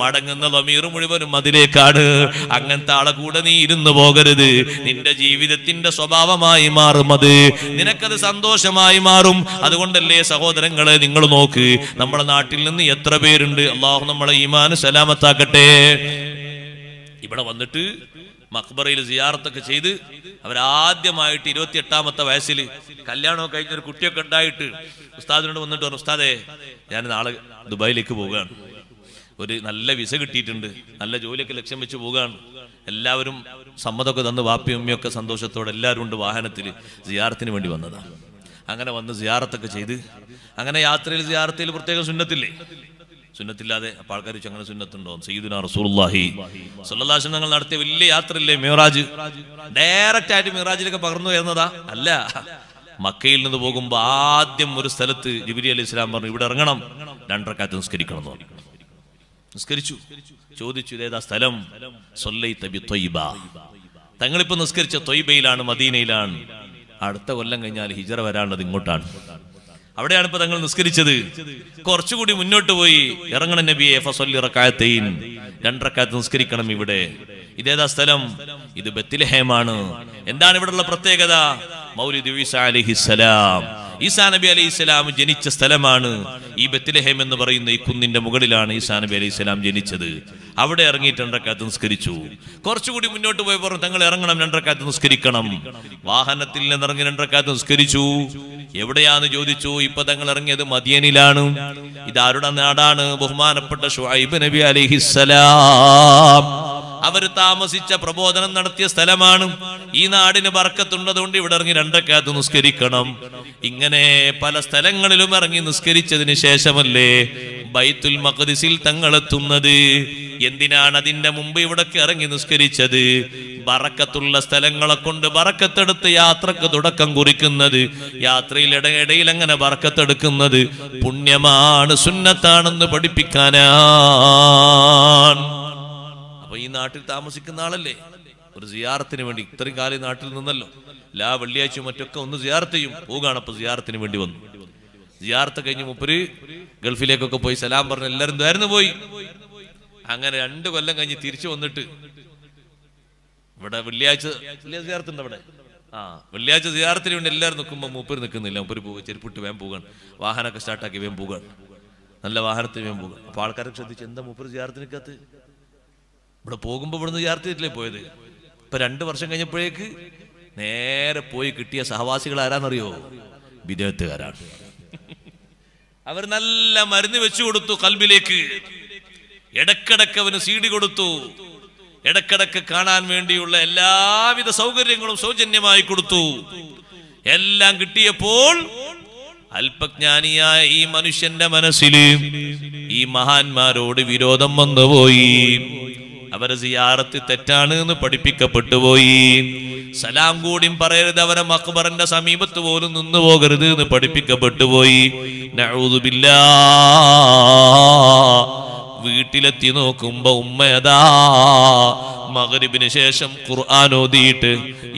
മടങ്ങുന്ന ലമീർ മുഴുവനും അതിലേക്കാണ് അങ്ങനത്തെ ആളെ കൂടെ നീ ഇരുന്നു പോകരുത് നിന്റെ ജീവിതത്തിന്റെ സ്വഭാവമായി മാറും അത് നിനക്കത് സന്തോഷമായി മാറും അതുകൊണ്ടല്ലേ സഹോദരങ്ങളെ നിങ്ങൾ നോക്ക് നമ്മുടെ നാട്ടിൽ നിന്ന് എത്ര പേരുണ്ട് അള്ളാഹു നമ്മളെ ഈമാന് സലാമത്താക്കട്ടെ ഇവിടെ വന്നിട്ട് മക്ബറയിൽ സിയാറത്തൊക്കെ ചെയ്ത് അവരാദ്യമായിട്ട് ഇരുപത്തി എട്ടാമത്തെ വയസ്സിൽ കല്യാണമൊക്കെ കഴിഞ്ഞൊരു കുട്ടിയൊക്കെ ഉണ്ടായിട്ട് ഉസ്താദിനോട് വന്നിട്ട് പറഞ്ഞു ഉസ്താദേ ഞാൻ നാളെ ദുബായിലേക്ക് പോവുകയാണ് ഒരു നല്ല വിസ കിട്ടിയിട്ടുണ്ട് നല്ല ജോലിയൊക്കെ ലക്ഷ്യം വെച്ച് പോവുകയാണ് എല്ലാവരും സമ്മതമൊക്കെ തന്ന് വാപ്പിയമ്മയൊക്കെ സന്തോഷത്തോടെ എല്ലാവരും ഉണ്ട് വാഹനത്തിൽ സിയാറത്തിന് വേണ്ടി വന്നതാണ് അങ്ങനെ വന്ന് സിയാറത്തൊക്കെ ചെയ്ത് അങ്ങനെ യാത്രയിൽ സിയാറത്തിൽ പ്രത്യേകം സുന്നത്തില്ലേ സുന്നത്തില്ലാതെ അപ്പൊ ആൾക്കാർ വെച്ച് അങ്ങനെ സുന്നത്തുണ്ടോ സയ്യിദുനാ റസൂലുള്ളാഹി സല്ലല്ലാഹു ഞങ്ങൾ നടത്തിയ വലിയ യാത്രയില്ലേ മിറാജ് ഡയറക്റ്റ് ആയിട്ട് മിറാജിലൊക്കെ പകർന്നു വരുന്നതാ അല്ല മക്കയിൽ നിന്ന് പോകുമ്പോൾ ആദ്യം ഒരു സ്ഥലത്ത് ജിബിരി അലി ഇസ്ലാം പറഞ്ഞു ഇവിടെ ഇറങ്ങണം രണ്ടരക്കാറ്റ് നിസ്കരിക്കണം എന്ന് പറഞ്ഞു നിസ്കരിച്ചു ചോദിച്ചു ഏതാ സ്ഥലം തങ്ങളിപ്പോ നിസ്കരിച്ച തൊയ്ബയിലാണ് മദീനയിലാണ് അടുത്ത കൊല്ലം കഴിഞ്ഞാൽ ഹിജറ വരാനുള്ളത് ഇങ്ങോട്ടാണ് അവിടെയാണ് ഇപ്പൊ തങ്ങൾ നിസ്കരിച്ചത് കുറച്ചുകൂടി മുന്നോട്ട് പോയി ഇറങ്ങണ നബിയെ ഫസൊല്ലിറക്കായത്തെയിൻ രണ്ടറക്കായത്ത് നിസ്കരിക്കണം ഇവിടെ ഇതേതാ സ്ഥലം ഇത് ബത്തിലഹേമാണ് എന്താണ് ഉള്ള പ്രത്യേകത മൗലിദ് അലിഹിസലാം ഈസാ നബി അലൈഹി സ്വലാം ജനിച്ച സ്ഥലമാണ് ഈ ബത്തിലഹേം എന്ന് പറയുന്ന ഈ കുന്നിന്റെ മുകളിലാണ് ഈസാ നബി അലൈഹി സ്വലാം ജനിച്ചത് അവിടെ ഇറങ്ങിയിട്ട് രണ്ടരക്കാത്ത് നിസ്കരിച്ചു കുറച്ചുകൂടി മുന്നോട്ട് പറഞ്ഞു തങ്ങൾ ഇറങ്ങണം രണ്ടരക്കാത്ത് നിസ്കരിക്കണം വാഹനത്തിൽ നിന്നിറങ്ങി രണ്ടരക്കാത്ത് നിസ്കരിച്ചു എവിടെയാന്ന് ചോദിച്ചു ഇപ്പൊ തങ്ങൾ ഇറങ്ങിയത് മദിയനിലാണ് ഇതാരുടെ നാടാണ് ബഹുമാനപ്പെട്ട ഷുഹൈബ് നബി അലിഹിസ്സലാം അവർ താമസിച്ച പ്രബോധനം നടത്തിയ സ്ഥലമാണ് ഈ നാടിന് കൊണ്ട് ഇവിടെ ഇറങ്ങി രണ്ടക്കാത്ത് നിസ്കരിക്കണം ഇങ്ങനെ പല സ്ഥലങ്ങളിലും ഇറങ്ങി നിസ്കരിച്ചതിന് ശേഷമല്ലേ ബൈത്തുൽ മഖദിസിൽ തങ്ങളെത്തുന്നത് എന്തിനാണ് അതിന്റെ മുമ്പ് ഇവിടൊക്കെ ഇറങ്ങി നിസ്കരിച്ചത് ബറക്കത്തുള്ള സ്ഥലങ്ങളെ കൊണ്ട് ബറക്കത്തെടുത്ത് യാത്രക്ക് തുടക്കം കുറിക്കുന്നത് യാത്രയിൽ ഇടയിടയിൽ അങ്ങനെ ബറക്കത്തെടുക്കുന്നത് പുണ്യമാണ് സുന്നത്താണെന്ന് പഠിപ്പിക്കാനാണ് അപ്പൊ ഈ നാട്ടിൽ താമസിക്കുന്ന ആളല്ലേ ഒരു സിയാറത്തിന് വേണ്ടി ഇത്രയും കാലം നാട്ടിൽ നിന്നല്ലോ എല്ലാ വെള്ളിയാഴ്ചയും മറ്റൊക്കെ ഒന്ന് സിയാർത്ത് ചെയ്യും പോവുകയാണ് അപ്പൊ സിയാറത്തിന് വേണ്ടി വന്നു സിയാർത്ത് കഴിഞ്ഞ് മുപ്പര് ഗൾഫിലേക്കൊക്കെ പോയി സലാം പറഞ്ഞ് എല്ലാവരും ദ്വാരന്ന് പോയി അങ്ങനെ രണ്ട് കൊല്ലം കഴിഞ്ഞ് തിരിച്ചു വന്നിട്ട് ഇവിടെ വെള്ളിയാഴ്ച സിയാർത്തുണ്ട് അവിടെ ആ വെള്ളിയാഴ്ച സിയാർത്തിന് വേണ്ടി എല്ലാവരും നിൽക്കുമ്പോൾ മുപ്പര് നിൽക്കുന്നില്ല മുപ്പര് പോകുക ചെരുപ്പിട്ട് വേം പോകാൻ വാഹനമൊക്കെ സ്റ്റാർട്ടാക്കി വേം പോകാൻ നല്ല വാഹനത്തിൽ വേം പോകാൻ അപ്പൊ ആൾക്കാരെ ശ്രദ്ധിച്ച് എന്താ മുപ്പര് സിയാർത്തിനൊക്കത്ത് ഇവിടെ പോകുമ്പോൾ ഇവിടുന്ന് വിചാരിച്ചിട്ടില്ലേ പോയത് ഇപ്പൊ രണ്ടു വർഷം കഴിഞ്ഞപ്പോഴേക്ക് നേരെ പോയി കിട്ടിയ സഹവാസികൾ ആരാന്നറിയോ വിദേഹത്തുകാരാണ് അവർ നല്ല മരുന്ന് വെച്ചു കൊടുത്തു കൽബിലേക്ക് ഇടക്കിടക്ക് അവന് സീഡി കൊടുത്തു ഇടക്കിടക്ക് കാണാൻ വേണ്ടിയുള്ള എല്ലാവിധ സൗകര്യങ്ങളും സൗജന്യമായി കൊടുത്തു എല്ലാം കിട്ടിയപ്പോൾ അല്പജ്ഞാനിയായ ഈ മനുഷ്യന്റെ മനസ്സിൽ ഈ മഹാന്മാരോട് വിരോധം വന്നുപോയി അവരെ സിയാറത്ത് തെറ്റാണ് എന്ന് പഠിപ്പിക്കപ്പെട്ടു പോയി സലാം കൂടിയും പറയരുത് അവരെ മക്ബറിന്റെ സമീപത്ത് പോലും നിന്നു പോകരുത് എന്ന് പഠിപ്പിക്കപ്പെട്ടു പോയി വീട്ടിലെത്തി നോക്കുമ്പോ ഉമ്മയതാ മകരിബിന് ശേഷം ഖുർആൻ ഓതിയിട്ട്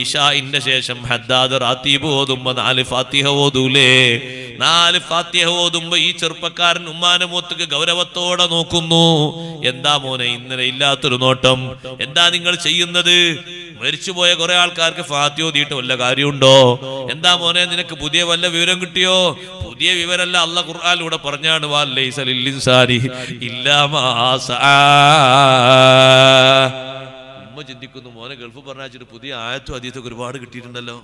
ഇഷാഇന്റെ ശേഷം ഹദ്ദാദ് റാത്തീബ് ഓതുമ്പോ നാല് ഫാത്തിഹ ഓതൂലേ നാല് ഫാത്തിഹ ഓതുമ്പോ ഈ ചെറുപ്പക്കാരൻ ഉമ്മാനെ മൂത്തക്ക് ഗൗരവത്തോടെ നോക്കുന്നു എന്താ മോനെ ഇന്നലെ ഇല്ലാത്തൊരു നോട്ടം എന്താ നിങ്ങൾ ചെയ്യുന്നത് മരിച്ചുപോയ കുറെ ആൾക്കാർക്ക് ഫാത്തി ഓതിയിട്ട് വല്ല കാര്യമുണ്ടോ എന്താ മോനെ നിനക്ക് പുതിയ വല്ല വിവരം കിട്ടിയോ പുതിയ വിവരല്ല അല്ല ഖുർആാനിലൂടെ പറഞ്ഞാണ് ചിന്തിക്കുന്നു മോനെ ഗൾഫ് പറഞ്ഞു പുതിയ ആയത്തും അതീത്തൊക്കെ ഒരുപാട് കിട്ടിയിട്ടുണ്ടല്ലോ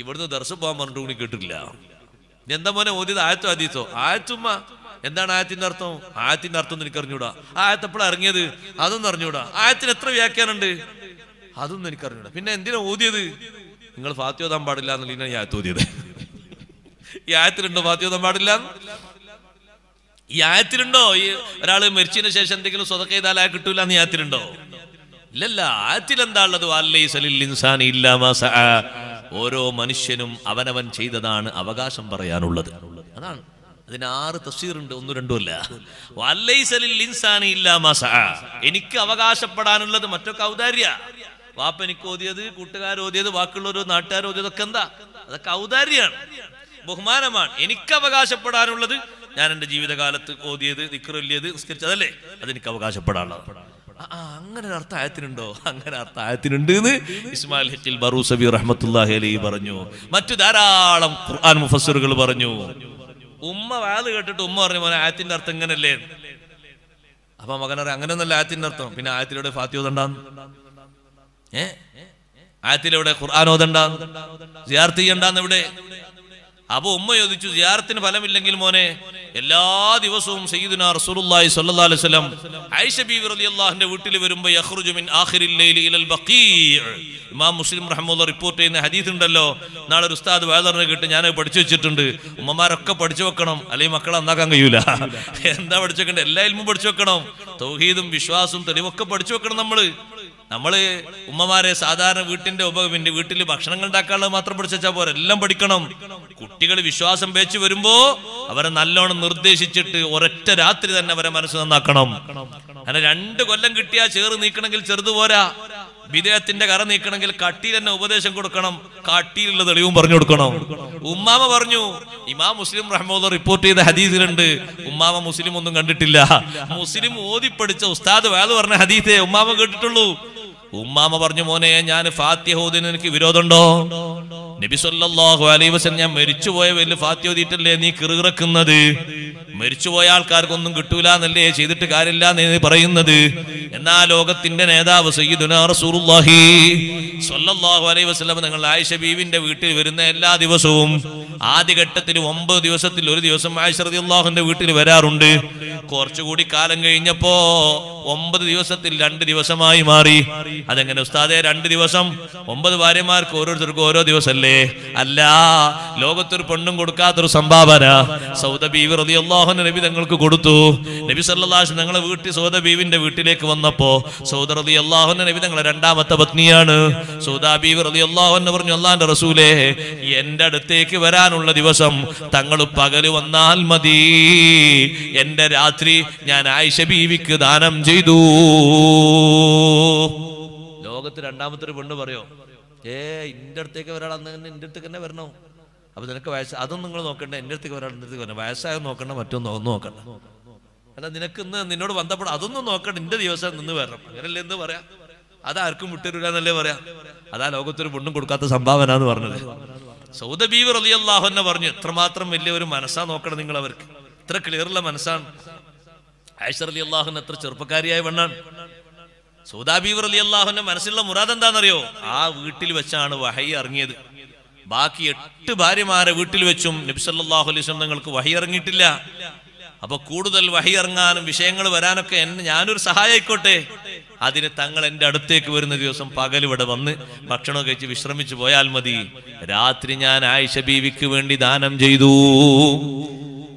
ഇവിടുന്ന് ദർശം പോകാൻ പറഞ്ഞിട്ട് കേട്ടിട്ടില്ല എന്താ മോനെ ഓതിയത് ആയത്തോ അതീത്തോ ആയത്തുമ്മ എന്താണ് ആയത്തിന്റെ അർത്ഥം ആയത്തിന്റെ അർത്ഥം എനിക്ക് അറിഞ്ഞൂടാ ആയത്ത് ഇറങ്ങിയത് അതൊന്നും അറിഞ്ഞൂടാ ആയത്തിന് എത്ര വ്യാഖ്യാനമുണ്ട് അതൊന്നും എനിക്കറിഞ്ഞൂടാ പിന്നെ എന്തിനാ ഓതിയത് നിങ്ങൾ ഫാത്തി പാടില്ല എന്നുള്ള ഈ ആയത്ത് ഓതിയത് ഈ ആയത്തിലുണ്ടോ ഫാത്തി പാടില്ല ഈ ആയത്തിലുണ്ടോ ഈ ഒരാൾ മരിച്ചതിന് ശേഷം എന്തെങ്കിലും സ്വതക്ക ചെയ്താൽ കിട്ടൂല എന്ന് ആയത്തിലുണ്ടോ ഇല്ലല്ല ആയത്തിൽ എന്താ ഉള്ളത് ഇൻസാൻ ഓരോ മനുഷ്യനും അവനവൻ ചെയ്തതാണ് അവകാശം പറയാനുള്ളത് അതാണ് അതിന് ആറ് തസീറുണ്ട് ഒന്നും രണ്ടുമല്ല അല്ല ഇൻസാനി ഇല്ലാ എനിക്ക് അവകാശപ്പെടാനുള്ളത് മറ്റൊക്കെ ഔദാര്യ വാപ്പനിക്ക് ഓതിയത് ഒരു ബാക്കിയുള്ളവരോ ഓതിയതൊക്കെ എന്താ അതൊക്കെ ഔദാര്യമാണ് ബഹുമാനമാണ് എനിക്ക് അവകാശപ്പെടാനുള്ളത് ഞാൻ എൻ്റെ ജീവിതകാലത്ത് ഓതിയത് നിക്കറൊല്ലിയത് നിസ്കരിച്ചതല്ലേ അതെനിക്ക് അവകാശപ്പെടാനുള്ളത് ആ അങ്ങനെ ഒരു അർത്ഥ ആയത്തിനുണ്ടോ അങ്ങനെ അർത്ഥ ആയത്തിനുണ്ട് എന്ന് ഇസ്മാൽ ഹെറ്റിൽ ബറൂസബി റഹ്മത്തുല്ലാഹി അലി പറഞ്ഞു മറ്റു ധാരാളം ഖുർആൻ മുഫസറുകൾ പറഞ്ഞു ഉമ്മ വാത് കേട്ടിട്ട് ഉമ്മ പറഞ്ഞു മോനെ ആയത്തിന്റെ അർത്ഥം ഇങ്ങനല്ലേ അപ്പൊ മകനറി അങ്ങനെ ഒന്നല്ല ആയത്തിന്റെ അർത്ഥം പിന്നെ ആയത്തിലൂടെ ഫാത്തിയോ തണ്ടാന്ന് ഏ ആയത്തിലെവിടെ ഖുർആാനോദണ്ട സിയാർത്ത് ഇവിടെ അപ്പൊ ഉമ്മ ചോദിച്ചു സിയാർത്തിന് ഫലമില്ലെങ്കിൽ മോനെ എല്ലാ ദിവസവും സയ്യിദുന റസൂലുള്ളാഹി അലൈഹി വസല്ലം ആയിഷ വീട്ടിൽ വരുമ്പോൾ മിൻ ആഖിരിൽ ലൈലി ഇലൽ ഇമാം മുസ്ലിം റിപ്പോർട്ട് ചെയ്യുന്ന ഹദീസ് ഉണ്ടല്ലോ നാളെ ഒരു ഉസ്താദ് വേദറിനെ കിട്ടി ഞാൻ പഠിച്ചു വെച്ചിട്ടുണ്ട് ഉമ്മമാരൊക്കെ പഠിച്ചു വെക്കണം അല്ലെങ്കിൽ മക്കളെ നന്നാക്കാൻ കഴിയൂല എന്താ പഠിച്ചു വെക്കണ്ടേ എല്ലാ ഇൽമും പഠിച്ചു വെക്കണം തൗഹീദും വിശ്വാസവും തെളിവൊക്കെ പഠിച്ചു വെക്കണം നമ്മള് നമ്മൾ ഉമ്മമാരെ സാധാരണ വീട്ടിന്റെ ഉപ പിന്നെ വീട്ടിൽ ഭക്ഷണങ്ങൾ ഉണ്ടാക്കാനുള്ളത് മാത്രം പഠിച്ചാൽ പോരെ എല്ലാം പഠിക്കണം കുട്ടികൾ വിശ്വാസം വെച്ച് വരുമ്പോ അവരെ നല്ലോണം നിർദ്ദേശിച്ചിട്ട് ഒരൊറ്റ രാത്രി തന്നെ അവരെ മനസ്സ് നന്നാക്കണം അങ്ങനെ രണ്ട് കൊല്ലം കിട്ടിയാൽ ചേറ് നീക്കണമെങ്കിൽ ചെറുതുപോരാ പോരാ വിദേഹത്തിന്റെ കറ നീക്കണമെങ്കിൽ കട്ടിയിൽ തന്നെ ഉപദേശം കൊടുക്കണം കട്ടിയിലുള്ള തെളിവും പറഞ്ഞു കൊടുക്കണം ഉമ്മാമ പറഞ്ഞു ഇമാം മുസ്ലിം റഹ്മോദ് റിപ്പോർട്ട് ചെയ്ത ഹദീസിലുണ്ട് ഉമ്മാമ മുസ്ലിം ഒന്നും കണ്ടിട്ടില്ല മുസ്ലിം ഓതിപ്പടിച്ച ഉസ്താദ് വേദ പറഞ്ഞ ഹദീസേ ഉമ്മാമ കേട്ടിട്ടുള്ളൂ ഉമ്മാമ പറഞ്ഞു മോനെ ഞാൻ ഫാത്യഹൂദിന് എനിക്ക് വിരോധമുണ്ടോ നബിസൊല്ലാഹു അലൈവസൻ ഞാൻ മരിച്ചുപോയ വലിയ ഫാത്യോദിട്ടല്ലേ നീ കിറുകിറക്കുന്നത് മരിച്ചുപോയ ആൾക്കാർക്കൊന്നും കിട്ടൂല എന്നല്ലേ ചെയ്തിട്ട് കാര്യമില്ല എന്ന് പറയുന്നത് എന്നാ ലോകത്തിന്റെ നേതാവ് സയ്യിദുനാഹി അലൈവ് വസ്ലം നിങ്ങൾ ആയിഷ ബീവിന്റെ വീട്ടിൽ വരുന്ന എല്ലാ ദിവസവും ആദ്യഘട്ടത്തിൽ ഒമ്പത് ദിവസത്തിൽ ഒരു ദിവസം അള്ളാഹുന്റെ വീട്ടിൽ വരാറുണ്ട് കുറച്ചുകൂടി കാലം കഴിഞ്ഞപ്പോ ഒമ്പത് ദിവസത്തിൽ രണ്ട് ദിവസമായി മാറി അതെങ്ങനെ ഉസ്താദെ രണ്ട് ദിവസം ഒമ്പത് ഭാര്യമാർക്ക് ഓരോരുത്തർക്കും ഓരോ ദിവസല്ലേ അല്ല ലോകത്തൊരു പെണ്ണും കൊടുക്കാത്തൊരു സംഭാവന സൗദ ബീവി റതിയാഹുന്റെ നബി തങ്ങൾക്ക് കൊടുത്തു നബി സല്ലാസ് ഞങ്ങളെ വീട്ടിൽ സൗദ ബീവിന്റെ വീട്ടിലേക്ക് വന്നപ്പോ സൗദ റതി അള്ളാഹുന്റെ നബി തങ്ങളെ രണ്ടാമത്തെ പത്നിയാണ് സൗദാ ബീവി റതി അള്ളാഹു പറഞ്ഞു അള്ളാന്റെ റസൂലേ എന്റെ അടുത്തേക്ക് വരാൻ കിടക്കാനുള്ള ദിവസം തങ്ങൾ പകല് വന്നാൽ മതി എന്റെ രാത്രി ഞാൻ ആയിഷ ബീവിക്ക് ദാനം ചെയ്തു ലോകത്ത് രണ്ടാമത്തെ ഒരു പെണ്ണ് പറയോ ഏ ഇന്റെ അടുത്തേക്ക് വരാൾ അന്ന് തന്നെ എന്റെ അടുത്തേക്ക് തന്നെ വരണോ അപ്പൊ നിനക്ക് വയസ്സ് അതൊന്നും നിങ്ങൾ നോക്കണ്ട എന്റെ അടുത്തേക്ക് വരാൾ എന്റെ അടുത്തേക്ക് വരണം വയസ്സായ നോക്കണ്ട മറ്റൊന്നും ഒന്നും നോക്കണ്ട അല്ല നിനക്ക് ഇന്ന് നിന്നോട് ബന്ധപ്പെടാം അതൊന്നും നോക്കണ്ട എന്റെ ദിവസം നിന്ന് വരണം അങ്ങനല്ലേ എന്ന് പറയാം അതാർക്കും വിട്ടരൂല എന്നല്ലേ പറയാം അതാ ലോകത്തൊരു പെണ്ണും കൊടുക്കാത്ത സംഭാവന എന്ന് പറഞ്ഞത് സൗദ ബീവി റലി അള്ളാഹു എന്നെ പറഞ്ഞു ഇത്രമാത്രം വലിയ ഒരു മനസ്സാ നോക്കണം നിങ്ങൾ അവർക്ക് ഇത്ര ക്ലിയറുള്ള മനസ്സാണ് ആയിഷ അലി അള്ളാഹുൻ എത്ര ചെറുപ്പക്കാരിയായ വണ്ണാണ് സൗദാബീവർ അലി അള്ളാഹുന്റെ മനസ്സിലുള്ള മുറാദ് എന്താണെന്നറിയോ ആ വീട്ടിൽ വെച്ചാണ് വഹൈ ഇറങ്ങിയത് ബാക്കി എട്ട് ഭാര്യമാരെ വീട്ടിൽ വെച്ചും നബിസല്ലാഹു അലൈഹി നിങ്ങൾക്ക് വഹി ഇറങ്ങിയിട്ടില്ല അപ്പൊ കൂടുതൽ വഹി ഇറങ്ങാനും വിഷയങ്ങൾ വരാനൊക്കെ എന്നെ ഞാനൊരു സഹായിക്കോട്ടെ അതിന് തങ്ങൾ എൻ്റെ അടുത്തേക്ക് വരുന്ന ദിവസം പകൽ ഇവിടെ വന്ന് ഭക്ഷണം കഴിച്ച് വിശ്രമിച്ചു പോയാൽ മതി രാത്രി ഞാൻ ആയിഷ ബീവിക്ക് വേണ്ടി ദാനം ചെയ്തു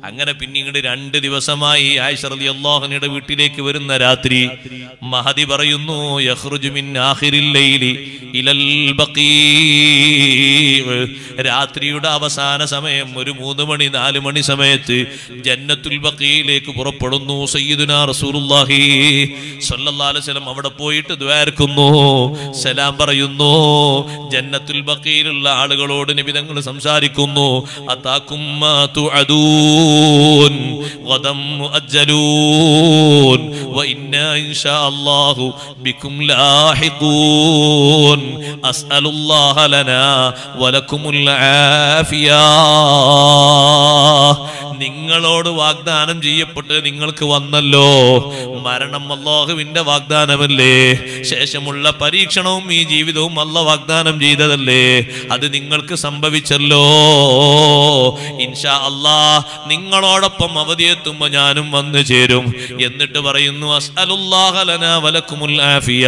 അങ്ങനെ പിന്നീട് രണ്ട് ദിവസമായി ആയിഷ റലി വീട്ടിലേക്ക് വരുന്ന രാത്രി മഹതി പറയുന്നു രാത്രിയുടെ അവസാന സമയം ഒരു മൂന്ന് മണി നാല് മണി സമയത്ത് ജന്നത്തുൽ ബക്കിയിലേക്ക് പുറപ്പെടുന്നു സയ്യിദുന റസൂലുല്ലാഹി സൊല്ലാസ്ലം അവിടെ പോയിട്ട് ദ്വാരക്കുന്നു സലാം പറയുന്നു ജന്നത്തുൽ ബക്കിയിലുള്ള ആളുകളോട് നിബിതങ്ങൾ സംസാരിക്കുന്നു അതാക്കും مؤجلون غدا مؤجلون وإنا إن شاء الله بكم لاحقون أسأل الله لنا ولكم العافية നിങ്ങളോട് വാഗ്ദാനം ചെയ്യപ്പെട്ട് നിങ്ങൾക്ക് വന്നല്ലോ മരണം അള്ളാഹുവിന്റെ വാഗ്ദാനമല്ലേ ശേഷമുള്ള പരീക്ഷണവും ഈ ജീവിതവും അല്ല വാഗ്ദാനം ചെയ്തതല്ലേ അത് നിങ്ങൾക്ക് സംഭവിച്ചല്ലോ ഇൻഷാ അല്ലാ നിങ്ങൾ നിങ്ങളോടൊപ്പം എത്തുമ്പോ ഞാനും വന്നു ചേരും എന്നിട്ട് പറയുന്നു ആഫിയ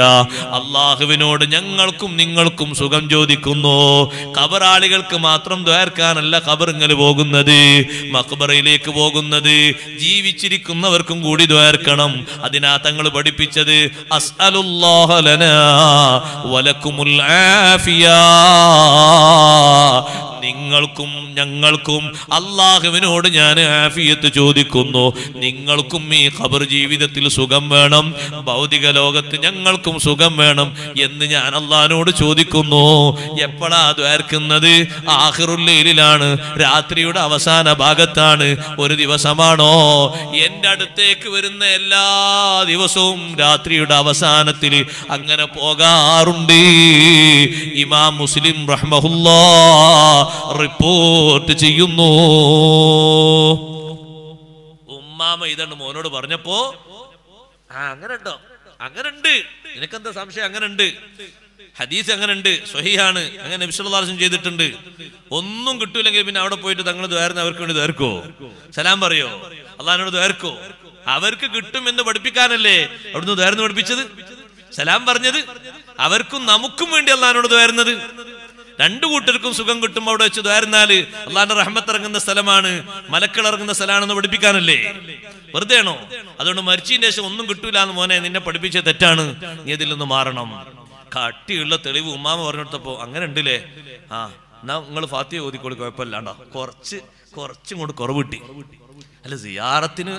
അള്ളാഹുവിനോട് ഞങ്ങൾക്കും നിങ്ങൾക്കും സുഖം ചോദിക്കുന്നു കബറാളികൾക്ക് മാത്രം ദ്വാർക്കാനല്ല കബറിങ്ങൽ പോകുന്നത് മക്ബറയിലേക്ക് പോകുന്നത് ജീവിച്ചിരിക്കുന്നവർക്കും കൂടി ദ്വാർക്കണം അതിനാ തങ്ങൾ പഠിപ്പിച്ചത് ആഫിയ നിങ്ങൾക്കും ഞങ്ങൾക്കും അള്ളാഹുവിനോട് ഞാൻ ആഫിയത്ത് ചോദിക്കുന്നു നിങ്ങൾക്കും ഈ ഖബർ ജീവിതത്തിൽ സുഖം വേണം ഭൗതിക ലോകത്ത് ഞങ്ങൾക്കും സുഖം വേണം എന്ന് ഞാൻ അള്ളഹാനോട് ചോദിക്കുന്നു എപ്പോഴാ ദ്വാർക്കുന്നത് ആഹിറുല്ലയിലാണ് രാത്രിയുടെ അവസാന ഭാഗത്താണ് ഒരു ദിവസമാണോ എൻ്റെ അടുത്തേക്ക് വരുന്ന എല്ലാ ദിവസവും രാത്രിയുടെ അവസാനത്തിൽ അങ്ങനെ പോകാറുണ്ട് ഇമാം മുസ്ലിം റഹ്മഹുല്ല റിപ്പോർട്ട് ചെയ്യുന്നു അമ്മാമ ഇതാണ് മോനോട് പറഞ്ഞപ്പോ ആ അങ്ങനെ ഉണ്ടോ അങ്ങനെ ഉണ്ട് നിനക്കെന്താ സംശയം അങ്ങനെ ഉണ്ട് ഹദീസ് അങ്ങനെ ഉണ്ട് സ്വഹിയാണ് അങ്ങനെ വിശ്വദാർശനം ചെയ്തിട്ടുണ്ട് ഒന്നും കിട്ടൂലെങ്കിൽ പിന്നെ അവിടെ പോയിട്ട് തങ്ങൾ ദ്വാരുന്ന അവർക്ക് വേണ്ടി ദ്വാർക്കോ സലാം പറയോ അള്ളഹാനോട് ദ്വാർക്കോ അവർക്ക് കിട്ടും എന്ന് പഠിപ്പിക്കാനല്ലേ അവിടുന്ന് ദ്വാരുന്ന് പഠിപ്പിച്ചത് സലാം പറഞ്ഞത് അവർക്കും നമുക്കും വേണ്ടി അള്ളഹാനോട് ദ്വാരുന്നത് രണ്ടു കൂട്ടർക്കും സുഖം കിട്ടും അവിടെ വെച്ച് ദ്വാരുന്നാല് അള്ളാഹിന്റെ റഹ്മത്ത് ഇറങ്ങുന്ന സ്ഥലമാണ് മലക്കൾ ഇറങ്ങുന്ന സ്ഥലമാണെന്ന് പഠിപ്പിക്കാനല്ലേ വെറുതെ ആണോ അതുകൊണ്ട് മരിച്ചതിന് ശേഷം ഒന്നും കിട്ടൂല എന്ന് മോനെ നിന്നെ പഠിപ്പിച്ച തെറ്റാണ് നീ അതിൽ നിന്ന് മാറണം കട്ടിയുള്ള തെളിവ് ഉമ്മാമ പറഞ്ഞെടുത്തപ്പോ അങ്ങനെ ഉണ്ടല്ലേ ആ എന്നാ നിങ്ങൾ ഫാത്തിയ ഓതിക്കോളി കുഴപ്പമില്ലാണ്ടോ കുറച്ച് കുറച്ചും കൂടെ കുറവ് കിട്ടി അല്ല സിയാറത്തിന്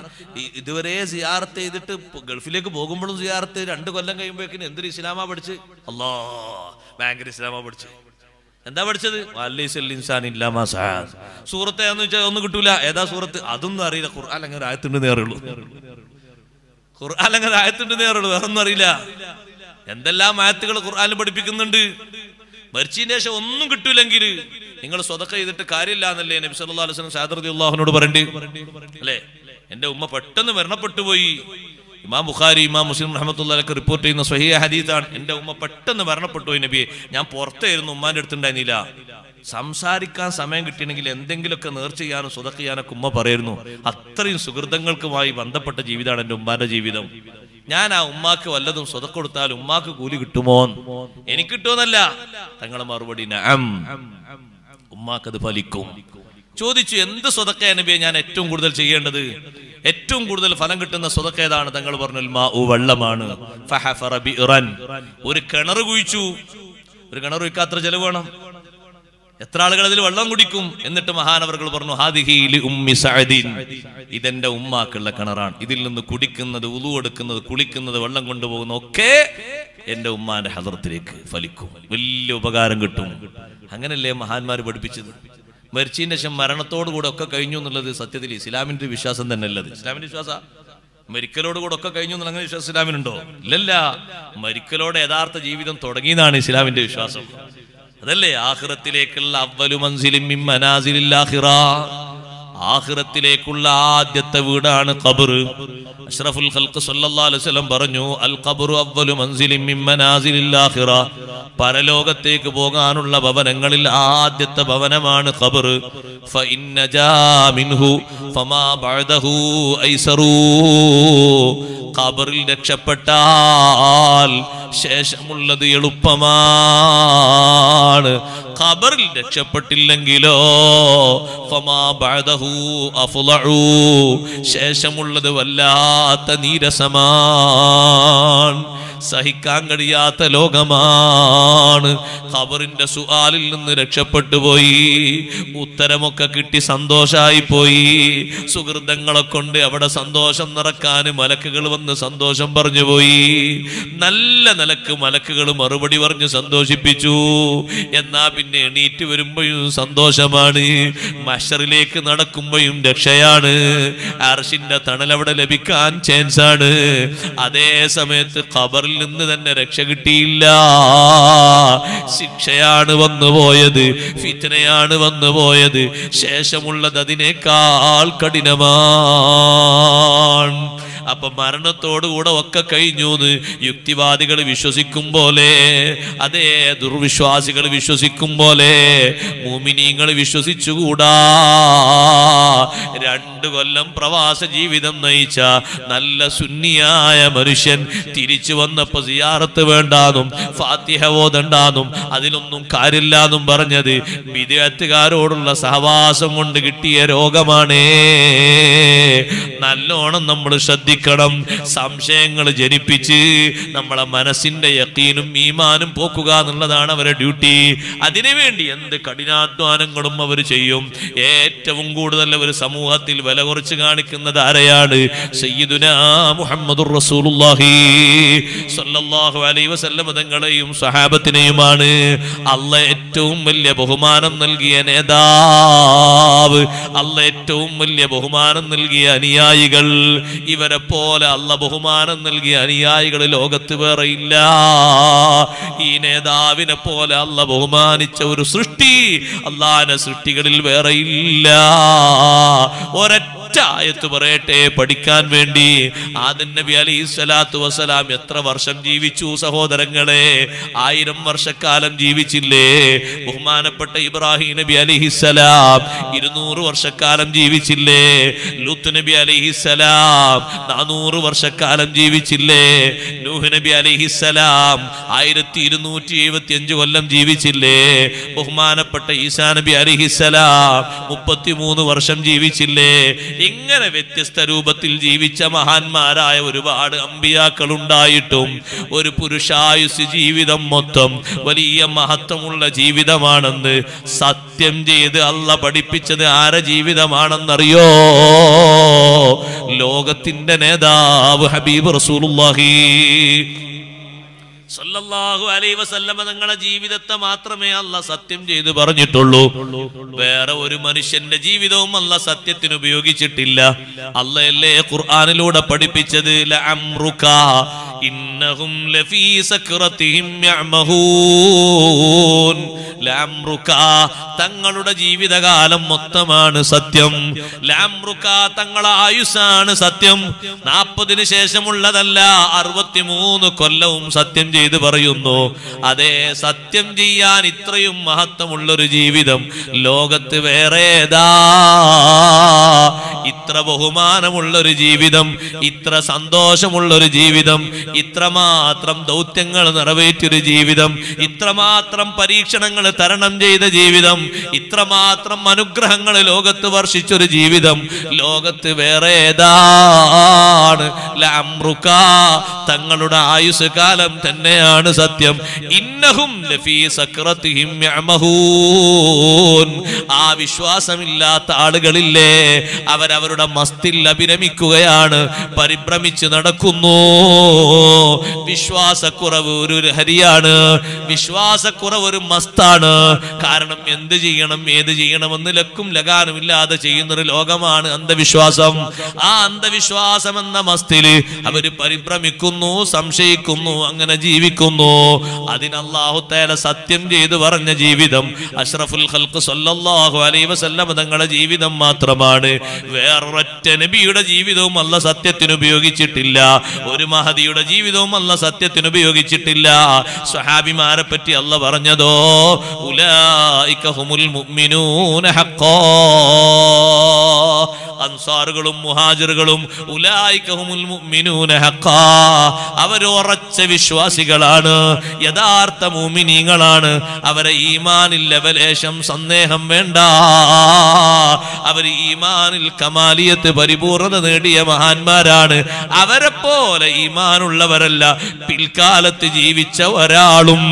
ഇതുവരെ സിയാറത്ത് ചെയ്തിട്ട് ഗൾഫിലേക്ക് പോകുമ്പോഴും സിയാറത്ത് രണ്ട് കൊല്ലം കഴിയുമ്പോഴേക്കിനും എന്തൊരു ഇസ്ലാമാ പഠിച്ച് അല്ലോ ഭയങ്കര ഇസ്ലാമാ പഠിച്ച് എന്താ പഠിച്ചത് സൂറത്ത് വെച്ചാൽ ഒന്നും കിട്ടൂല ഏതാ സൂറത്ത് അതൊന്നും അറിയില്ല ഖുർആൻ അങ്ങനെ ആയത്തിന്റെ നേറുള്ളൂ ഖുർആൻ അങ്ങനെ ആയത്തിന്റെ നേറുള്ളൂ വേറെ ഒന്നും അറിയില്ല എന്തെല്ലാം ആയത്തുകൾ ഖുർആൻ പഠിപ്പിക്കുന്നുണ്ട് മരിച്ചതിന് ശേഷം ഒന്നും കിട്ടൂലെങ്കിൽ നിങ്ങൾ സ്വതക്ക ചെയ്തിട്ട് കാര്യമില്ല എന്നല്ലേ നബി സല്ലാ അലൈഹി സാദർദി അള്ളാഹുനോട് പറയണ്ട് അല്ലേ എന്റെ ഉമ്മ പെട്ടെന്ന് മരണപ്പെട്ടു പോയി ഇമാം ബുഖാരി ഇമാം മുസ്ലിം റഹമത്തുള്ളൊക്കെ റിപ്പോർട്ട് ചെയ്യുന്ന സ്വഹിയ ഹദീസാണ് എൻ്റെ ഉമ്മ പെട്ടെന്ന് മരണപ്പെട്ടു പോയി നബിയെ ഞാൻ പുറത്തായിരുന്നു ഉമ്മാന്റെ അടുത്തുണ്ടായിരുന്നില്ല സംസാരിക്കാൻ സമയം കിട്ടിയെങ്കിൽ എന്തെങ്കിലുമൊക്കെ നേർച്ച ചെയ്യാനും ഉമ്മ പറയുന്നു അത്രയും സുഹൃതങ്ങൾക്കുമായി ബന്ധപ്പെട്ട ജീവിതമാണ് എൻ്റെ ഉമ്മാന്റെ ജീവിതം ഞാൻ ആ ഉമ്മാക്ക് വല്ലതും സ്വത കൊടുത്താൽ ഉമ്മാക്ക് കൂലി കിട്ടുമോ എനിക്ക് കിട്ടുമോന്നല്ല തങ്ങളെ മറുപടി ഉമ്മാക്കത് ഫലിക്കും ചോദിച്ചു എന്ത് സ്വതക്ക നബിയെ ഞാൻ ഏറ്റവും കൂടുതൽ ചെയ്യേണ്ടത് ഏറ്റവും കൂടുതൽ ഫലം കിട്ടുന്ന സ്വതക്ക ഏതാണ് തങ്ങൾ പറഞ്ഞു മാ ഉ വെള്ളമാണ് ഒരു കിണർ കുഴിച്ചു ഒരു കിണർ കുഴിക്കാത്ര ചെലവ് വേണം എത്ര ആളുകൾ അതിൽ വെള്ളം കുടിക്കും എന്നിട്ട് മഹാനവർകൾ പറഞ്ഞു ഹാദിഹിലി ഉമ്മി സഅദീൻ ഇതെന്റെ ഉമ്മാക്കുള്ള കിണറാണ് ഇതിൽ നിന്ന് കുടിക്കുന്നത് ഉളു എടുക്കുന്നത് കുളിക്കുന്നത് വെള്ളം കൊണ്ടുപോകുന്ന ഒക്കെ എന്റെ ഉമ്മാന്റെ ഹദർത്തിലേക്ക് ഫലിക്കും വലിയ ഉപകാരം കിട്ടും അങ്ങനല്ലേ മഹാന്മാർ പഠിപ്പിച്ചത് മരിച്ചതിന് ശേഷം കൂടെ ഒക്കെ കഴിഞ്ഞു എന്നുള്ളത് സത്യത്തിൽ ഇസ്ലാമിന്റെ വിശ്വാസം തന്നെ അല്ലത് ഇസ്ലാമിന്റെ വിശ്വാസ മരിക്കലോട് കൂടെ ഒക്കെ കഴിഞ്ഞു എന്നുള്ള അങ്ങനെ വിശ്വാസം ഇസ്ലാമിനുണ്ടോ ഇല്ലല്ല മരിക്കലോടെ യഥാർത്ഥ ജീവിതം തുടങ്ങിയെന്നാണ് ഇസ്ലാമിന്റെ വിശ്വാസം അതല്ലേ ആഹ്റത്തിലേക്കുള്ള അവലു മൻസിലും ആഹ്റത്തിലേക്കുള്ള ആദ്യത്തെ വീടാണ് ഖബർ അഷ്റഫുൽ ഖൽഖ് സല്ലല്ലാഹു അലൈഹി വസല്ലം പറഞ്ഞു അൽ ഖബറു അവ്വലു മൻസിലിൻ മിൻ മനാസിലിൽ ആഖിറ പരലോകത്തേക്ക് പോകാനുള്ള ഭവനങ്ങളിൽ ആദ്യത്തെ ഭവനമാണ് ഖബർ ഫഇന്ന ജാ മിൻഹു ഫമാ ബഅദഹു ഐസറു ഖബറിൽ രക്ഷപ്പെട്ടാൽ ശേഷമുള്ളത് എളുപ്പമാണ് ഖബറിൽ രക്ഷപ്പെട്ടില്ലെങ്കിലോ ഫമാ ബഅദഹു ശേഷമുള്ളത് വല്ലാത്ത നീരസമാണ് സഹിക്കാൻ കഴിയാത്ത ലോകമാണ് ഖബറിന്റെ സുഹാലിൽ നിന്ന് രക്ഷപ്പെട്ടു പോയി ഉത്തരമൊക്കെ കിട്ടി സന്തോഷമായി പോയി സുഹൃതങ്ങളെ കൊണ്ട് അവിടെ സന്തോഷം നിറക്കാൻ മലക്കുകൾ വന്ന് സന്തോഷം പറഞ്ഞു പോയി നല്ല നിലക്ക് മലക്കുകൾ മറുപടി പറഞ്ഞ് സന്തോഷിപ്പിച്ചു എന്നാ പിന്നെ എണീറ്റ് വരുമ്പോഴും സന്തോഷമാണ് മഷറിലേക്ക് നടക്കും നടക്കുമ്പോഴും രക്ഷയാണ് അർഷിന്റെ തണൽ അവിടെ ലഭിക്കാൻ ചാൻസ് ആണ് അതേ സമയത്ത് ഖബറിൽ നിന്ന് തന്നെ രക്ഷ കിട്ടിയില്ല ശിക്ഷയാണ് വന്നുപോയത് ഫിത്തനയാണ് വന്നുപോയത് ശേഷമുള്ളത് അതിനേക്കാൾ കഠിനമാണ് അപ്പൊ മരണത്തോടുകൂടെ ഒക്കെ കഴിഞ്ഞു എന്ന് യുക്തിവാദികൾ വിശ്വസിക്കും പോലെ അതേ ദുർവിശ്വാസികൾ വിശ്വസിക്കും പോലെ മോമിനിയങ്ങൾ വിശ്വസിച്ചുകൂടാ രണ്ടു കൊല്ലം പ്രവാസ ജീവിതം നയിച്ച നല്ല സുന്നിയായ മനുഷ്യൻ തിരിച്ചു വന്നപ്പോ സിയാറത്ത് വേണ്ടാന്നും ഫാത്തിഹ അതിലൊന്നും അതിലൊന്നും എന്നും പറഞ്ഞത് വിദേശത്തുകാരോടുള്ള സഹവാസം കൊണ്ട് കിട്ടിയ രോഗമാണേ നല്ലോണം നമ്മൾ ശ്രദ്ധിക്കും ശ്രദ്ധിക്കണം സംശയങ്ങൾ ജനിപ്പിച്ച് നമ്മളെ മനസ്സിന്റെ യക്കീനും ഈമാനും പോക്കുക എന്നുള്ളതാണ് അവരുടെ ഡ്യൂട്ടി അതിനുവേണ്ടി എന്ത് കഠിനാധ്വാനങ്ങളും അവർ ചെയ്യും ഏറ്റവും കൂടുതൽ അവർ സമൂഹത്തിൽ വില കുറച്ച് കാണിക്കുന്നത് ആരെയാണ് സയ്യിദുന റസൂലുള്ളാഹി അലൈഹി തങ്ങളെയും സഹാബത്തിനെയുമാണ് അല്ല ഏറ്റവും വലിയ ബഹുമാനം നൽകിയ നേതാവ് അല്ല ഏറ്റവും വലിയ ബഹുമാനം നൽകിയ അനുയായികൾ ഇവരെ പോലെ അല്ല ബഹുമാനം നൽകിയ അനുയായികൾ ലോകത്ത് വേറെ ഇല്ല ഈ നേതാവിനെ പോലെ അല്ല ബഹുമാനിച്ച ഒരു സൃഷ്ടി അല്ലാന സൃഷ്ടികളിൽ വേറെ ഇല്ല ഒരൊറ്റ ഒറ്റായത്ത് പറയട്ടെ പഠിക്കാൻ വേണ്ടി ആദൻ നബി അലി സ്വലാത്തു വസ്സലാം എത്ര വർഷം ജീവിച്ചു സഹോദരങ്ങളെ ആയിരം വർഷക്കാലം ജീവിച്ചില്ലേ ബഹുമാനപ്പെട്ട ഇബ്രാഹിം നബി അലിഹിസ്സലാം ഇരുന്നൂറ് വർഷക്കാലം ജീവിച്ചില്ലേ ലുത്ത് നബി അലിഹിസ്സലാം നാനൂറ് വർഷക്കാലം ജീവിച്ചില്ലേ നൂഹ് നബി അലിഹിസ്സലാം ആയിരത്തി ഇരുന്നൂറ്റി എഴുപത്തി അഞ്ച് കൊല്ലം ജീവിച്ചില്ലേ ബഹുമാനപ്പെട്ട ഈസാ നബി മുപ്പത്തി മൂന്ന് വർഷം ജീവിച്ചില്ലേ ഇങ്ങനെ വ്യത്യസ്ത രൂപത്തിൽ ജീവിച്ച മഹാന്മാരായ ഒരുപാട് അമ്പിയാക്കൾ ഉണ്ടായിട്ടും ഒരു പുരുഷായുസ് ജീവിതം മൊത്തം വലിയ മഹത്വമുള്ള ജീവിതമാണെന്ന് സത്യം ചെയ്ത് അല്ല പഠിപ്പിച്ചത് ആരെ ജീവിതമാണെന്നറിയോ ലോകത്തിന്റെ നേതാവ് ഹബീബ് റസൂലുള്ളാഹി സല്ലല്ലാഹു അലൈഹി വസല്ലമ നിങ്ങളുടെ ജീവിതത്തെ മാത്രമേ അല്ല സത്യം ചെയ്ത് പറഞ്ഞിട്ടുള്ളൂ വേറെ ഒരു മനുഷ്യന്റെ ജീവിതവും അല്ല സത്യത്തിന് ഉപയോഗിച്ചിട്ടില്ല അല്ലയല്ലേ ഖുർആാനിലൂടെ പഠിപ്പിച്ചത് ഇന്നഹും ലഫീ സക്റതിഹിം യഅമഹൂൻ ലാംറുക തങ്ങളുടെ ജീവിതകാലം മൊത്തമാണ് സത്യം ലാംറുക തങ്ങളെ ആയുസാണ് സത്യം നാൽപ്പതിനു ശേഷമുള്ളതല്ല അറുപത്തിമൂന്ന് കൊല്ലവും സത്യം ചെയ്ത് പറയുന്നു അതെ സത്യം ചെയ്യാൻ ഇത്രയും മഹത്വമുള്ളൊരു ജീവിതം ലോകത്ത് വേറെ ഏതാ ഇത്ര ബഹുമാനമുള്ളൊരു ജീവിതം ഇത്ര സന്തോഷമുള്ളൊരു ജീവിതം ഇത്രമാത്രം ദൗത്യങ്ങൾ നിറവേറ്റിയൊരു ജീവിതം ഇത്രമാത്രം പരീക്ഷണങ്ങൾ തരണം ചെയ്ത ജീവിതം ഇത്രമാത്രം അനുഗ്രഹങ്ങൾ ലോകത്ത് വർഷിച്ചൊരു ജീവിതം ലോകത്ത് വേറെ ഏതാണ് തങ്ങളുടെ ആയുസ് കാലം തന്നെയാണ് സത്യം ഇന്നഹും സക്രത്തിഹിം ആ വിശ്വാസമില്ലാത്ത ആളുകളില്ലേ അവരവരുടെ മസ്തിൽ അഭിരമിക്കുകയാണ് പരിഭ്രമിച്ച് നടക്കുന്നു വിശ്വാസക്കുറവ് ഒരു ഹരിയാണ് വിശ്വാസക്കുറവ് ഒരു മസ്താണ് കാരണം എന്ത് ചെയ്യണം ഏത് ചെയ്യണമെന്ന് ലക്കും ലകാനും ഇല്ലാതെ ചെയ്യുന്നൊരു ലോകമാണ് അന്ധവിശ്വാസം ആ അന്ധവിശ്വാസം എന്ന മസ്തില് അവര് പരിഭ്രമിക്കുന്നു സംശയിക്കുന്നു അങ്ങനെ ജീവിക്കുന്നു അതിനല്ലാഹുത്തേല സത്യം ചെയ്ത് പറഞ്ഞ ജീവിതം അഷ്റഫുൽ ഹൽക്ക് സൊല്ലാഹു അലൈവ് വസല്ലം തങ്ങളുടെ ജീവിതം മാത്രമാണ് വേറൊരൊറ്റ നബിയുടെ ജീവിതവും അല്ല സത്യത്തിന് ഉപയോഗിച്ചിട്ടില്ല ഒരു മഹതിയുടെ ജീവിതവും അല്ല സത്യത്തിന് ഉപയോഗിച്ചിട്ടില്ല സ്വഹാബിമാരെ പറ്റി അല്ല പറഞ്ഞതോ ഉലായിക്കുൽ മുഅ്മിനൂന ഹഖോ അൻസാറുകളും മുഹാജിറുകളും അവരുറച്ച വിശ്വാസികളാണ് യഥാർത്ഥ മൂമിനീങ്ങളാണ് അവരെ ഈമാനിൽ ലവലേശം സന്ദേഹം വേണ്ട അവർ ഈമാനിൽ കമാലിയത്ത് പരിപൂർണത നേടിയ മഹാന്മാരാണ് അവരെ പോലെ ഈമാനുള്ള ഉള്ളവരല്ല പിൽക്കാലത്ത് ജീവിച്ച ഒരാളും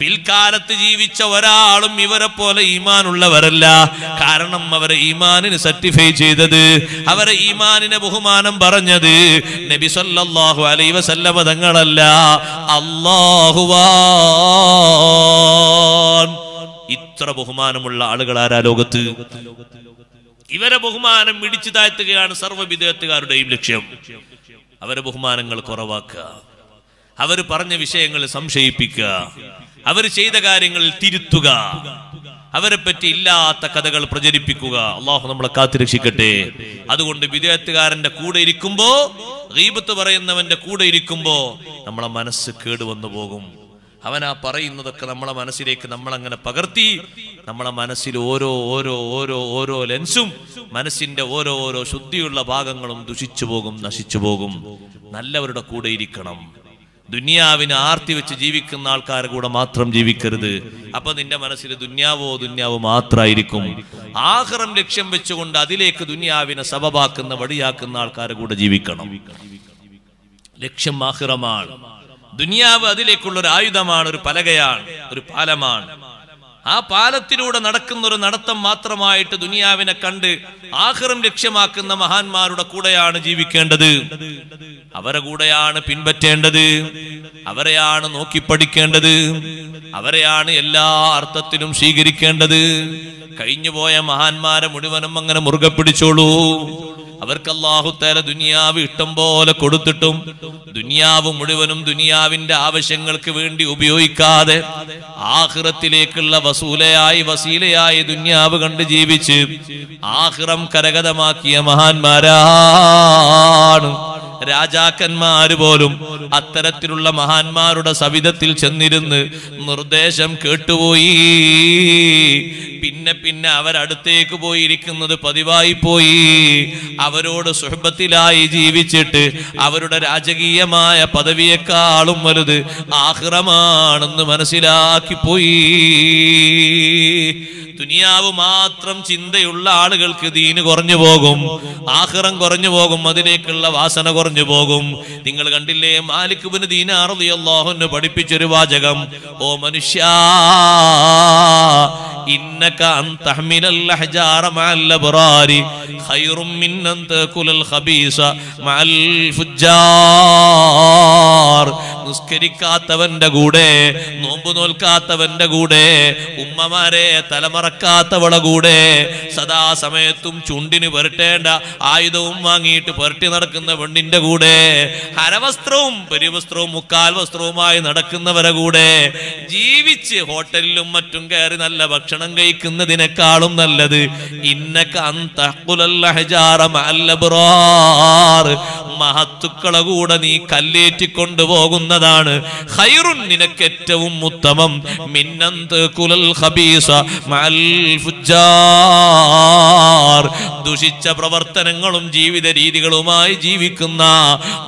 പിൽക്കാലത്ത് ജീവിച്ച ഒരാളും ഇവരെ പോലെ ഈമാനുള്ളവരല്ല കാരണം അവരെ ഈമാനിന് സർട്ടിഫൈ ചെയ്തത് അവരെ ഈമാനിനെ ബഹുമാനം പറഞ്ഞത് നബി സല്ലല്ലാഹു അലൈവ വസല്ലമ തങ്ങളല്ല അള്ളാഹുവാ ഇത്ര ബഹുമാനമുള്ള ആളുകൾ ആരാ ലോകത്ത് ഇവരെ ബഹുമാനം ഇടിച്ചു താഴ്ത്തുകയാണ് സർവ്വവിധേയത്തുകാരുടെയും ലക്ഷ്യം അവരെ ബഹുമാനങ്ങൾ കുറവാക്കുക അവർ പറഞ്ഞ വിഷയങ്ങൾ സംശയിപ്പിക്കുക അവർ ചെയ്ത കാര്യങ്ങൾ തിരുത്തുക അവരെ പറ്റി ഇല്ലാത്ത കഥകൾ പ്രചരിപ്പിക്കുക അള്ളാഹു നമ്മളെ കാത്തിരക്ഷിക്കട്ടെ അതുകൊണ്ട് വിദേഹത്തുകാരന്റെ കൂടെ ഇരിക്കുമ്പോ റീബത്ത് പറയുന്നവന്റെ കൂടെ ഇരിക്കുമ്പോ നമ്മളെ മനസ്സ് കേടുവന്നു പോകും അവനാ പറയുന്നതൊക്കെ നമ്മളെ മനസ്സിലേക്ക് നമ്മളങ്ങനെ പകർത്തി നമ്മളെ മനസ്സിൽ ഓരോ ഓരോ ഓരോ ഓരോ ലെൻസും മനസ്സിന്റെ ഓരോ ഓരോ ശുദ്ധിയുള്ള ഭാഗങ്ങളും ദുഷിച്ചു പോകും നശിച്ചു പോകും നല്ലവരുടെ കൂടെ ഇരിക്കണം ദുന്യാവിനെ ആർത്തി വെച്ച് ജീവിക്കുന്ന ആൾക്കാരുടെ കൂടെ മാത്രം ജീവിക്കരുത് അപ്പൊ നിന്റെ മനസ്സിൽ ദുന്യാവോ ദുന്യാവോ മാത്രമായിരിക്കും ആഹ്റം ലക്ഷ്യം വെച്ചുകൊണ്ട് അതിലേക്ക് ദുന്യാവിനെ സബബാക്കുന്ന വടിയാക്കുന്ന ആൾക്കാരുടെ കൂടെ ജീവിക്കണം ലക്ഷ്യം ആഹ്റമാണ് ദുന്യാവ് അതിലേക്കുള്ള ഒരു ആയുധമാണ് ഒരു പലകയാണ് ഒരു പാലമാണ് ആ പാലത്തിലൂടെ നടക്കുന്ന ഒരു നടത്തം മാത്രമായിട്ട് ദുനിയാവിനെ കണ്ട് ആഹ്റം ലക്ഷ്യമാക്കുന്ന മഹാന്മാരുടെ കൂടെയാണ് ജീവിക്കേണ്ടത് അവരെ കൂടെയാണ് പിൻപറ്റേണ്ടത് അവരെയാണ് നോക്കി പഠിക്കേണ്ടത് അവരെയാണ് എല്ലാ അർത്ഥത്തിലും സ്വീകരിക്കേണ്ടത് കഴിഞ്ഞുപോയ മഹാന്മാരെ മുഴുവനും അങ്ങനെ മുറുകെ പിടിച്ചോളൂ അവർക്ക് തല ദുനിയാവ് ഇഷ്ടം പോലെ കൊടുത്തിട്ടും ദുനിയാവ് മുഴുവനും ദുനിയാവിന്റെ ആവശ്യങ്ങൾക്ക് വേണ്ടി ഉപയോഗിക്കാതെ ആഹ്റത്തിലേക്കുള്ള വസൂലയായി വസീലയായി ദുനിയാവ് കണ്ട് ജീവിച്ച് ആഹ്റം കരകതമാക്കിയ മഹാന്മാരാണ് രാജാക്കന്മാര് പോലും അത്തരത്തിലുള്ള മഹാന്മാരുടെ സവിധത്തിൽ ചെന്നിരുന്ന് നിർദ്ദേശം കേട്ടുപോയി പിന്നെ പിന്നെ അവരടുത്തേക്ക് പോയിരിക്കുന്നത് പതിവായി പോയി അവരോട് സുഹബത്തിലായി ജീവിച്ചിട്ട് അവരുടെ രാജകീയമായ പദവിയെക്കാളും വലുത് ആഹ്റമാണെന്ന് മനസ്സിലാക്കി പോയി ദുനിയാവ് മാത്രം ചിന്തയുള്ള ആളുകൾക്ക് ദീന് കുറഞ്ഞു പോകും ആഹ്റം കുറഞ്ഞു പോകും അതിലേക്കുള്ള വാസന കുറഞ്ഞു കുറഞ്ഞു പോകും നിങ്ങൾ കണ്ടില്ലേ മാലിക്കുബിന് ദീനാറതി അള്ളാഹുന് പഠിപ്പിച്ചൊരു വാചകം ഓ മനുഷ്യ ഇന്നക മിൻ അൻ ഖബീസ ഫുജ്ജാർ നിസ്കരിക്കാത്തവന്റെ കൂടെ നോമ്പു നോൽക്കാത്തവന്റെ കൂടെ ഉമ്മമാരെ തലമറക്കാത്തവളെ കൂടെ സദാ സമയത്തും ചുണ്ടിന് പുരട്ടേണ്ട ആയുധവും വാങ്ങിയിട്ട് പുരട്ടി നടക്കുന്ന പെണ്ണിന്റെ കൂടെ ഹരവസ്ത്രവും പെരുവസ്ത്രവും മുക്കാൽ വസ്ത്രവുമായി നടക്കുന്നവരെ കൂടെ ജീവിച്ച് ഹോട്ടലിലും മറ്റും കയറി നല്ല ഭക്ഷണം കഴിക്കുന്നതിനേക്കാളും നല്ലത് ഇന്നക്ക് മഹത്തുക്കളെ കൂടെ നീ കല്ലേറ്റി കൊണ്ടുപോകുന്നതാണ് ഹൈറുൻ നിനക്ക് ഏറ്റവും ഉത്തമം മിന്നന്ത് കുലൽ ഹബീസ ദുഷിച്ച പ്രവർത്തനങ്ങളും ജീവിത രീതികളുമായി ജീവിക്കുന്ന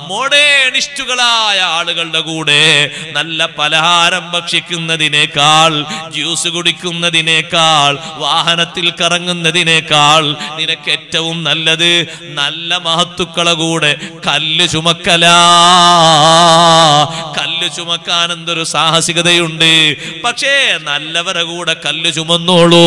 മോഡേണിസ്റ്റുകളായ ആളുകളുടെ കൂടെ നല്ല പലഹാരം ഭക്ഷിക്കുന്നതിനേക്കാൾ ജ്യൂസ് കുടിക്കുന്നതിനേക്കാൾ വാഹനത്തിൽ കറങ്ങുന്നതിനേക്കാൾ നിനക്ക് ഏറ്റവും നല്ലത് നല്ല മഹത്തുക്കളെ കൂടെ കല്ല് ചുമക്കല കല്ല് ചുമക്കാൻ എന്തൊരു സാഹസികതയുണ്ട് പക്ഷേ നല്ലവരെ കൂടെ കല്ല് ചുമന്നോളൂ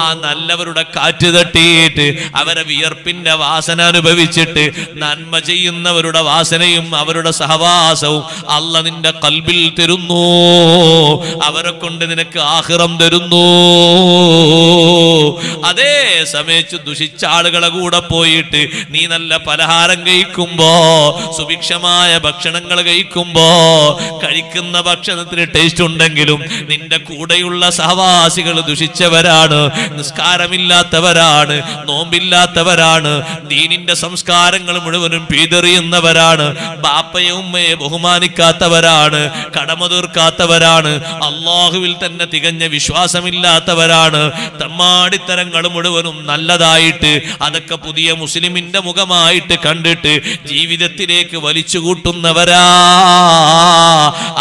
ആ നല്ലവരുടെ കാറ്റ് തട്ടിയിട്ട് അവരെ വിയർപ്പിന്റെ വാസന അനുഭവിച്ചിട്ട് നന്മ ചെയ്യുന്നവരുടെ വാസനയും അവരുടെ സഹവാസവും അല്ല നിന്റെ കൽബിൽ തരുന്നു അവരെ കൊണ്ട് നിനക്ക് ആഹ്റം തരുന്നു അതേ സമയത്ത് ദുഷിച്ച ആളുകളെ കൂടെ പോയിട്ട് നീ നല്ല പലഹാരം കഴിക്കുമ്പോ സുഭിക്ഷമായ ഭക്ഷണങ്ങൾ കഴിക്കുമ്പോ കഴിക്കുന്ന ഭക്ഷണത്തിന് ടേസ്റ്റ് ഉണ്ടെങ്കിലും നിന്റെ കൂടെയുള്ള സഹവാസികൾ ദുഷിച്ചവരാണ് നിസ്കാരമില്ലാത്തവരാണ് നോമ്പില്ലാത്തവരാണ് ദീനിന്റെ സംസ്കാരങ്ങൾ മുഴുവനും പിതറിയുന്നവരാണ് ബാപ്പയെ ഉമ്മയെ ബഹുമാനിക്കാത്തവരാണ് കടമ തീർക്കാത്തവരാണ് അള്ളാഹുവിൽ തന്നെ തികഞ്ഞ വിശ്വാസമില്ലാത്തവരാണ് തമ്മാടിത്തരങ്ങൾ മുഴുവനും നല്ലതായിട്ട് അതൊക്കെ പുതിയ മുസ്ലിമിന്റെ മുഖമായിട്ട് കണ്ടിട്ട് ജീവിതത്തിലേക്ക് വലിച്ചു കൂട്ടുന്നവരാ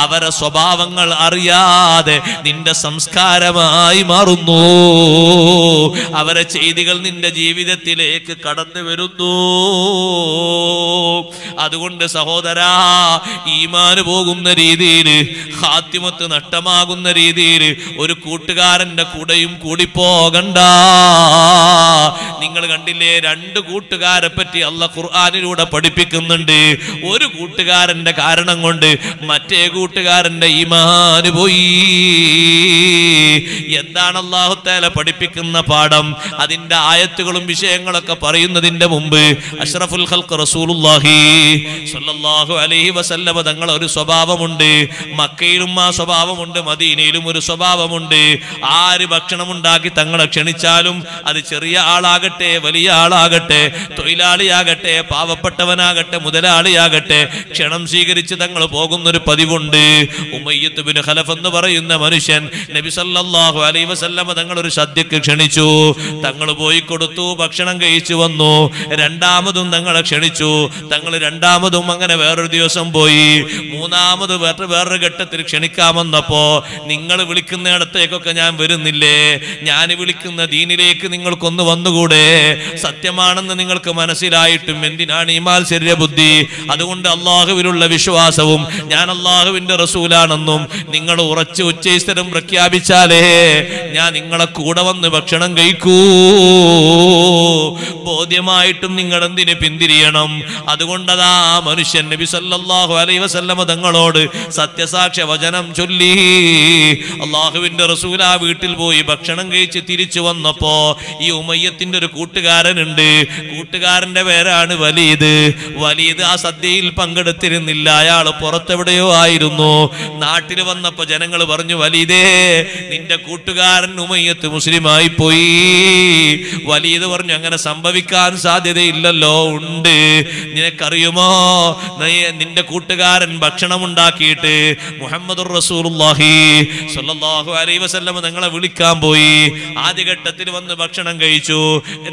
അവരെ സ്വഭാവങ്ങൾ അറിയാതെ നിന്റെ സംസ്കാരമായി മാറുന്നു അവരെ ചെയ്തികൾ നിന്റെ ജീവിതത്തിലേക്ക് കടന്നു വരുന്നു അതുകൊണ്ട് സഹോദരാ ഈമാന് പോകുന്ന രീതിയിൽ ഹാത്തിമത്ത് നഷ്ടമാകുന്ന രീതിയിൽ ഒരു കൂട്ടുകാരന്റെ കൂടെയും കൂടി പോകണ്ട നിങ്ങൾ കണ്ടില്ലേ രണ്ട് കൂട്ടുകാരെ പറ്റി അല്ല ഖുർആാനിലൂടെ പഠിപ്പിക്കുന്നുണ്ട് ഒരു കൂട്ടുകാരന്റെ കാരണം കൊണ്ട് മറ്റേ കൂട്ടുകാരന്റെ ഈമാന് പോയി എന്താണ് അള്ളാഹുത്തേല പഠിപ്പിക്കുന്ന പാഠം അതിന്റെ ആയത്തുകളും വിഷയങ്ങളൊക്കെ പറയുന്നതിന്റെ മുമ്പ് അഷ്റഫുൽ ഹൽക്ക് റസൂലുല്ലാഹി അലൈഹി വസല്ലമ തങ്ങൾ ഒരു സ്വഭാവമുണ്ട് മക്കയിലും ആ സ്വഭാവമുണ്ട് മദീനയിലും ഒരു സ്വഭാവമുണ്ട് ആര് ഭക്ഷണം ഉണ്ടാക്കി തങ്ങളെ ക്ഷണിച്ചാലും അത് ചെറിയ ആളാകട്ടെ ആളാകട്ടെ വലിയ ആളാകട്ടെ തൊഴിലാളിയാകട്ടെ പാവപ്പെട്ടവനാകട്ടെ മുതലാളിയാകട്ടെ ക്ഷണം സ്വീകരിച്ച് തങ്ങൾ പോകുന്നൊരു പതിവുണ്ട് ഉമയ്യത്ത് ബിൻ ഖലഫ് എന്ന് പറയുന്ന മനുഷ്യൻ നബി സല്ലല്ലാഹു അലൈഹി വസല്ലമ തങ്ങൾ ഒരു സദ്യക്ക് ക്ഷണിച്ചു തങ്ങൾ പോയി കൊടുത്തു ഭക്ഷണം കഴിച്ചു വന്നു രണ്ടാമതും തങ്ങളെ ക്ഷണിച്ചു തങ്ങൾ രണ്ടാമതും അങ്ങനെ വേറൊരു ദിവസം പോയി മൂന്നാമത് വേറെ വേറൊരു ഘട്ടത്തിൽ ക്ഷണിക്കാമെന്നപ്പോ നിങ്ങൾ വിളിക്കുന്നിടത്തേക്കൊക്കെ ഞാൻ വരുന്നില്ലേ ഞാൻ വിളിക്കുന്ന ദീനിലേക്ക് നിങ്ങൾക്കൊന്ന് വന്നുകൂടെ സത്യമാണെന്ന് നിങ്ങൾക്ക് മനസ്സിലായിട്ടും എന്തിനാണ് ഈ മാത്സര്യ ബുദ്ധി അതുകൊണ്ട് അള്ളാഹുവിനുള്ള വിശ്വാസവും ഞാൻ അള്ളാഹുവിന്റെ റസൂലാണെന്നും നിങ്ങൾ ഉറച്ച് ഉച്ചൈസ്തരം പ്രഖ്യാപിച്ചാലേ ഞാൻ നിങ്ങളെ കൂടെ വന്ന് ഭക്ഷണം കഴിക്കൂ ബോധ്യമായിട്ടും നിങ്ങൾ എന്തിന് പിന്തിരിയണം അതുകൊണ്ടതാ മനുഷ്യൻ നബി സല്ലാഹു അലൈ വസല്ലമ തങ്ങളോട് സത്യസാക്ഷ്യ വചനം ചൊല്ലി അള്ളാഹുവിന്റെ റസൂൽ ആ വീട്ടിൽ പോയി ഭക്ഷണം കഴിച്ച് തിരിച്ചു വന്നപ്പോ ഈ ഉമയ്യത്തിന്റെ ഒരു കൂട്ടുകാരനുണ്ട് കൂട്ടുകാരന്റെ പേരാണ് വലീദ് വലീദ് ആ സദ്യയിൽ പങ്കെടുത്തിരുന്നില്ല അയാൾ പുറത്തെവിടെയോ ആയിരുന്നു നാട്ടിൽ വന്നപ്പോ ജനങ്ങൾ പറഞ്ഞു വലീദേ നിന്റെ കൂട്ടുകാരൻ ഉമയ്യത്ത് മുസ്ലിമായി പോയി വലീദ് പറഞ്ഞു അങ്ങനെ സംഭവിക്കാൻ സാധ്യതയില്ലല്ലോ ഉണ്ട് നിനക്കറിയുമോ നിന്റെ കൂട്ടുകാരൻ ഭക്ഷണം ഉണ്ടാക്കിയിട്ട് മുഹമ്മദ് റസൂലുള്ളാഹി സ്വല്ലല്ലാഹു അലൈഹി നിങ്ങളെ വിളിക്കാൻ പോയി ആദ്യഘട്ടത്തിൽ വന്ന് ഭക്ഷണം കഴിച്ചു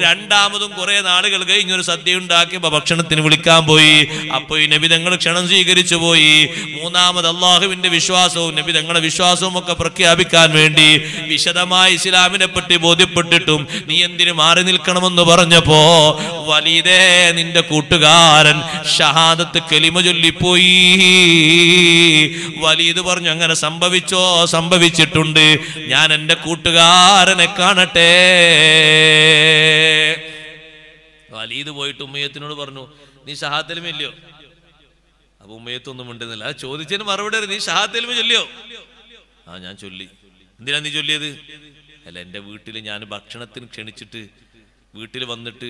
രണ്ടാമതും കുറെ നാളുകൾ ഒരു സദ്യ ഉണ്ടാക്കിയപ്പോ ഭക്ഷണത്തിന് വിളിക്കാൻ പോയി അപ്പൊ ഈ നബി തങ്ങൾ ക്ഷണം സ്വീകരിച്ചു പോയി മൂന്നാമത് അള്ളാഹുവിന്റെ വിശ്വാസവും നബി തങ്ങളുടെ വിശ്വാസവും ഒക്കെ പ്രഖ്യാപിക്കാൻ വേണ്ടി വിശദമായി ഇസ്ലാമിനെ പറ്റി ബോധ്യപ്പെട്ടിട്ടും നീ എന്തിനു മാറി നിൽക്കണമെന്ന് പറഞ്ഞപ്പോ വലിയതേ നിന്റെ കൂട്ടുകാരൻ ഷഹാദത്ത് കെലിമ ചൊല്ലിപ്പോയി വലിയത് പറഞ്ഞു അങ്ങനെ സംഭവിച്ചോ സംഭവിച്ചിട്ടുണ്ട് ഞാൻ എൻ്റെ കൂട്ടുകാരനെ കാണട്ടെ വലീത് പോയിട്ട് ഉമ്മയത്തിനോട് പറഞ്ഞു നീ ഷഹാത്തലും ഇല്ലയോ അപ്പൊ ഉമ്മയത്തൊന്നും ഉണ്ടെന്നില്ല അത് ചോദിച്ചതിന് മറുപടി നീ ഷഹാത്തലും ചൊല്ലിയോ ആ ഞാൻ ചൊല്ലി എന്തിനാ നീ ചൊല്ലിയത് അല്ല എൻ്റെ വീട്ടിൽ ഞാൻ ഭക്ഷണത്തിന് ക്ഷണിച്ചിട്ട് വീട്ടിൽ വന്നിട്ട്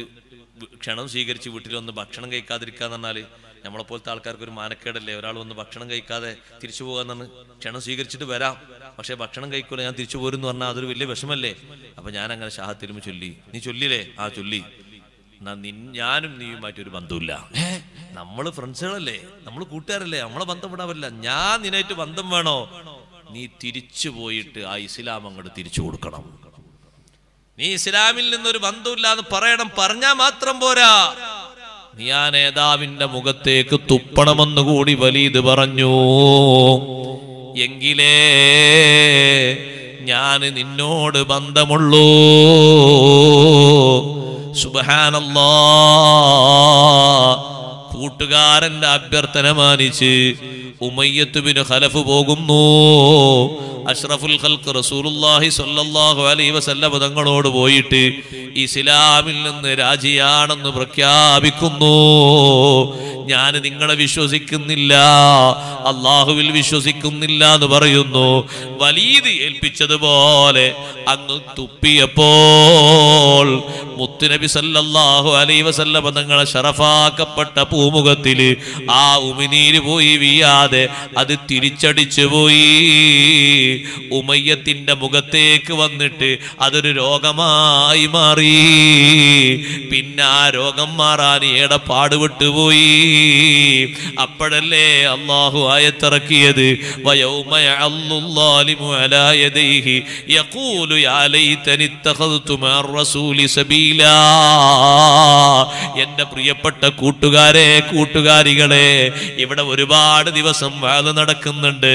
ക്ഷണം സ്വീകരിച്ച് വീട്ടിൽ വന്ന് ഭക്ഷണം കഴിക്കാതിരിക്കാന്ന് പറഞ്ഞാല് നമ്മളെപ്പോലത്തെ ആൾക്കാർക്ക് ഒരു മാനക്കേടല്ലേ ഒരാൾ വന്ന് ഭക്ഷണം കഴിക്കാതെ തിരിച്ചു പോകാന്നാണ് ക്ഷണം സ്വീകരിച്ചിട്ട് വരാം പക്ഷേ ഭക്ഷണം കഴിക്കൂല ഞാൻ തിരിച്ചു പോരും എന്ന് പറഞ്ഞാൽ അതൊരു വലിയ വിഷമല്ലേ അപ്പൊ ഞാൻ അങ്ങനെ ഷാഹത്തിരുമ്പ് ചൊല്ലി നീ ചൊല്ലിലേ ആ ചൊല്ലി എന്നാ നിൻ ഞാനും നീയുമായിട്ട് ഒരു ബന്ധമില്ല നമ്മൾ ഫ്രണ്ട്സുകളല്ലേ നമ്മൾ കൂട്ടുകാരല്ലേ നമ്മളെ ബന്ധപ്പെടാവില്ല ഞാൻ നിനായിട്ട് ബന്ധം വേണോ നീ തിരിച്ചു പോയിട്ട് ആ ഇസ്ലാം അങ്ങോട്ട് തിരിച്ചു കൊടുക്കണം നീ ഇസ്ലാമിൽ നിന്നൊരു ബന്ധമില്ല എന്ന് പറയണം പറഞ്ഞാൽ മാത്രം പോരാ നീ നേതാവിന്റെ മുഖത്തേക്ക് തുപ്പണമെന്ന് കൂടി വലീദ് പറഞ്ഞു എങ്കിലേ ഞാൻ നിന്നോട് ബന്ധമുള്ളൂ സുബഹാനല്ലാ കൂട്ടുകാരന്റെ അഭ്യർത്ഥന മാനിച്ച് ഉമയ്യത്തുബിന് ഖലഫ് പോകുന്നു അഷ്റഫുൽ ഖൽക്ക് റസൂലുള്ളാഹി സ്വല്ലല്ലാഹു അലൈഹി വസല്ലം തങ്ങളോട് പോയിട്ട് ഇസ്ലാമിൽ നിന്ന് രാജിയാണെന്ന് പ്രഖ്യാപിക്കുന്നു ഞാൻ നിങ്ങളെ വിശ്വസിക്കുന്നില്ല അള്ളാഹുവിൽ വിശ്വസിക്കുന്നില്ല എന്ന് പറയുന്നു വലീത് ഏൽപ്പിച്ചതുപോലെ അങ്ങ് തുപ്പിയപ്പോൾ മുത്തുനബി സല്ലല്ലാഹു അലൈഹി വസല്ലം തങ്ങളെ ഷറഫാക്കപ്പെട്ട പൂമുഖത്തിൽ ആ ഉമിനീര് പോയി വീയാ അറിയാതെ അത് തിരിച്ചടിച്ചു പോയി ഉമയ്യത്തിന്റെ മുഖത്തേക്ക് വന്നിട്ട് അതൊരു രോഗമായി മാറി പിന്നെ ആ രോഗം മാറാൻ ഏടെ പാടുപെട്ടുപോയി അപ്പോഴല്ലേ അള്ളാഹു ആയത്തിറക്കിയത് എന്റെ പ്രിയപ്പെട്ട കൂട്ടുകാരെ കൂട്ടുകാരികളെ ഇവിടെ ഒരുപാട് ദിവസം ദിവസം വാത് നടക്കുന്നുണ്ട്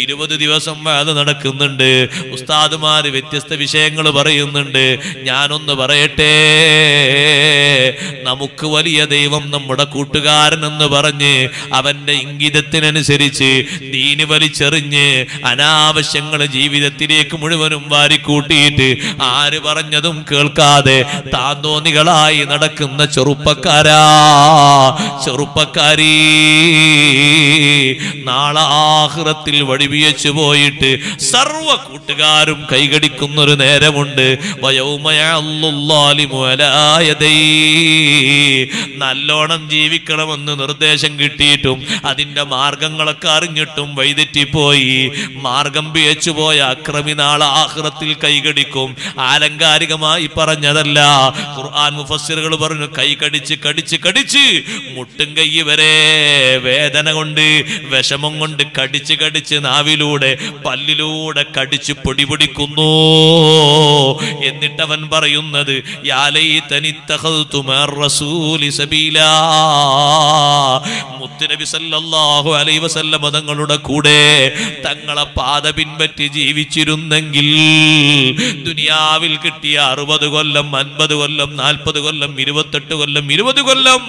ഇരുപത് ദിവസം വാത് നടക്കുന്നുണ്ട് ഉസ്താദുമാർ വ്യത്യസ്ത വിഷയങ്ങൾ പറയുന്നുണ്ട് ഞാനൊന്ന് പറയട്ടെ നമുക്ക് വലിയ ദൈവം നമ്മുടെ കൂട്ടുകാരൻ എന്ന് പറഞ്ഞ് അവന്റെ ഇംഗിതത്തിനനുസരിച്ച് ദീന് വലിച്ചെറിഞ്ഞ് അനാവശ്യങ്ങൾ ജീവിതത്തിലേക്ക് മുഴുവനും വാരിക്കൂട്ടിയിട്ട് ആര് പറഞ്ഞതും കേൾക്കാതെ താന്തോന്നികളായി നടക്കുന്ന ചെറുപ്പക്കാരാ ചെറുപ്പക്കാരീ നാളെ ആഹ്റത്തിൽ വടിവിയച്ചു പോയിട്ട് സർവ കൂട്ടുകാരും കൈകടിക്കുന്നൊരു നേരമുണ്ട് നല്ലോണം ജീവിക്കണമെന്ന് നിർദ്ദേശം കിട്ടിയിട്ടും അതിൻ്റെ മാർഗങ്ങളൊക്കെ അറിഞ്ഞിട്ടും വൈതെറ്റിപ്പോയി മാർഗം പിയച്ചു പോയ അക്രമി നാളെ ആഹ്റത്തിൽ കൈകടിക്കും ആലങ്കാരികമായി പറഞ്ഞതല്ല ഖുർആൻ മുഫസ്സിറുകൾ പറഞ്ഞു കൈ കടിച്ച് കടിച്ച് കടിച്ച് മുട്ടും കൈ വരെ വേദന കൊണ്ട് വിഷമം കൊണ്ട് കടിച്ച് കടിച്ച് നാവിലൂടെ പല്ലിലൂടെ കടിച്ച് പൊടി പിടിക്കുന്നു എന്നിട്ടവൻ പറയുന്നത് മതങ്ങളുടെ കൂടെ തങ്ങളെ പാത പിൻപറ്റി ജീവിച്ചിരുന്നെങ്കിൽ ദുനിയാവിൽ കിട്ടിയ അറുപത് കൊല്ലം അൻപത് കൊല്ലം നാൽപ്പത് കൊല്ലം ഇരുപത്തെട്ട് കൊല്ലം ഇരുപത് കൊല്ലം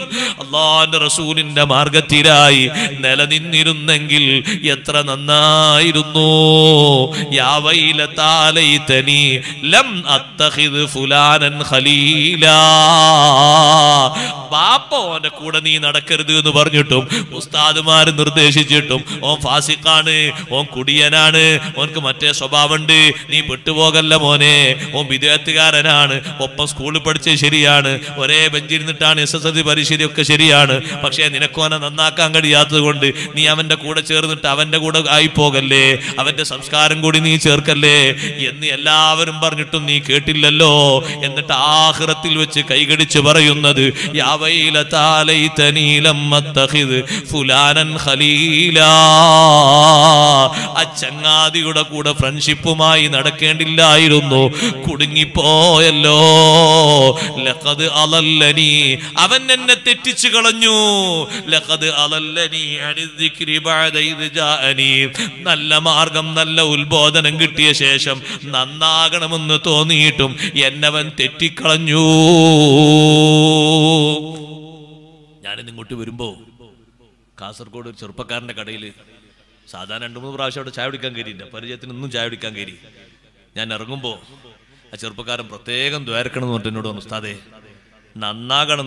അള്ളാന്റെ റസൂലിന്റെ മാർഗത്തിലായി നിലനിന്ന് ഇരുന്നെങ്കിൽ എത്ര നന്നായിരുന്നു ലം ഫുലാനൻ ഖലീല ബാപ്പ ഓന്റെ കൂടെ നീ നടക്കരുത് എന്ന് പറഞ്ഞിട്ടും ഉസ്താദുമാർ നിർദ്ദേശിച്ചിട്ടും ഓൻ ഫാസിഖാണ് ഓൻ കുടിയനാണ് ഓൻക്ക് മറ്റേ സ്വഭാവമുണ്ട് നീ വിട്ടുപോകല്ല മോനെ ഓൻ വിദേഹത്തുകാരനാണ് ഒപ്പം സ്കൂളിൽ പഠിച്ച് ശരിയാണ് ഒരേ ബെഞ്ചിരുന്നിട്ടാണ് എസ് എസ് എൽ സി പരിശീലി ശരിയാണ് പക്ഷേ നിനക്കോനെ നന്നാക്കാൻ കഴിയാത്തത് കൊണ്ട് നീ അവന്റെ കൂടെ ചേർന്നിട്ട് അവന്റെ കൂടെ ആയി പോകല്ലേ അവന്റെ സംസ്കാരം കൂടി നീ ചേർക്കല്ലേ എന്ന് എല്ലാവരും പറഞ്ഞിട്ടും നീ കേട്ടില്ലല്ലോ എന്നിട്ട് ആഹ്റത്തിൽ വെച്ച് കൈകടിച്ച് പറയുന്നത് ആ കൂടെ ഫ്രണ്ട്ഷിപ്പുമായി നടക്കേണ്ടില്ലായിരുന്നു കുടുങ്ങിപ്പോയല്ലോ ലഖദ് അലല്ലനി അവൻ എന്നെ തെറ്റിച്ചു കളഞ്ഞു ലഖദ് അലല്ലനി നല്ല മാർഗം നല്ല ഉത്ബോധനം കിട്ടിയ ശേഷം നന്നാകണമെന്ന് തോന്നിയിട്ടും എന്നവൻ തെറ്റിക്കളഞ്ഞു ഞാനിന്ന് ഇങ്ങോട്ട് വരുമ്പോ കാസർഗോഡ് ഒരു ചെറുപ്പക്കാരന്റെ കടയിൽ സാധാരണ രണ്ട് മൂന്ന് പ്രാവശ്യം അവിടെ ചായ കുടിക്കാൻ കയറിയില്ല പരിചയത്തിന് ഒന്നും ചായ കുടിക്കാൻ കയറി ഞാൻ ഇറങ്ങുമ്പോൾ ആ ചെറുപ്പക്കാരൻ പ്രത്യേകം ദ്വാരക്കണം എന്ന് പറഞ്ഞിട്ട് എന്നോട് ഉസ്താദേ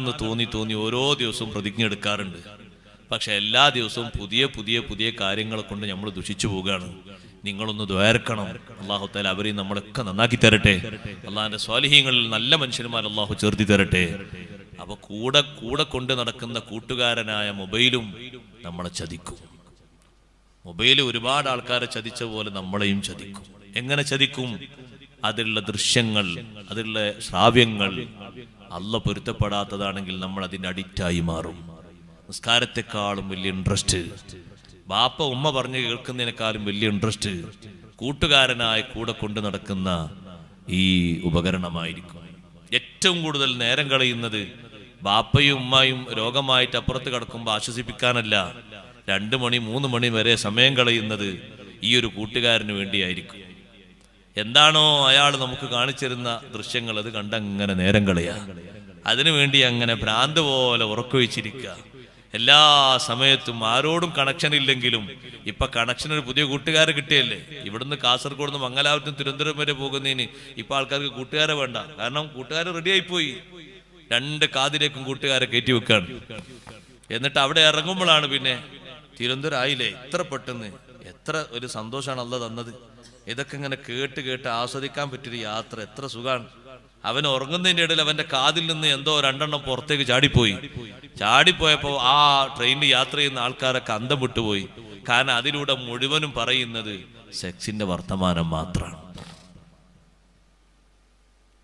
എന്ന് തോന്നി തോന്നി ഓരോ ദിവസവും പ്രതിജ്ഞ എടുക്കാറുണ്ട് പക്ഷെ എല്ലാ ദിവസവും പുതിയ പുതിയ പുതിയ കാര്യങ്ങളെ കൊണ്ട് നമ്മൾ ദുഷിച്ചു പോവുകയാണ് നിങ്ങളൊന്ന് ദ്വേർക്കണം അള്ളാഹു താല അവരെയും നമ്മളൊക്കെ നന്നാക്കി തരട്ടെ അള്ളാഹിന്റെ സ്വാലിഹ്യങ്ങളിൽ നല്ല മനുഷ്യന്മാർ അള്ളാഹു ചേർത്തി തരട്ടെ അപ്പൊ കൂടെ കൂടെ കൊണ്ട് നടക്കുന്ന കൂട്ടുകാരനായ മൊബൈലും നമ്മളെ ചതിക്കും മൊബൈൽ ഒരുപാട് ആൾക്കാരെ ചതിച്ച പോലെ നമ്മളെയും ചതിക്കും എങ്ങനെ ചതിക്കും അതിലുള്ള ദൃശ്യങ്ങൾ അതിലുള്ള ശ്രാവ്യങ്ങൾ അല്ല പൊരുത്തപ്പെടാത്തതാണെങ്കിൽ നമ്മൾ അതിന്റെ അഡിക്റ്റായി മാറും നിസ്കാരത്തെക്കാളും വലിയ ഇൻട്രസ്റ്റ് ബാപ്പ ഉമ്മ പറഞ്ഞു കേൾക്കുന്നതിനേക്കാളും വലിയ ഇൻട്രസ്റ്റ് കൂട്ടുകാരനായ കൂടെ കൊണ്ട് നടക്കുന്ന ഈ ഉപകരണമായിരിക്കും ഏറ്റവും കൂടുതൽ നേരം കളയുന്നത് ബാപ്പയും ഉമ്മയും രോഗമായിട്ട് അപ്പുറത്ത് കിടക്കുമ്പോൾ ആശ്വസിപ്പിക്കാനല്ല രണ്ട് മണി മൂന്ന് മണി വരെ സമയം കളയുന്നത് ഈ ഒരു കൂട്ടുകാരന് വേണ്ടിയായിരിക്കും എന്താണോ അയാൾ നമുക്ക് കാണിച്ചിരുന്ന ദൃശ്യങ്ങൾ അത് കണ്ടങ്ങനെ നേരം കളയുക അതിനുവേണ്ടി അങ്ങനെ ഭ്രാന്ത് പോലെ ഉറക്കുവച്ചിരിക്കുക എല്ലാ സമയത്തും ആരോടും കണക്ഷൻ ഇല്ലെങ്കിലും ഇപ്പൊ കണക്ഷൻ ഒരു പുതിയ കൂട്ടുകാരെ കിട്ടിയല്ലേ ഇവിടുന്ന് കാസർഗോഡ് നിന്ന് മംഗലാപുരത്തും തിരുവനന്തപുരം വരെ പോകുന്നതിന് ഇപ്പൊ ആൾക്കാർക്ക് കൂട്ടുകാരെ വേണ്ട കാരണം കൂട്ടുകാർ റെഡിയായി പോയി രണ്ട് കാതിലേക്കും കൂട്ടുകാരെ കയറ്റി വെക്കാണ് എന്നിട്ട് അവിടെ ഇറങ്ങുമ്പോഴാണ് പിന്നെ തിരുവനന്തപുരം ആയില്ലേ ഇത്ര പെട്ടെന്ന് എത്ര ഒരു സന്തോഷമാണ് അല്ല തന്നത് ഇതൊക്കെ ഇങ്ങനെ കേട്ട് കേട്ട് ആസ്വദിക്കാൻ പറ്റിയൊരു യാത്ര എത്ര സുഖമാണ് അവൻ ഉറങ്ങുന്നതിൻ്റെ ഇടയിൽ അവൻ്റെ കാതിൽ നിന്ന് എന്തോ രണ്ടെണ്ണം പുറത്തേക്ക് ചാടിപ്പോയി ചാടിപ്പോയപ്പോൾ ആ ട്രെയിനിൽ യാത്ര ചെയ്യുന്ന ആൾക്കാരെ കന്തം വിട്ടുപോയി കാരണം അതിലൂടെ മുഴുവനും പറയുന്നത് സെക്സിന്റെ വർത്തമാനം മാത്രമാണ്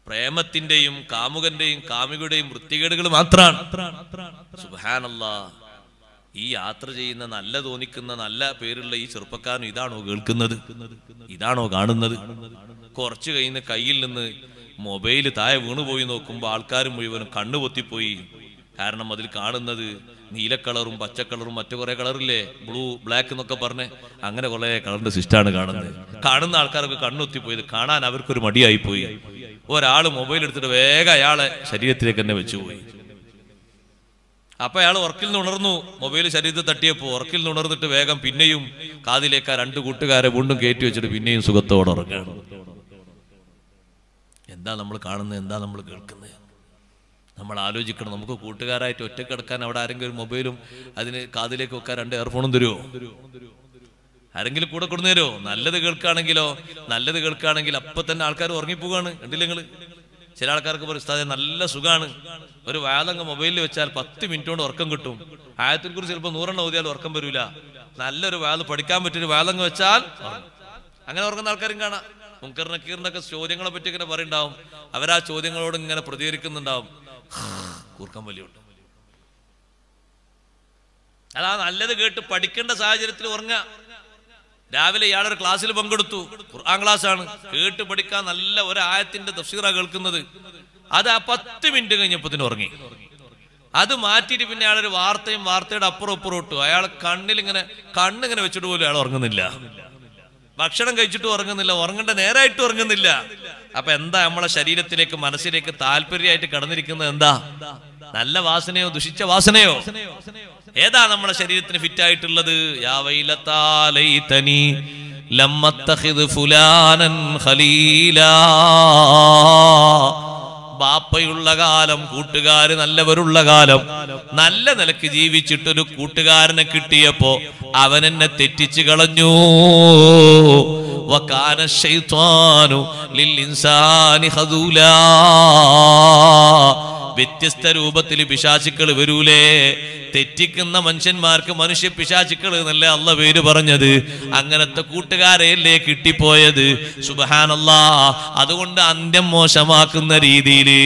പ്രേമത്തിന്റെയും കാമുകന്റെയും കാമികയുടെയും വൃത്തികേടുകൾ മാത്രമാണ് സുഹാനല്ല ഈ യാത്ര ചെയ്യുന്ന നല്ല തോന്നിക്കുന്ന നല്ല പേരുള്ള ഈ ചെറുപ്പക്കാരൻ ഇതാണോ കേൾക്കുന്നത് ഇതാണോ കാണുന്നത് കുറച്ച് കഴിഞ്ഞ് കയ്യിൽ നിന്ന് മൊബൈൽ താഴെ വീണുപോയി നോക്കുമ്പോൾ ആൾക്കാർ മുഴുവനും കണ്ണു പൊത്തിപ്പോയി കാരണം അതിൽ കാണുന്നത് നീലക്കളറും പച്ചക്കളറും മറ്റു കുറെ കളറില്ലേ ബ്ലൂ ബ്ലാക്ക് എന്നൊക്കെ പറഞ്ഞ് അങ്ങനെ കുറെ കളറിന്റെ സിസ്റ്റാണ് കാണുന്നത് കാണുന്ന ആൾക്കാർക്ക് കണ്ണൊത്തിപ്പോയത് കാണാൻ അവർക്കൊരു മടിയായി പോയി ഒരാൾ മൊബൈൽ എടുത്തിട്ട് വേഗം അയാളെ ശരീരത്തിലേക്ക് തന്നെ വെച്ചുപോയി അപ്പൊ അയാൾ ഉറക്കിൽ നിന്ന് ഉണർന്നു മൊബൈൽ ശരീരത്തിൽ തട്ടിയപ്പോ ഉറക്കിൽ നിന്ന് ഉണർന്നിട്ട് വേഗം പിന്നെയും കാതിലേക്ക് ആ രണ്ട് കൂട്ടുകാരെ വീണ്ടും കയറ്റി വെച്ചിട്ട് പിന്നെയും സുഖത്തോടെ ഉറങ്ങുകയാണ് എന്താ നമ്മൾ കാണുന്നത് എന്താ നമ്മൾ കേൾക്കുന്നത് നമ്മൾ ആലോചിക്കണം നമുക്ക് കൂട്ടുകാരായിട്ട് ഒറ്റ കിടക്കാൻ അവിടെ ആരെങ്കിലും ഒരു മൊബൈലും അതിന് കാതിലേക്ക് വെക്കാൻ രണ്ട് എയർഫോണും തരുമോ ആരെങ്കിലും കൂടെ കൊടുന്നേരോ നല്ലത് കേൾക്കുകയാണെങ്കിലോ നല്ലത് കേൾക്കുകയാണെങ്കിൽ അപ്പൊ തന്നെ ആൾക്കാർ ഉറങ്ങിപ്പോവാണ് കണ്ടില്ലെങ്കിൽ ചില ആൾക്കാർക്ക് പറയും നല്ല സുഖമാണ് ഒരു വാതങ്ക മൊബൈലിൽ വെച്ചാൽ പത്ത് മിനിറ്റ് കൊണ്ട് ഉറക്കം കിട്ടും ആയത്തിൽ കുറിച്ച് ചിലപ്പോൾ നൂറെണ്ണം ഓതിയാൽ ഉറക്കം വരില്ല നല്ലൊരു വാത് പഠിക്കാൻ പറ്റിയൊരു വാതങ്ക വെച്ചാൽ അങ്ങനെ ഉറങ്ങുന്ന ആൾക്കാരും കാണാം മുങ്കർ നക്കീറിനൊക്കെ ചോദ്യങ്ങളെ പറ്റി ഇങ്ങനെ പറയുണ്ടാവും അവരാ ചോദ്യങ്ങളോട് ഇങ്ങനെ പ്രതികരിക്കുന്നുണ്ടാവും കൂർക്കം വലിയുണ്ട് അതാ നല്ലത് കേട്ട് പഠിക്കേണ്ട സാഹചര്യത്തിൽ ഉറങ്ങ രാവിലെ ഇയാളൊരു ക്ലാസ്സിൽ പങ്കെടുത്തു ഖുർആൻ ആണ് കേട്ട് പഠിക്കാൻ നല്ല ഒരായത്തിന്റെ തഫ്സീറ കേൾക്കുന്നത് അത് ആ പത്ത് മിനിറ്റ് തന്നെ ഉറങ്ങി അത് മാറ്റിയിട്ട് പിന്നെ അയാളൊരു വാർത്തയും വാർത്തയുടെ അപ്പുറം അപ്പുറം ഇട്ടു അയാൾ കണ്ണിൽ ഇങ്ങനെ കണ്ണിങ്ങനെ വെച്ചിട്ട് പോലും അയാൾ ഉറങ്ങുന്നില്ല ഭക്ഷണം കഴിച്ചിട്ട് ഉറങ്ങുന്നില്ല ഉറങ്ങേണ്ട നേരായിട്ട് ഉറങ്ങുന്നില്ല അപ്പൊ എന്താ നമ്മളെ ശരീരത്തിലേക്ക് മനസ്സിലേക്ക് താല്പര്യമായിട്ട് കടന്നിരിക്കുന്നത് എന്താ നല്ല വാസനയോ ദുഷിച്ച വാസനയോ ഏതാ നമ്മളെ ശരീരത്തിന് ഫിറ്റ് ആയിട്ടുള്ളത് യാ ബാപ്പയുള്ള കാലം കൂട്ടുകാര് നല്ലവരുള്ള കാലം നല്ല നിലക്ക് ജീവിച്ചിട്ടൊരു കൂട്ടുകാരനെ കിട്ടിയപ്പോ അവൻ എന്നെ തെറ്റിച്ചു കളഞ്ഞു വ്യത്യസ്ത രൂപത്തിൽ പിശാചുക്കൾ വരൂലേ തെറ്റിക്കുന്ന മനുഷ്യന്മാർക്ക് മനുഷ്യ പിശാചുക്കൾ എന്നല്ലേ അല്ല പേര് പറഞ്ഞത് അങ്ങനത്തെ കൂട്ടുകാരെയല്ലേ കിട്ടിപ്പോയത് സുബഹാനല്ലാ അതുകൊണ്ട് അന്ത്യം മോശമാക്കുന്ന രീതിയിൽ യുദ്ധത്തില്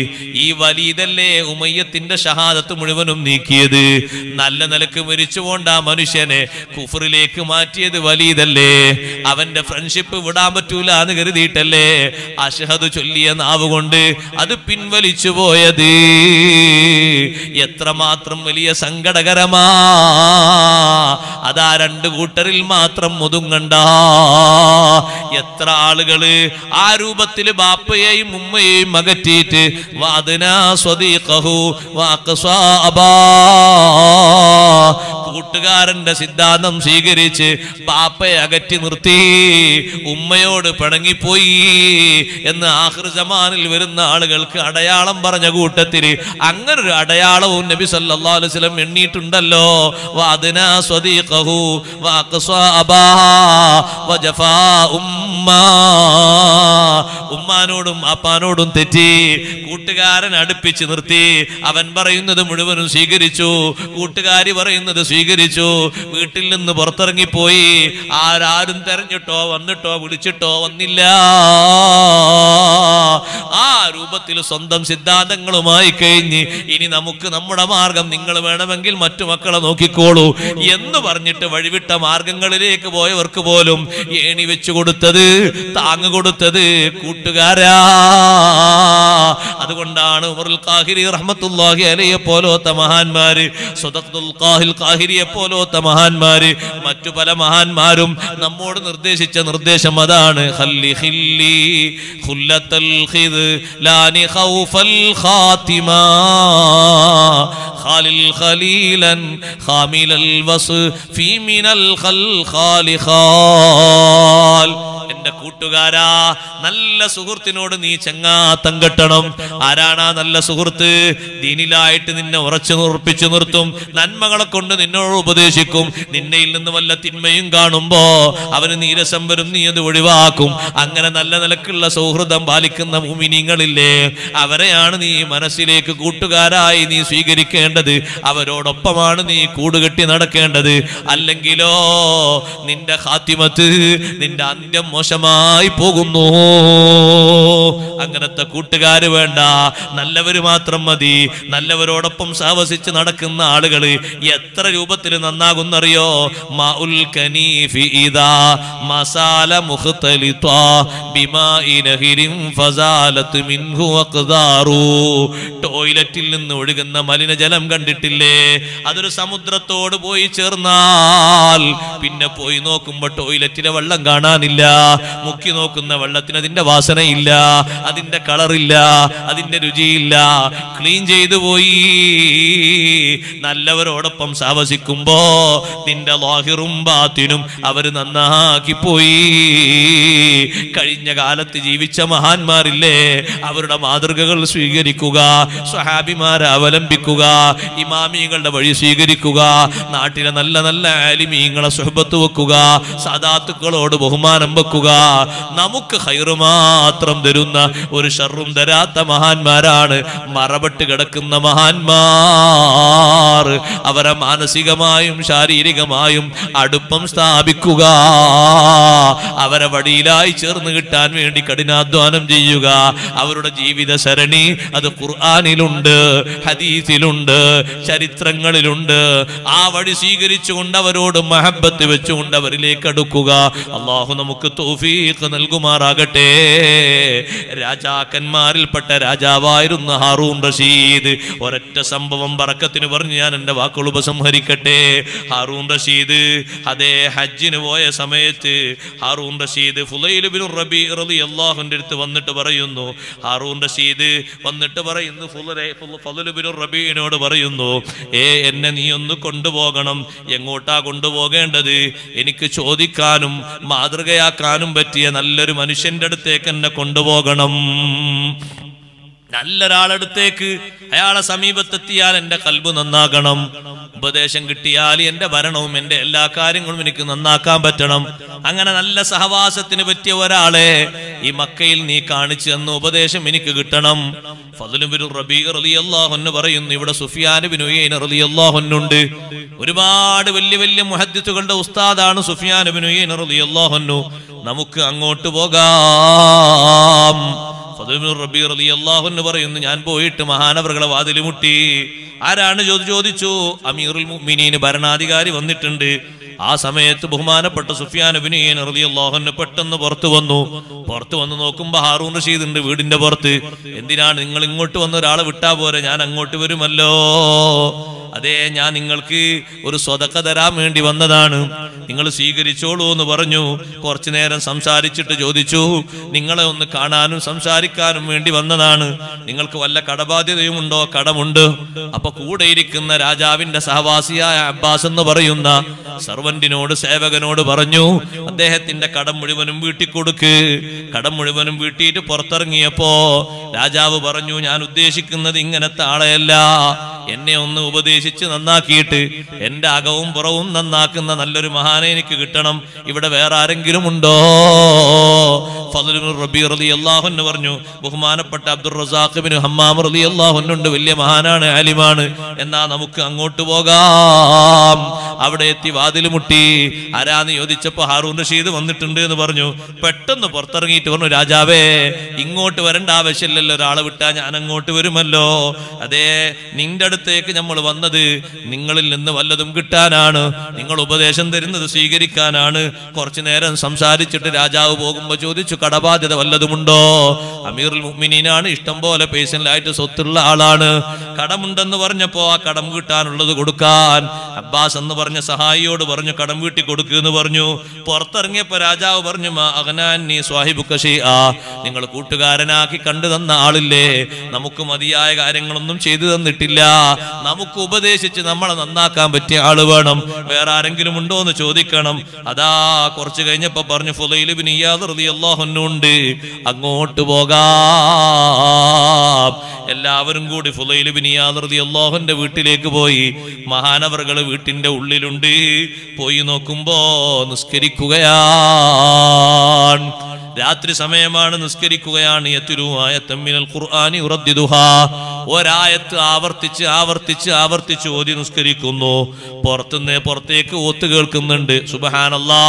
ഈ വലീദല്ലേ ഉമയ്യത്തിന്റെ ഷഹാദത്ത് മുഴുവനും നീക്കിയത് നല്ല നിലക്ക് മരിച്ചുകൊണ്ട് ആ മനുഷ്യനെ കുഫറിലേക്ക് മാറ്റിയത് വലീദല്ലേ അവന്റെ ഫ്രണ്ട്ഷിപ്പ് വിടാൻ പറ്റൂല എന്ന് കരുതിയിട്ടല്ലേ അഷഹദ് ചൊല്ലിയ നാവ് കൊണ്ട് അത് പിൻവലിച്ചു പോയത് എത്രമാത്രം വലിയ സങ്കടകരമാ അതാ രണ്ട് കൂട്ടറിൽ മാത്രം ഒതുങ്ങണ്ട എത്ര ആളുകള് ആ രൂപത്തിൽ ബാപ്പയെയും ഉമ്മയെയും അകറ്റിയിട്ട് വാദിന സ്വദീഖഹു വാഖ്സാ അബാ കൂട്ടുകാരന്റെ സിദ്ധാന്തം സ്വീകരിച്ച് പാപ്പയെ അകറ്റി നിർത്തി ഉമ്മയോട് പിണങ്ങിപ്പോയി എന്ന് ആഹൃജമാനിൽ വരുന്ന ആളുകൾക്ക് അടയാളം പറഞ്ഞ കൂട്ടത്തിൽ അങ്ങനൊരു അടയാളവും നബി സല്ലാ അലുസ്ലം എണ്ണിയിട്ടുണ്ടല്ലോ സ്വദീഖഹു ഉമ്മാനോടും അപ്പാനോടും തെറ്റി കൂട്ടുകാരൻ അടുപ്പിച്ച് നിർത്തി അവൻ പറയുന്നത് മുഴുവനും സ്വീകരിച്ചു കൂട്ടുകാരി പറയുന്നത് സ്വീകരിച്ചു സ്വീകരിച്ചു വീട്ടിൽ നിന്ന് പുറത്തിറങ്ങിപ്പോയി ആരാരും തെരഞ്ഞിട്ടോ വന്നിട്ടോ വിളിച്ചിട്ടോ വന്നില്ല ആ രൂപത്തിൽ സ്വന്തം സിദ്ധാന്തങ്ങളുമായി കഴിഞ്ഞ് ഇനി നമുക്ക് നമ്മുടെ മാർഗം നിങ്ങൾ വേണമെങ്കിൽ മറ്റു മക്കളെ നോക്കിക്കോളൂ എന്ന് പറഞ്ഞിട്ട് വഴിവിട്ട മാർഗങ്ങളിലേക്ക് പോയവർക്ക് പോലും ഏണി വെച്ചു കൊടുത്തത് താങ്ങ് കൊടുത്തത് കൂട്ടുകാരാ അതുകൊണ്ടാണ് ഉമറുൽ കാഹിരി റഹ്മത്തുല്ലാഹി അലയെ പോലോത്ത മഹാന്മാര് സ്വതത്തുൽ കാഹിൽ കാഹിരി ബഷീരിയെ പോലോത്ത മഹാന്മാര് മറ്റു പല മഹാന്മാരും നമ്മോട് നിർദ്ദേശിച്ച നിർദ്ദേശം അതാണ് ഖാലിൽ എന്റെ കൂട്ടുകാരാ നല്ല സുഹൃത്തിനോട് നീ ചെങ്ങാത്തം കെട്ടണം ആരാണാ നല്ല സുഹൃത്ത് ദീനിലായിട്ട് നിന്നെ ഉറച്ചു നിർപ്പിച്ചു നിർത്തും നന്മകളെ കൊണ്ട് നിന്നോട് ഉപദേശിക്കും നിന്നയിൽ നിന്ന് വല്ല തിന്മയും കാണുമ്പോ അവന് നീരസം വരും നീ അത് ഒഴിവാക്കും അങ്ങനെ നല്ല നിലക്കുള്ള സൗഹൃദം പാലിക്കുന്ന മുമിനിങ്ങളില്ലേ അവരെയാണ് നീ മനസ്സിലേക്ക് കൂട്ടുകാരായി നീ സ്വീകരിക്കേണ്ടത് അവരോടൊപ്പമാണ് നീ കൂടുകെട്ടി നടക്കേണ്ടത് അല്ലെങ്കിലോ നിന്റെ ഹാത്തിമത്ത് നിന്റെ അന്ത്യം മോശമായി പോകുന്നു അങ്ങനത്തെ കൂട്ടുകാര് വേണ്ട നല്ലവര് മാത്രം മതി നല്ലവരോടൊപ്പം സാഹസിച്ച് നടക്കുന്ന ആളുകൾ എത്ര രൂപത്തിൽ നന്നാകുന്നറിയോ മസാല മിൻഹു ടോയ്ലറ്റിൽ നിന്ന് ഒഴുകുന്ന മലിനജലം കണ്ടിട്ടില്ലേ അതൊരു സമുദ്രത്തോട് പോയി ചേർന്നാൽ പിന്നെ പോയി നോക്കുമ്പോൾ ടോയ്ലറ്റിലെ വെള്ളം കാണാനില്ല മുക്കി നോക്കുന്ന വെള്ളത്തിന് അതിന്റെ വാസനയില്ല അതിന്റെ കളറില്ല അതിന്റെ രുചിയില്ല ക്ലീൻ ചെയ്തു പോയി നല്ലവരോടൊപ്പം സാവസിക്കുമ്പോ നിന്റെ ലോഹിറും ബാത്തിനും അവര് നന്നാക്കി പോയി കഴിഞ്ഞ കാലത്ത് ജീവിച്ച മഹാന്മാരില്ലേ അവരുടെ മാതൃകകൾ സ്വീകരിക്കുക സഹാബിമാരെ അവലംബിക്കുക ഇമാമിയങ്ങളുടെ വഴി സ്വീകരിക്കുക നാട്ടിലെ നല്ല നല്ല ആലിമീങ്ങളെ സുഹബത്ത് വെക്കുക സദാത്തുക്കളോട് ബഹുമാനം വെക്കുക ഉണ്ടാക്കുക നമുക്ക് ഹൈറ് മാത്രം തരുന്ന ഒരു ഷറും തരാത്ത മഹാന്മാരാണ് മറപെട്ട് കിടക്കുന്ന മഹാന്മാർ അവരെ മാനസികമായും ശാരീരികമായും അടുപ്പം സ്ഥാപിക്കുക അവരെ വടിയിലായി ചേർന്ന് കിട്ടാൻ വേണ്ടി കഠിനാധ്വാനം ചെയ്യുക അവരുടെ ജീവിത സരണി അത് ഖുർആാനിലുണ്ട് ഹദീസിലുണ്ട് ചരിത്രങ്ങളിലുണ്ട് ആ വഴി സ്വീകരിച്ചുകൊണ്ട് അവരോട് മഹബത്ത് വെച്ചുകൊണ്ട് അവരിലേക്ക് അടുക്കുക അള്ളാഹു നമുക്ക് തോ തൗഫീഖ് നൽകുമാറാകട്ടെ രാജാക്കന്മാരിൽപ്പെട്ട രാജാവായിരുന്നു ഹാറൂൺ റഷീദ് ഒരൊറ്റ സംഭവം പറക്കത്തിന് പറഞ്ഞ് ഞാൻ എൻ്റെ വാക്കുകൾ ഉപസംഹരിക്കട്ടെ ഹാറൂൺ റഷീദ് അതേ ഹജ്ജിന് പോയ സമയത്ത് ഹാറൂൺ റഷീദ് ഫുലൈലുബിൻ റബി റബി അള്ളാഹുൻ്റെ അടുത്ത് വന്നിട്ട് പറയുന്നു ഹാറൂൺ റഷീദ് വന്നിട്ട് പറയുന്നു ഫുലുബിൻ റബീനോട് പറയുന്നു ഏ എന്നെ നീ ഒന്ന് കൊണ്ടുപോകണം എങ്ങോട്ടാ കൊണ്ടുപോകേണ്ടത് എനിക്ക് ചോദിക്കാനും മാതൃകയാക്കാനും എത്താനും പറ്റിയ നല്ലൊരു മനുഷ്യന്റെ അടുത്തേക്ക് എന്നെ കൊണ്ടുപോകണം നല്ലൊരാളടുത്തേക്ക് അയാളെ സമീപത്തെത്തിയാൽ എന്റെ കൽബ് നന്നാകണം ഉപദേശം കിട്ടിയാൽ എന്റെ ഭരണവും എന്റെ എല്ലാ കാര്യങ്ങളും എനിക്ക് നന്നാക്കാൻ പറ്റണം അങ്ങനെ നല്ല സഹവാസത്തിന് പറ്റിയ ഒരാളെ ഈ മക്കയിൽ നീ കാണിച്ചു തന്ന ഉപദേശം എനിക്ക് കിട്ടണം റബീഹുന്ന് പറയുന്നു ഇവിടെ സുഫിയാനുബിനുയ്യനുണ്ട് ഒരുപാട് വലിയ വലിയ മുഹദ്ദിത്തുകളുടെ ഉസ്താദാണ് സുഫിയാനുബിനുയ്യനു നമുക്ക് അങ്ങോട്ട് പോകാം റബി റലി അള്ളാഹുന്ന് പറയുന്നു ഞാൻ പോയിട്ട് മഹാനവറുകളെ വാതിലുമുട്ടി ആരാണ് ചോദിച്ചു അമീറുൽ മുഅ്മിനീൻ ഭരണാധികാരി വന്നിട്ടുണ്ട് ആ സമയത്ത് ബഹുമാനപ്പെട്ട സുഫിയാൻ റലിയല്ലാഹുന് പെട്ടെന്ന് പുറത്തു വന്നു പുറത്തു വന്ന് നോക്കുമ്പോൾ ഹാറൂൺ റഷീദ് ഉണ്ട് വീടിന്റെ പുറത്ത് എന്തിനാണ് നിങ്ങൾ ഇങ്ങോട്ട് വന്ന ഒരാളെ വിട്ടാ പോരെ ഞാൻ അങ്ങോട്ട് വരുമല്ലോ അതെ ഞാൻ നിങ്ങൾക്ക് ഒരു സ്വതക്ക തരാൻ വേണ്ടി വന്നതാണ് നിങ്ങൾ സ്വീകരിച്ചോളൂ എന്ന് പറഞ്ഞു കുറച്ചു നേരം സംസാരിച്ചിട്ട് ചോദിച്ചു നിങ്ങളെ ഒന്ന് കാണാനും സംസാരിക്കാനും വേണ്ടി വന്നതാണ് നിങ്ങൾക്ക് വല്ല കടബാധ്യതയും ഉണ്ടോ കടമുണ്ട് അപ്പൊ കൂടെ ഇരിക്കുന്ന രാജാവിന്റെ സഹവാസിയായ അബ്ബാസ് എന്ന് പറയുന്ന സർവന്റിനോട് സേവകനോട് പറഞ്ഞു അദ്ദേഹത്തിന്റെ കടം മുഴുവനും വീട്ടിൽ കൊടുക്ക് കടം മുഴുവനും വീട്ടിയിട്ട് പുറത്തിറങ്ങിയപ്പോ രാജാവ് പറഞ്ഞു ഞാൻ ഉദ്ദേശിക്കുന്നത് ഇങ്ങനത്തെ ആളെയല്ല എന്നെ ഒന്ന് ഉപദേശിച്ചു ഉപദേശിച്ച് നന്നാക്കിയിട്ട് എൻ്റെ അകവും പുറവും നന്നാക്കുന്ന നല്ലൊരു മഹാനെ എനിക്ക് കിട്ടണം ഇവിടെ വേറെ ആരെങ്കിലും ഉണ്ടോ റബി പറഞ്ഞു ബഹുമാനപ്പെട്ട അബ്ദുൾ റസാഖിബിന് ഹമ്മാം റബി അള്ളാഹുന്നുണ്ട് വലിയ മഹാനാണ് ആലിമാണ് എന്നാ നമുക്ക് അങ്ങോട്ട് പോകാം അവിടെ എത്തി വാതിൽ മുട്ടി ആരാന്ന് ചോദിച്ചപ്പോ ഹാറൂൺ റഷീദ് വന്നിട്ടുണ്ട് എന്ന് പറഞ്ഞു പെട്ടെന്ന് പുറത്തിറങ്ങിയിട്ട് പറഞ്ഞു രാജാവേ ഇങ്ങോട്ട് വരേണ്ട ആവശ്യമില്ലല്ലോ ഒരാളെ വിട്ടാ ഞാൻ അങ്ങോട്ട് വരുമല്ലോ അതേ നിന്റെ അടുത്തേക്ക് നമ്മൾ വന്ന വന്നത് നിങ്ങളിൽ നിന്ന് വല്ലതും കിട്ടാനാണ് നിങ്ങൾ ഉപദേശം തരുന്നത് സ്വീകരിക്കാനാണ് കുറച്ചു നേരം സംസാരിച്ചിട്ട് രാജാവ് പോകുമ്പോൾ ചോദിച്ചു കടബാധ്യത വല്ലതുമുണ്ടോ അമീറുൽ മുഅ്മിനീനാണ് ഇഷ്ടം പോലെ പേഴ്സണലായിട്ട് സ്വത്തുള്ള ആളാണ് കടമുണ്ടെന്ന് പറഞ്ഞപ്പോ ആ കടം കിട്ടാനുള്ളത് കൊടുക്കാൻ അബ്ബാസ് എന്ന് പറഞ്ഞ സഹായിയോട് പറഞ്ഞു കടം വീട്ടി കൊടുക്കുമെന്ന് പറഞ്ഞു പുറത്തിറങ്ങിയപ്പോ രാജാവ് പറഞ്ഞു മാ നീ സ്വാഹിബു ആ നിങ്ങൾ കൂട്ടുകാരനാക്കി കണ്ടു തന്ന ആളില്ലേ നമുക്ക് മതിയായ കാര്യങ്ങളൊന്നും ചെയ്തു തന്നിട്ടില്ല നമുക്ക് ഉപ ഉപദേശിച്ച് നമ്മളെ നന്നാക്കാൻ പറ്റിയ ആള് വേണം വേറെ ആരെങ്കിലും ഉണ്ടോ എന്ന് ചോദിക്കണം അതാ കുറച്ച് കഴിഞ്ഞപ്പോ പറഞ്ഞു ഫുലൈൽ അങ്ങോട്ട് പോകാ എല്ലാവരും കൂടി ഫുലൈൽ വീട്ടിലേക്ക് പോയി മഹാനവറുകൾ വീട്ടിന്റെ ഉള്ളിലുണ്ട് പോയി നോക്കുമ്പോ നിസ്കരിക്കുകയാ രാത്രി സമയമാണ് നിസ്കരിക്കുകയാണ് യത്തിരുമായ തമ്മിനൽ ഖുർആാനി ഉറദ്ദിദുഹ ഒരായത്ത് ആവർത്തിച്ച് ആവർത്തിച്ച് ആവർത്തിച്ച് ഓതി നിസ്കരിക്കുന്നു പുറത്തുനിന്ന് പുറത്തേക്ക് ഒത്തു കേൾക്കുന്നുണ്ട് സുബഹാനല്ലാ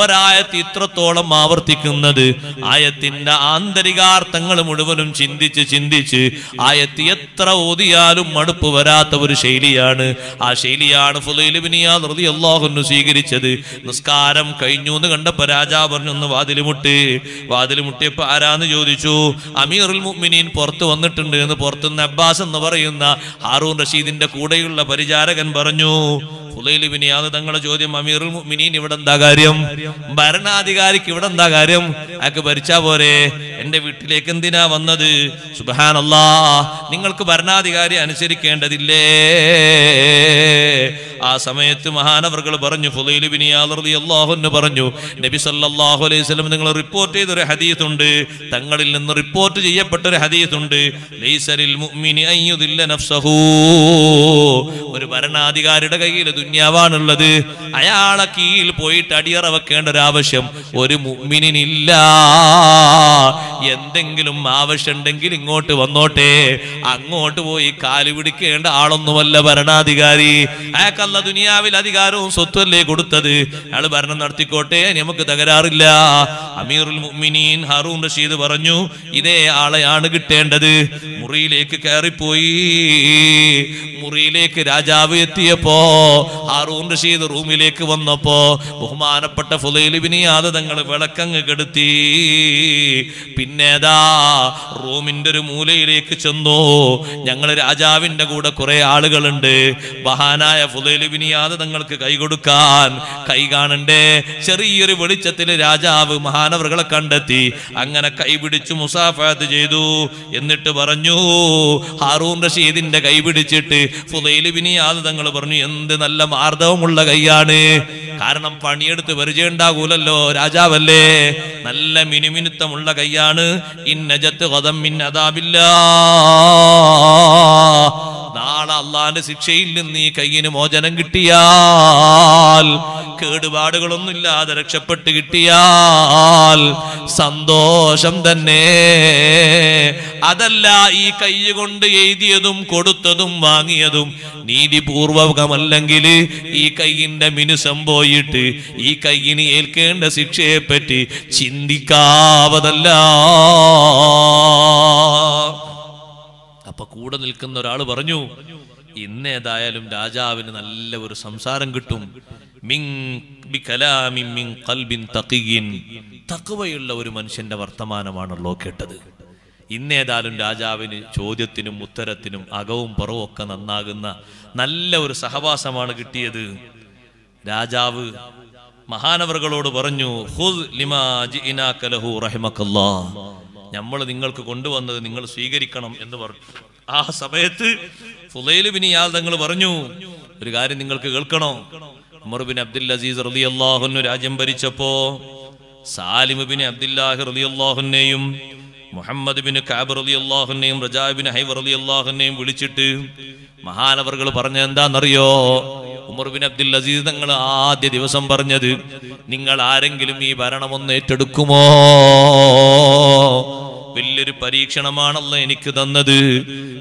ഒരായത്ത് ഇത്രത്തോളം ആവർത്തിക്കുന്നത് ആയത്തിന്റെ ആന്തരികാർത്ഥങ്ങൾ മുഴുവനും ചിന്തിച്ച് ചിന്തിച്ച് ആയത്ത് എത്ര ഓതിയാലും മടുപ്പ് വരാത്ത ഒരു ശൈലിയാണ് ആ ശൈലിയാണ് ഫുലൈലുബിനിയാദ് റതി അള്ളാഹുന്നു സ്വീകരിച്ചത് നിസ്കാരം കഴിഞ്ഞു എന്ന് കണ്ടപ്പോ രാജാ പറഞ്ഞു ഒന്ന് വാതിലുമുട്ട് വാതിൽ മുട്ടിയപ്പോൾ ആരാന്ന് ചോദിച്ചു അമീറുൽ മുഅ്മിനീൻ പുറത്ത് വന്നിട്ടുണ്ട് എന്ന് പുറത്തുനിന്ന് അബ്ബാസ് എന്ന് പറയുന്ന ഹാറൂൺ റഷീദിന്റെ കൂടെയുള്ള പരിചാരകൻ പറഞ്ഞു ഹുലൈലിബിനിയാന്ന് തങ്ങളുടെ ചോദ്യം അമീറുൽ മുഅ്മിനീൻ ഇവിടെ എന്താ കാര്യം ഭരണാധികാരിക്ക് ഇവിടെ എന്താ കാര്യം അയാൾക്ക് ഭരിച്ചാ പോരെ എന്റെ വീട്ടിലേക്ക് എന്തിനാ വന്നത് അല്ലാ നിങ്ങൾക്ക് ഭരണാധികാരി അനുസരിക്കേണ്ടതില്ലേ ആ സമയത്ത് മഹാനവർകൾ പറഞ്ഞു ഫുലൈലിബിനിയാൽ അള്ളാഹുന്ന് പറഞ്ഞു നബി സല്ലാഹു അലൈഹി സ്വലം നിങ്ങൾ റിപ്പോർട്ട് റിപ്പോർട്ട് ചെയ്തൊരു ഉണ്ട് തങ്ങളിൽ നിന്ന് റിപ്പോർട്ട് ചെയ്യപ്പെട്ടൊരു ഹദീസുണ്ട് ലൈസരിൽ മുഅ്മിനി അയ്യുദില്ല നഫ്സഹു ഒരു ഭരണാധികാരിയുടെ കയ്യിൽ ദുന്യാവാണുള്ളത് അയാളെ കീഴിൽ പോയിട്ട് അടിയറ വെക്കേണ്ട ഒരു ആവശ്യം ഒരു മുഅ്മിനിനില്ല എന്തെങ്കിലും ആവശ്യം ഉണ്ടെങ്കിൽ ഇങ്ങോട്ട് വന്നോട്ടെ അങ്ങോട്ട് പോയി കാല് പിടിക്കേണ്ട ആളൊന്നുമല്ല ഭരണാധികാരി അയാൾക്കല്ല ദുനിയാവിൽ അധികാരവും സ്വത്തുവല്ലേ കൊടുത്തത് അയാൾ ഭരണം നടത്തിക്കോട്ടെ നമുക്ക് തകരാറില്ല അമീറുൽ മുഅ്മിനീൻ ഹാറൂൺ റഷീദ് പറഞ്ഞു ഇതേ ആളെയാണ് കിട്ടേണ്ടത് മുറിയിലേക്ക് കയറിപ്പോയി മുറിയിലേക്ക് രാജാവ് എത്തിയപ്പോ ഹാറൂൺ റഷീദ് റൂമിലേക്ക് വന്നപ്പോ ബഹുമാനപ്പെട്ട ഫുലൈലിബിനിയാതെ തങ്ങൾ വിളക്കങ്ങ് കെടുത്തി പിന്നേതാ റൂമിന്റെ ഒരു മൂലയിലേക്ക് ചെന്നു ഞങ്ങൾ രാജാവിന്റെ കൂടെ കുറെ ആളുകളുണ്ട് മഹാനായ ഫുലൈലിബിനിയാതെ തങ്ങൾക്ക് കൈ കൊടുക്കാൻ കൈ കാണണ്ടേ ചെറിയൊരു വെളിച്ചത്തിൽ രാജാവ് മഹാനവറുകളെ കണ്ടെത്തി അങ്ങനെ കൈപിടിച്ച് മുസാഫാത്ത് ചെയ്തു എന്നിട്ട് പറഞ്ഞു ഹാറൂൺ റഷീദിന്റെ കൈപിടിച്ചിട്ട് ഫുതയിൽ ബിനിയാദ് തങ്ങൾ പറഞ്ഞു എന്ത് നല്ല മാർദ്ദവമുള്ള കൈയാണ് കാരണം പണിയെടുത്ത് പരിചയമുണ്ടാകൂലല്ലോ രാജാവല്ലേ നല്ല മിനുമിനുത്തമുള്ള കൈയാണ് ഇന്നജത്ത് കഥം മിന്നതാവില്ല നാളെ അള്ളാന്റെ ശിക്ഷയിൽ നിന്ന് ഈ കയ്യിന് മോചനം കിട്ടിയാൽ കേടുപാടുകളൊന്നുമില്ലാതെ രക്ഷപ്പെട്ട് കിട്ടിയാൽ സന്തോഷം തന്നെ അതല്ല ഈ കൈകൊണ്ട് എഴുതിയതും കൊടുത്തതും വാങ്ങിയതും നീതിപൂർവകമല്ലെങ്കിൽ ഈ കൈയിൻ്റെ മിനുസം പോയിട്ട് ഈ കൈയിന് ഏൽക്കേണ്ട ശിക്ഷയെപ്പറ്റി ചിന്തിക്കാവതല്ല അപ്പൊ കൂടെ നിൽക്കുന്ന ഒരാൾ പറഞ്ഞു ഇന്നേതായാലും രാജാവിന് നല്ല ഒരു സംസാരം കിട്ടും തക്കുവയുള്ള ഒരു മനുഷ്യന്റെ വർത്തമാനമാണല്ലോ കേട്ടത് ഇന്നേതാലും രാജാവിന് ചോദ്യത്തിനും ഉത്തരത്തിനും അകവും പുറവും ഒക്കെ നന്നാകുന്ന നല്ല ഒരു സഹവാസമാണ് കിട്ടിയത് രാജാവ് മഹാനവറുകളോട് പറഞ്ഞു നമ്മൾ നിങ്ങൾക്ക് കൊണ്ടുവന്നത് നിങ്ങൾ സ്വീകരിക്കണം എന്ന് പറഞ്ഞു ആ സമയത്ത് ഫുലൈലുബിനി യാൽ തങ്ങൾ പറഞ്ഞു ഒരു കാര്യം നിങ്ങൾക്ക് കേൾക്കണോ മുറുബിൻ അബ്ദുൽ അസീസ് റലി രാജ്യം ഭരിച്ചപ്പോ സാലിമുബിൻ അബ്ദുല്ലാഹി റലി മുഹമ്മദ് ബിൻ കാബ് റലി അള്ളാഹുനെയും റജാബിൻ ഹൈബർ റലി അള്ളാഹുനെയും വിളിച്ചിട്ട് മഹാനവറുകൾ പറഞ്ഞത് എന്താണെന്നറിയോ ഉമർബിൻ അബ്ദുൽ അസീസ് നിങ്ങൾ ആദ്യ ദിവസം പറഞ്ഞത് നിങ്ങൾ ആരെങ്കിലും ഈ ഭരണമൊന്ന് ഏറ്റെടുക്കുമോ വലിയൊരു പരീക്ഷണമാണല്ലോ എനിക്ക് തന്നത്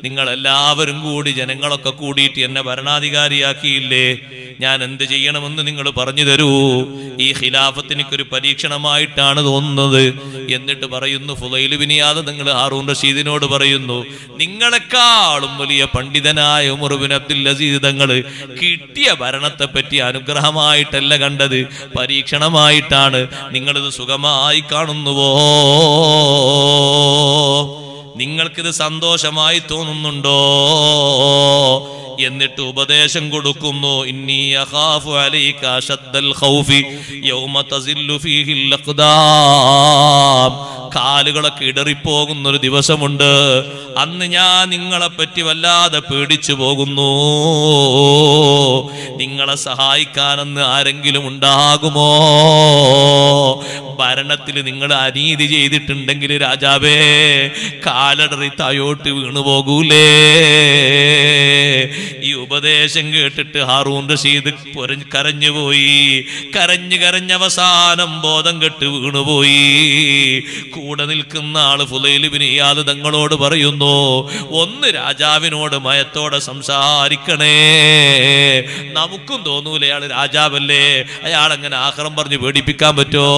നിങ്ങൾ എല്ലാവരും കൂടി ജനങ്ങളൊക്കെ കൂടിയിട്ട് എന്നെ ഭരണാധികാരിയാക്കിയില്ലേ ഞാൻ എന്ത് ചെയ്യണമെന്ന് നിങ്ങൾ പറഞ്ഞു തരൂ ഈ ഖിലാഫത്ത് എനിക്കൊരു പരീക്ഷണമായിട്ടാണ് തോന്നുന്നത് എന്നിട്ട് പറയുന്നു ഫുലൈൽ വിനിയാദ് നിങ്ങൾ ഹാറൂൺ റഷീദിനോട് പറയുന്നു നിങ്ങളെക്കാളും വലിയ പണ്ഡിതനായ ഉമർബിൻ അബ്ദുൽ അസീദ് തങ്ങൾ കിട്ടിയ ഭരണത്തെ പറ്റി അനുഗ്രഹമായിട്ടല്ല കണ്ടത് പരീക്ഷണമായിട്ടാണ് നിങ്ങളിത് സുഖമായി കാണുന്നുവോ നിങ്ങൾക്കിത് സന്തോഷമായി തോന്നുന്നുണ്ടോ എന്നിട്ട് ഉപദേശം കൊടുക്കുന്നു ഇന്നി അലൈക ഖൗഫി യൗമ കാലുകളൊക്കെ ഇടറിപ്പോകുന്ന ഒരു ദിവസമുണ്ട് അന്ന് ഞാൻ നിങ്ങളെ പറ്റി വല്ലാതെ പേടിച്ചു പോകുന്നു നിങ്ങളെ സഹായിക്കാനെന്ന് ആരെങ്കിലും ഉണ്ടാകുമോ ഭരണത്തിൽ നിങ്ങൾ അനീതി ചെയ്തിട്ടുണ്ടെങ്കിൽ രാജാവേ കാലടറി തായോട്ട് വീണുപോകൂലേ ഈ ഉപദേശം കേട്ടിട്ട് ഹാറൂൺ റഷീദ് കരഞ്ഞുപോയി കരഞ്ഞു കരഞ്ഞവസാനം ബോധം കെട്ട് വീണുപോയി കൂടെ നിൽക്കുന്ന ആള് ഫുലൈലിബിനിയാത് തങ്ങളോട് പറയുന്നു ഒന്ന് രാജാവിനോട് മയത്തോടെ സംസാരിക്കണേ നമുക്കും തോന്നൂല അയാൾ രാജാവല്ലേ അയാൾ അങ്ങനെ ആഹ്റം പറഞ്ഞ് പേടിപ്പിക്കാൻ പറ്റുമോ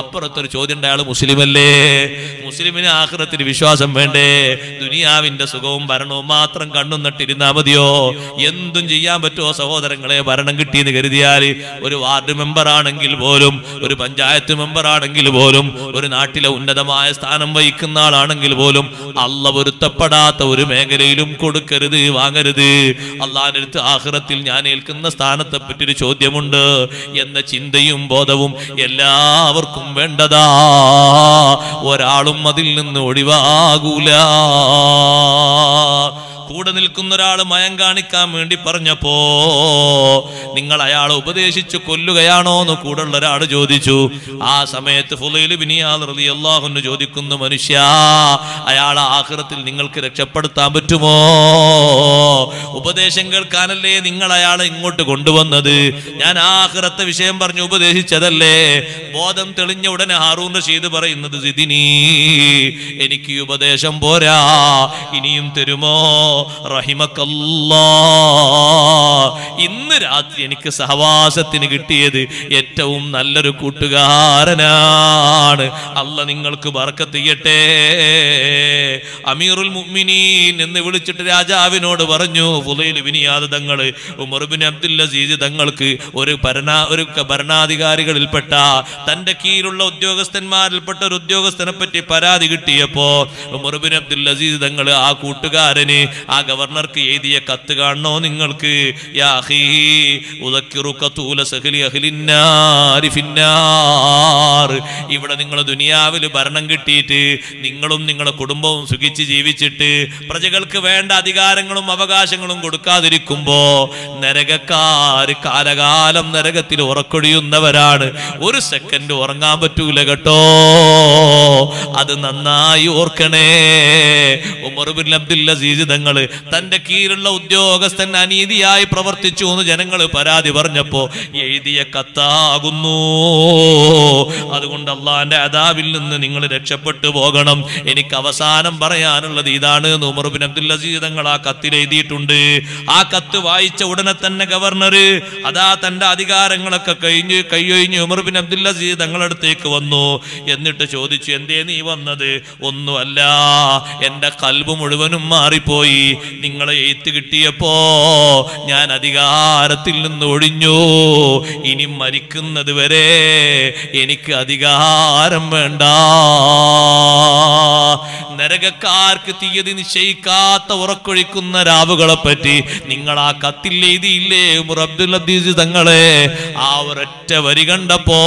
അപ്പുറത്തൊരു ചോദ്യം ഉണ്ട് അയാൾ മുസ്ലിമല്ലേ മുസ്ലിമിന് ആഹ്റത്തിന് വിശ്വാസം വേണ്ടേ ദുനിയാവിന്റെ സുഖവും ഭരണവും മാത്രം കണ്ണുന്നിട്ടിരുന്നാൽ മതിയോ എന്തും ചെയ്യാൻ പറ്റുമോ സഹോദരങ്ങളെ ഭരണം കിട്ടിയെന്ന് കരുതിയാൽ ഒരു വാർഡ് മെമ്പർ ആണെങ്കിൽ പോലും ഒരു പഞ്ചായത്ത് മെമ്പർ ആണെങ്കിൽ പോലും ഒരു നാട്ടിലെ ഉന്നതമായ സ്ഥാനം വഹിക്കുന്ന ആളാണെങ്കിൽ പോലും അല്ല പൊരുത്തപ്പെടാത്ത ഒരു മേഖലയിലും കൊടുക്കരുത് വാങ്ങരുത് അള്ളാഹിനടുത്ത് ആഹ്റത്തിൽ ഞാൻ ഏൽക്കുന്ന സ്ഥാനത്തെ പറ്റിയൊരു ചോദ്യമുണ്ട് എന്ന ചിന്തയും ബോധവും എല്ലാവർക്കും വേണ്ടതാ ഒരാളും അതിൽ നിന്ന് ഒഴിവാകൂല കൂടെ നിൽക്കുന്ന ഒരാൾ മയം കാണിക്കാൻ വേണ്ടി പറഞ്ഞപ്പോ നിങ്ങൾ അയാൾ ഉപദേശിച്ചു കൊല്ലുകയാണോ എന്ന് കൂടെ ഉള്ള ഒരാൾ ചോദിച്ചു ആ സമയത്ത് ചോദിക്കുന്നു മനുഷ്യ അയാൾ ആഹൃത്തിൽ നിങ്ങൾക്ക് രക്ഷപ്പെടുത്താൻ പറ്റുമോ ഉപദേശം കേൾക്കാനല്ലേ നിങ്ങൾ അയാളെ ഇങ്ങോട്ട് കൊണ്ടുവന്നത് ഞാൻ ആഹൃത്തെ വിഷയം പറഞ്ഞു ഉപദേശിച്ചതല്ലേ ബോധം തെളിഞ്ഞ ഉടനെ ഹാറൂൺ റഷീദ് പറയുന്നത് സിദിനി എനിക്ക് ഉപദേശം പോരാ ഇനിയും തരുമോ ഇന്ന് രാത്രി എനിക്ക് സഹവാസത്തിന് കിട്ടിയത് ഏറ്റവും നല്ലൊരു കൂട്ടുകാരനാണ് അല്ല നിങ്ങൾക്ക് വറക്കത്തിയട്ടെ അമീറുൽ മുഅ്മിനീൻ എന്ന് വിളിച്ചിട്ട് രാജാവിനോട് പറഞ്ഞു ഫുലൈൽ വിനിയാദ് തങ്ങൾ ഉമർബിൻ അബ്ദുൽ അസീസ് തങ്ങൾക്ക് ഒരു ഭരണാ ഒരു ഭരണാധികാരികളിൽപ്പെട്ട തൻ്റെ കീഴിലുള്ള ഉദ്യോഗസ്ഥന്മാരിൽപ്പെട്ട ഒരു ഉദ്യോഗസ്ഥനെ പറ്റി പരാതി കിട്ടിയപ്പോ ഉമർബിൻ അബ്ദുൽ അസീസ് തങ്ങൾ ആ കൂട്ടുകാരന് ആ ഗവർണർക്ക് എഴുതിയ കത്ത് കാണണോ നിങ്ങൾക്ക് ഇവിടെ നിങ്ങൾ ദുനിയാവിൽ ഭരണം കിട്ടിയിട്ട് നിങ്ങളും നിങ്ങളുടെ കുടുംബവും സുഖിച്ച് ജീവിച്ചിട്ട് പ്രജകൾക്ക് വേണ്ട അധികാരങ്ങളും അവകാശങ്ങളും കൊടുക്കാതിരിക്കുമ്പോ നരകക്കാര് കാലകാലം നരകത്തിൽ ഉറക്കൊഴിയുന്നവരാണ് ഒരു സെക്കൻഡ് ഉറങ്ങാൻ പറ്റൂല കേട്ടോ അത് നന്നായി ഓർക്കണേ ഉമർബിൻ അബ്ദുല്ല അസീസ് തങ്ങൾ തന്റെ കീഴിലുള്ള ഉദ്യോഗസ്ഥൻ അനീതിയായി പ്രവർത്തിച്ചു എന്ന് ജനങ്ങൾ പരാതി പറഞ്ഞപ്പോ എഴുതിയ കത്താകുന്നു അതുകൊണ്ട് അള്ളാന്റെ അതാവിൽ നിന്ന് നിങ്ങൾ രക്ഷപ്പെട്ടു പോകണം എനിക്ക് അവസാനം പറയാനുള്ളത് ഇതാണ് എന്ന് ഉമർബിൻ ആ കത്തിൽ എഴുതിയിട്ടുണ്ട് ആ കത്ത് വായിച്ച ഉടനെ തന്നെ ഗവർണർ അതാ തന്റെ അധികാരങ്ങളൊക്കെ കഴിഞ്ഞ് കൈയൊഴിഞ്ഞ് ഉമർബിൻ അബ്ദുൽ തങ്ങളടുത്തേക്ക് വന്നു എന്നിട്ട് ചോദിച്ചു എന്തേ നീ വന്നത് ഒന്നുമല്ല എന്റെ കൽബ് മുഴുവനും മാറിപ്പോയി നിങ്ങളെ എയ്ത്ത് കിട്ടിയപ്പോ ഞാൻ അധികാരത്തിൽ നിന്ന് ഒഴിഞ്ഞു ഇനി മരിക്കുന്നത് വരെ എനിക്ക് അധികാരം വേണ്ട നരകക്കാർക്ക് തീയതി നിശ്ചയിക്കാത്ത ഉറക്കൊഴിക്കുന്ന രാവുകളെ പറ്റി നിങ്ങൾ ആ കത്തിൽ എഴുതിയില്ലേ അബ്ദുൽ അദീസ് തങ്ങളെ ആ ഒരൊറ്റ വരി കണ്ടപ്പോ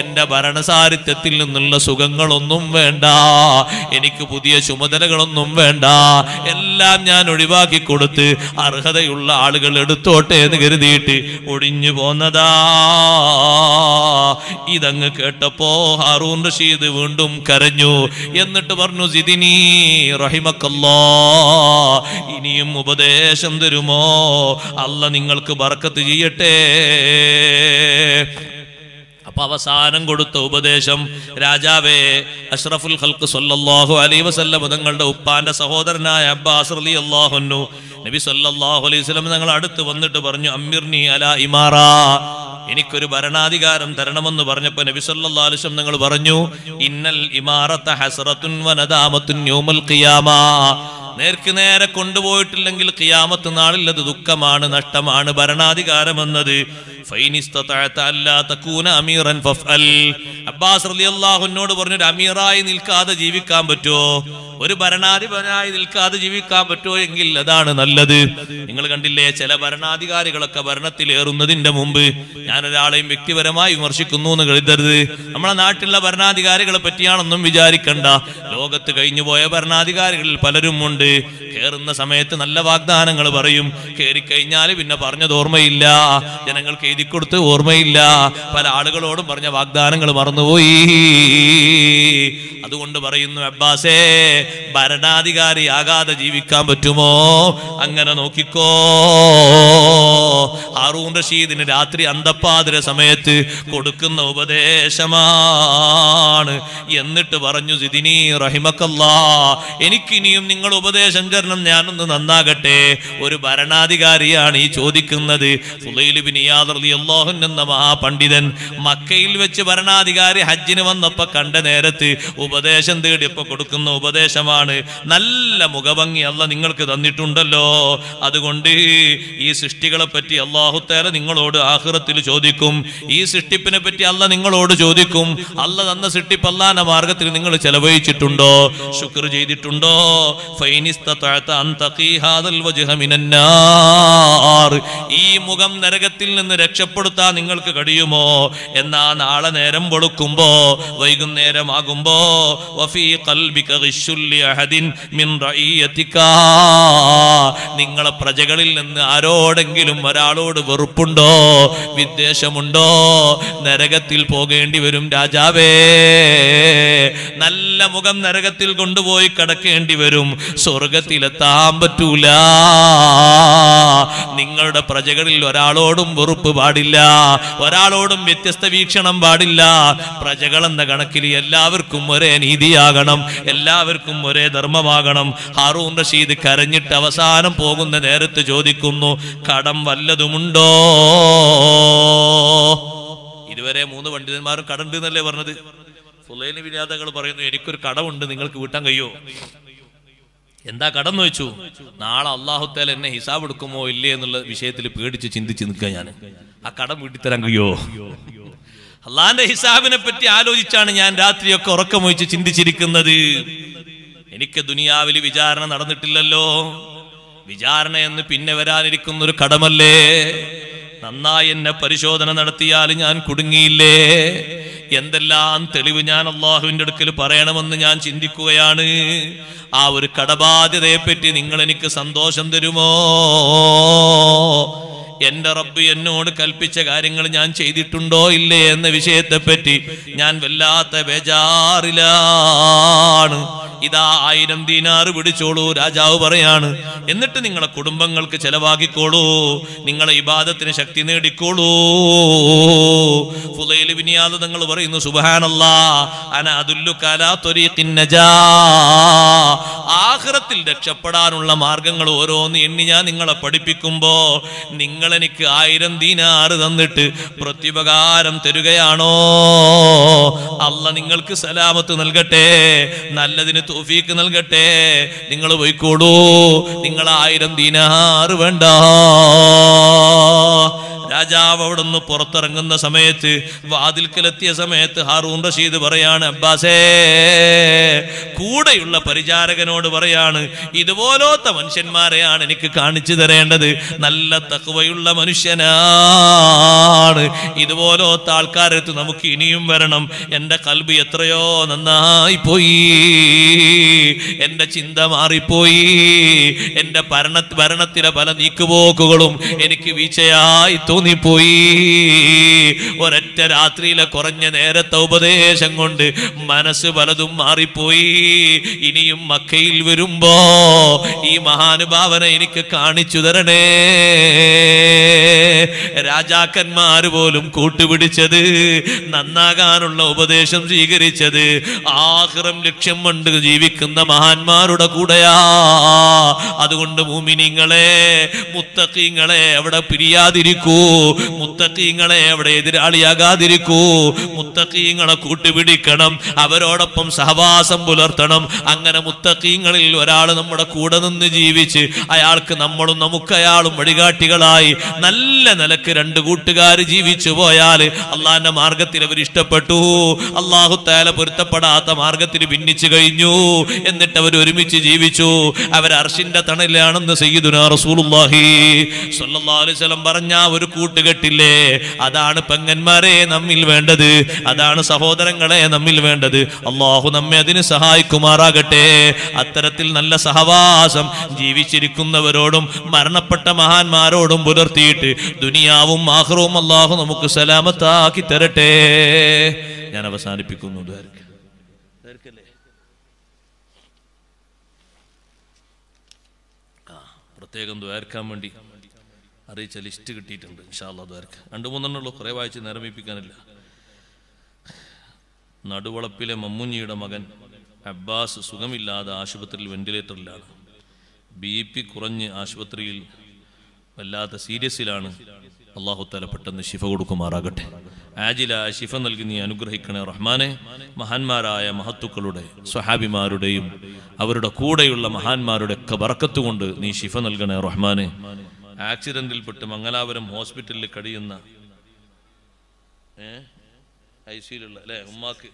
എന്റെ ഭരണസാരിത്യത്തിൽ നിന്നുള്ള സുഖങ്ങളൊന്നും വേണ്ട എനിക്ക് പുതിയ ചുമതലകളൊന്നും വേണ്ട എല്ലാം ഞാൻ ഒഴിവാക്കി കൊടുത്ത് അർഹതയുള്ള ആളുകൾ എടുത്തോട്ടെ എന്ന് കരുതിയിട്ട് ഒഴിഞ്ഞു പോന്നതാ ഇതങ്ങ് കേട്ടപ്പോ ഹറൂൻ റഷീദ് വീണ്ടും കരഞ്ഞു എന്നിട്ട് പറഞ്ഞു സിദിനി റഹിമക്കല്ലോ ഇനിയും ഉപദേശം തരുമോ അല്ല നിങ്ങൾക്ക് ബർക്കത്ത് ചെയ്യട്ടെ അപ്പൊ അവസാനം കൊടുത്ത ഉപദേശം രാജാവേ അഷ്റഫുൽ ഹൽക്ക് സൊല്ലാഹു അലൈ വസല്ലം തങ്ങളുടെ ഉപ്പാന്റെ സഹോദരനായ അബ്ബാസ് അലി അള്ളാഹുന്നു നബി സല്ലാഹു അലൈഹി സ്വലം തങ്ങൾ അടുത്ത് വന്നിട്ട് പറഞ്ഞു അമ്മിർനി അല ഇമാറ എനിക്കൊരു ഭരണാധികാരം തരണമെന്ന് പറഞ്ഞപ്പോ നബി സല്ലല്ലാഹു അലൈഹി നിങ്ങൾ പറഞ്ഞു ഇന്നൽ ഇമാറത്ത ഹസ്റത്തുൻ വനദാമത്തുൻ യൗമൽ ഖിയാമ നേർക്ക് നേരെ കൊണ്ടുപോയിട്ടില്ലെങ്കിൽ ഖിയാമത്ത് നാളിൽ അത് ദുഃഖമാണ് നഷ്ടമാണ് ഭരണാധികാരം എന്നത് അബ്ബാസ് റളിയല്ലാഹുവിനോട് പറഞ്ഞു ഒരു അമീറായി നിൽക്കാതെ ജീവിക്കാൻ പറ്റുമോ ഒരു ഭരണാധിപനായി നിൽക്കാതെ ജീവിക്കാൻ പറ്റുമോ എങ്കിൽ അതാണ് നല്ലത് നിങ്ങൾ കണ്ടില്ലേ ചില ഭരണാധികാരികളൊക്കെ ഭരണത്തിൽ ഏറുന്നതിന്റെ മുമ്പ് ഞാൻ ഒരാളെയും വ്യക്തിപരമായി വിമർശിക്കുന്നു എന്ന് കരുതരുത് നമ്മളെ നാട്ടിലുള്ള ഭരണാധികാരികളെ പറ്റിയാണെന്നും വിചാരിക്കണ്ട ലോകത്ത് കഴിഞ്ഞുപോയ ഭരണാധികാരികളിൽ പലരും ഉണ്ട് കയറുന്ന സമയത്ത് നല്ല വാഗ്ദാനങ്ങൾ പറയും കയറി കഴിഞ്ഞാൽ പിന്നെ പറഞ്ഞത് ഓർമ്മയില്ല ജനങ്ങൾക്ക് എഴുതി കൊടുത്ത് ഓർമ്മയില്ല പല ആളുകളോടും പറഞ്ഞ വാഗ്ദാനങ്ങൾ മറന്നുപോയി അതുകൊണ്ട് പറയുന്നു അബ്ബാസേ ഭരണാധികാരിയാകാതെ ജീവിക്കാൻ പറ്റുമോ അങ്ങനെ നോക്കിക്കോ ആറൂൺ റഷീദിന് രാത്രി അന്തപ്പാതിര സമയത്ത് കൊടുക്കുന്ന ഉപദേശമാണ് എന്നിട്ട് പറഞ്ഞു സിദിനി റഹിമക്കല്ലാ എനിക്കിനിയും നിങ്ങൾ ഉപദേശം തരണം ഞാനൊന്ന് നന്നാകട്ടെ ഒരു ഭരണാധികാരിയാണ് ഈ ചോദിക്കുന്നത് സുലൈലിബിനിയാദർ റളിയല്ലാഹുൻ എന്ന മഹാപണ്ഡിതൻ മക്കയിൽ വെച്ച് ഭരണാധികാരി ഹജ്ജിന് വന്നപ്പോൾ കണ്ട നേരത്ത് ഉപദേശം തേടിയപ്പോൾ കൊടുക്കുന്ന ഉപദേശമാണ് നല്ല മുഖഭംഗി അല്ല നിങ്ങൾക്ക് തന്നിട്ടുണ്ടല്ലോ അതുകൊണ്ട് ഈ സൃഷ്ടികളെ പറ്റി അള്ളാഹുത്തേറെ നിങ്ങളോട് ആഹ്റത്തിൽ ചോദിക്കും ഈ സൃഷ്ടിപ്പിനെ പറ്റി അല്ല നിങ്ങളോട് ചോദിക്കും അല്ല തന്ന സൃഷ്ടിപ്പ് അല്ലാന മാർഗത്തിൽ നിങ്ങൾ ചെലവഴിച്ചിട്ടുണ്ടോ ശുക്ർ ചെയ്തിട്ടുണ്ടോ ഈ മുഖം നരകത്തിൽ നിന്ന് രക്ഷപ്പെടുത്താൻ നിങ്ങൾക്ക് കഴിയുമോ എന്നാ നാളെ നേരം വെളുക്കുമ്പോ വൈകുന്നേരമാകുമ്പോ നിങ്ങളെ പ്രജകളിൽ നിന്ന് ആരോടെങ്കിലും ഒരാളോട് വെറുപ്പുണ്ടോ വിദ്വേഷമുണ്ടോ നരകത്തിൽ പോകേണ്ടി വരും രാജാവേ നല്ല മുഖം നരകത്തിൽ കൊണ്ടുപോയി കടക്കേണ്ടി വരും സ്വർഗത്തിലെത്താൻ പറ്റൂല നിങ്ങളുടെ പ്രജകളിൽ ഒരാളോടും വെറുപ്പ് പാടില്ല ഒരാളോടും വ്യത്യസ്ത വീക്ഷണം പാടില്ല എന്ന കണക്കിൽ എല്ലാവർക്കും ഒരേ നീതിയാകണം എല്ലാവർക്കും ഒരേ ധർമ്മമാകണം ഹാറൂൺ റഷീദ് കരഞ്ഞിട്ട് അവസാനം പോകുന്ന നേരത്ത് ചോദിക്കുന്നു കടം വല്ലതുമുണ്ടോ ഇതുവരെ മൂന്ന് പണ്ഡിതന്മാരും കടണ്ട് എന്നല്ലേ പറഞ്ഞത് സുലൈന വിനാദങ്ങൾ പറയുന്നു എനിക്കൊരു കടമുണ്ട് നിങ്ങൾക്ക് വീട്ടാൻ കഴിയോ എന്താ കടന്നു വെച്ചു നാളെ അള്ളാഹുത്തേൽ എന്നെ ഹിസാബ് എടുക്കുമോ ഇല്ലേ എന്നുള്ള വിഷയത്തിൽ പേടിച്ച് ചിന്തിച്ച് നിൽക്കുക ഞാൻ ആ കടം വീട്ടിത്തരാൻ കഴിയോ അള്ളാന്റെ ഹിസാബിനെ പറ്റി ആലോചിച്ചാണ് ഞാൻ രാത്രിയൊക്കെ ഉറക്കം വഹിച്ച് ചിന്തിച്ചിരിക്കുന്നത് എനിക്ക് ദുനിയാവിൽ വിചാരണ നടന്നിട്ടില്ലല്ലോ വിചാരണ എന്ന് പിന്നെ വരാനിരിക്കുന്ന ഒരു കടമല്ലേ നന്നായി എന്നെ പരിശോധന നടത്തിയാൽ ഞാൻ കുടുങ്ങിയില്ലേ എന്തെല്ലാം തെളിവ് ഞാൻ അള്ളാഹുവിന്റെ അടുക്കൽ പറയണമെന്ന് ഞാൻ ചിന്തിക്കുകയാണ് ആ ഒരു കടബാധ്യതയെപ്പറ്റി നിങ്ങൾ എനിക്ക് സന്തോഷം തരുമോ എന്റെ റബ്ബ് എന്നോട് കൽപ്പിച്ച കാര്യങ്ങൾ ഞാൻ ചെയ്തിട്ടുണ്ടോ ഇല്ലേ എന്ന വിഷയത്തെ പറ്റി ഞാൻ വല്ലാത്ത ബേജാറിലാണ് ഇതാ ആയിരം ദീനാറ് പിടിച്ചോളൂ രാജാവ് പറയാണ് എന്നിട്ട് നിങ്ങളെ കുടുംബങ്ങൾക്ക് ചെലവാക്കിക്കോളൂ നിങ്ങളെ ഇബാദത്തിന് ശക്തി നേടിക്കോളൂ ഫുലയിൽ തങ്ങൾ പറയുന്നു സുബഹാനല്ലാ രക്ഷപ്പെടാനുള്ള മാർഗങ്ങൾ ഓരോന്ന് എണ്ണി ഞാൻ നിങ്ങളെ പഠിപ്പിക്കുമ്പോ നിങ്ങൾ എനിക്ക് ആയിരം ദീനാറ് തന്നിട്ട് പ്രത്യുപകാരം തരുകയാണോ അല്ല നിങ്ങൾക്ക് സലാമത്ത് നൽകട്ടെ നല്ലതിന് തോഫീക്ക് നൽകട്ടെ നിങ്ങൾ പോയിക്കോടൂ നിങ്ങൾ ആയിരം ദീനാറ് വേണ്ട രാജാവ് അവിടുന്ന് പുറത്തിറങ്ങുന്ന സമയത്ത് വാതിൽക്കലെത്തിയ സമയത്ത് ഹാറൂൺ റഷീദ് പറയാണ് അബ്ബാസേ കൂടെയുള്ള പരിചാരകനോട് പറയാണ് ഇതുപോലത്തെ മനുഷ്യന്മാരെയാണ് എനിക്ക് കാണിച്ചു തരേണ്ടത് നല്ല തക്കവയുള്ള മനുഷ്യനാണ് ഇതുപോലത്തെ ആൾക്കാരത്ത് നമുക്ക് ഇനിയും വരണം എൻ്റെ കൽബ് എത്രയോ നന്നായി പോയി എൻ്റെ ചിന്ത മാറിപ്പോയി എൻ്റെ ഭരണ ഭരണത്തിലെ പല നീക്കുപോക്കുകളും എനിക്ക് വീഴ്ചയായി തോന്നിപ്പോയി ഒരൊറ്റ രാത്രിയിലെ കുറഞ്ഞ നേരത്തെ ഉപദേശം കൊണ്ട് മനസ്സ് പലതും മാറിപ്പോയി ഇനിയും മക്കയിൽ വരുമ്പോ ഈ മഹാനുഭാവന എനിക്ക് കാണിച്ചു തരണേ രാജാക്കന്മാർ പോലും കൂട്ടുപിടിച്ചത് നന്നാകാനുള്ള ഉപദേശം സ്വീകരിച്ചത് ആഹ്റം ലക്ഷ്യം കൊണ്ട് ജീവിക്കുന്ന മഹാന്മാരുടെ കൂടെയാ അതുകൊണ്ട് മൂമിനിങ്ങളെ മുത്തക്കിങ്ങളെ അവിടെ പിരിയാതിരിക്കൂ മുത്തക്കീങ്ങളെ അവിടെ എതിരാളിയാകാതിരിക്കൂ മുത്തക്കീങ്ങളെ കൂട്ടുപിടിക്കണം അവരോടൊപ്പം സഹവാസം പുലർത്തണം അങ്ങനെ മുത്തക്കീങ്ങളിൽ ഒരാൾ നമ്മുടെ കൂടെ നിന്ന് ജീവിച്ച് അയാൾക്ക് നമ്മളും നമുക്ക് അയാളും വഴികാട്ടികളായി നല്ല നിലക്ക് രണ്ട് കൂട്ടുകാർ ജീവിച്ചു പോയാൽ അള്ളാഹിന്റെ മാർഗത്തിൽ അവർ ഇഷ്ടപ്പെട്ടു അള്ളാഹു തേല പൊരുത്തപ്പെടാത്ത മാർഗത്തിൽ ഭിന്നിച്ചു കഴിഞ്ഞു എന്നിട്ട് അവർ ഒരുമിച്ച് ജീവിച്ചു അവർ അർഷിന്റെ തണലിലാണെന്ന് സയ്യിദുന റസൂലുള്ളാഹി സ്വല്ലല്ലാഹി അലൈഹി വസല്ലം പറഞ്ഞ ഒരു കൂട്ടുകെട്ടില്ലേ അതാണ് പെങ്ങന്മാരെ നമ്മിൽ വേണ്ടത് അതാണ് സഹോദരങ്ങളെ നമ്മിൽ വേണ്ടത് അള്ളാഹു നമ്മെ അതിന് സഹായിക്കുമാറാകട്ടെ അത്തരത്തിൽ നല്ല സഹവാസം ജീവിച്ചിരിക്കുന്നവരോടും മരണപ്പെട്ട മഹാന്മാരോടും പുലർത്തിയിട്ട് ദുനിയാവും ആഹ്റവും അള്ളാഹു നമുക്ക് സലാമത്താക്കി തരട്ടെ ഞാൻ അവസാനിപ്പിക്കുന്നു പ്രത്യേകം ദ്വാരക്കാൻ വേണ്ടി അറിയിച്ച ലിസ്റ്റ് കിട്ടിയിട്ടുണ്ട് ഇൻഷാല്ലാ ദ്വാരക്ക് രണ്ട് മൂന്നെണ്ണുള്ളൂ ഉള്ളൂ കുറേ വായിച്ച് നിരമിപ്പിക്കാനില്ല നടുവളപ്പിലെ മമ്മുഞ്ഞിയുടെ മകൻ അബ്ബാസ് സുഖമില്ലാതെ ആശുപത്രിയിൽ വെന്റിലേറ്ററിലാണ് ബി പി കുറഞ്ഞ് ആശുപത്രിയിൽ വല്ലാത്ത സീരിയസിലാണ് അള്ളാഹു തല പെട്ടെന്ന് ശിഫ കൊടുക്കുമാറാകട്ടെ ആജില ശിഫ നൽകി നീ അനുഗ്രഹിക്കണേ റഹ്മാനെ മഹാന്മാരായ മഹത്തുക്കളുടെ സ്വഹാബിമാരുടെയും അവരുടെ കൂടെയുള്ള മഹാന്മാരുടെ ഒക്കെ വറക്കത്തുകൊണ്ട് നീ ശിഫ നൽകണേ റഹ്മാനെ ആക്സിഡന്റിൽപ്പെട്ട് മംഗലാപുരം ഹോസ്പിറ്റലിൽ കഴിയുന്ന ഐ സിയിലുള്ള അല്ലെ ഉമ്മാക്ക്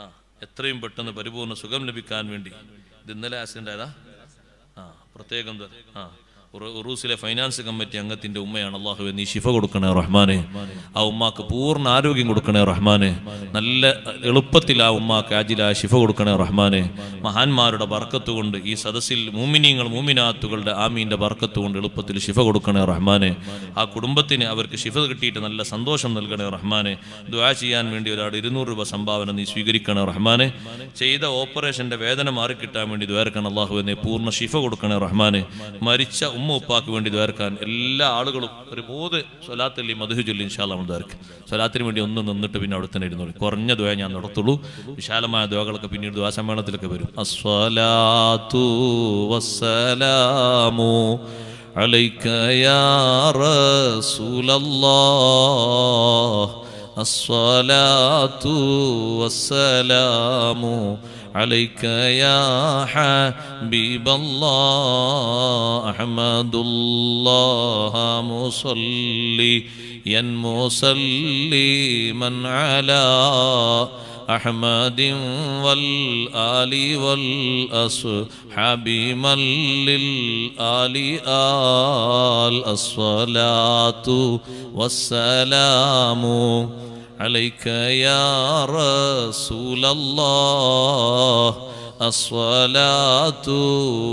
ആ എത്രയും പെട്ടെന്ന് പരിപൂർണ്ണ സുഖം ലഭിക്കാൻ വേണ്ടി ഇത് ഇന്നലെ ആക്സിഡന്റ് ആയതാ ആ പ്രത്യേകം ആ ഉറൂസിലെ ഫൈനാൻസ് കമ്മിറ്റി അംഗത്തിന്റെ ഉമ്മയാണ് അള്ളാഹു നീ ശിഫ കൊടുക്കണേ റഹ്മാനെ ആ ഉമ്മാക്ക് പൂർണ്ണ ആരോഗ്യം കൊടുക്കണേ റഹ്മാനെ നല്ല എളുപ്പത്തിൽ ആ ഉമ്മാക്ക് ആജില ശിഫ കൊടുക്കണേ റഹ്മാനെ മഹാന്മാരുടെ ബർക്കത്ത് കൊണ്ട് ഈ സദസ്സിൽ മൂമിനിയങ്ങൾ മൂമിനാത്തുകളുടെ ആമീൻ്റെ ബർക്കത്ത് കൊണ്ട് എളുപ്പത്തിൽ ശിഫ കൊടുക്കണേ റഹ്മാനെ ആ കുടുംബത്തിന് അവർക്ക് ശിഫ കിട്ടിയിട്ട് നല്ല സന്തോഷം നൽകണേ റഹ്മാനെ ദ്വാ ചെയ്യാൻ വേണ്ടി ഒരാൾ ഇരുന്നൂറ് രൂപ സംഭാവന നീ സ്വീകരിക്കണേ റഹ്മാനെ ചെയ്ത ഓപ്പറേഷന്റെ വേദന മാറിക്കിട്ടാൻ വേണ്ടി ദ്വാരക്കണം അള്ളാഹുവിനെ പൂർണ്ണ ശിഫ കൊടുക്കണേ റഹ്മാനെ മരിച്ച ഉമ്മൂപ്പാക്ക് വേണ്ടി തീർക്കാൻ എല്ലാ ആളുകളും ഒരു മൂത് സ്വലാത്തല്ലി മധു ചൊല്ലി ഇൻഷാല്ല നമ്മൾ സ്വലാത്തിന് വേണ്ടി ഒന്ന് നിന്നിട്ട് പിന്നെ അവിടെ തന്നെ ഇരുന്നു കുറഞ്ഞ ദ്വയ ഞാൻ നടത്തുള്ളൂ വിശാലമായ ദ്വകളൊക്കെ പിന്നീട് ദ്വാ സമ്മേളനത്തിലൊക്കെ വരും അസ്വലാത്തു വസ്സലാമു عليك يا رسول الله الصلاة والسلام عليك يا حبيب الله أحمد الله مصلي مصليا من على أحمد والآل والأصحاب من للآل آل الصلاة والسلام عليك يا رسول الله الصلاة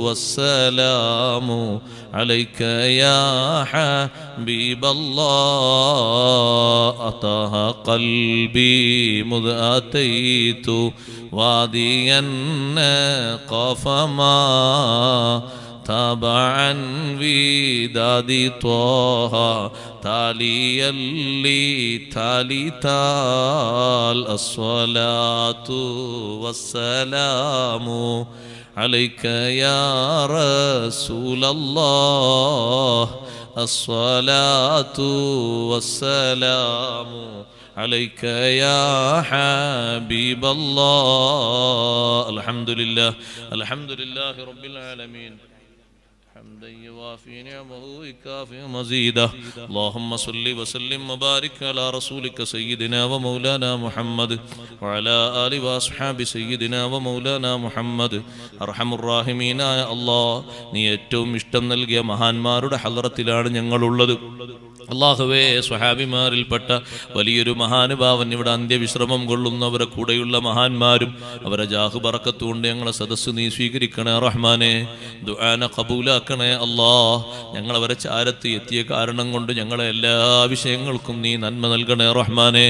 والسلام عليك يا حبيب الله أطه قلبي مذ أتيت واديا قفما ما طبعا وداد طه تالي اللي تالي تال الصلاة والسلام عليك يا رسول الله الصلاة والسلام عليك يا حبيب الله الحمد لله الحمد لله رب العالمين حمدا يوافي نعمه ويكافئ مزيده اللهم صل وسلم وبارك على رسولك سيدنا ومولانا محمد وعلى آل وأصحاب سيدنا ومولانا محمد أرحم الراحمين يا الله നീ ഏറ്റവും ഇഷ്ടം നൽകിയ മഹാന്മാരുടെ ഹലറത്തിലാണ് ഞങ്ങളുള്ളത് അള്ളാഹുവേ സ്വഹാബിമാരിൽപ്പെട്ട വലിയൊരു മഹാനുഭാവൻ ഇവിടെ അന്ത്യവിശ്രമം കൊള്ളുന്നവരെ കൂടെയുള്ള മഹാന്മാരും അവരെ ജാഹു ഞങ്ങളെ സദസ്സ് നീ സ്വീകരിക്കണേ റഹ്മാനെ ദുആന കബൂലാക്കണേ തരണേ അല്ലാ ഞങ്ങൾ അവരെ ചാരത്ത് എത്തിയ കാരണം കൊണ്ട് ഞങ്ങളെ എല്ലാ വിഷയങ്ങൾക്കും നീ നന്മ നൽകണേ റഹ്മാനെ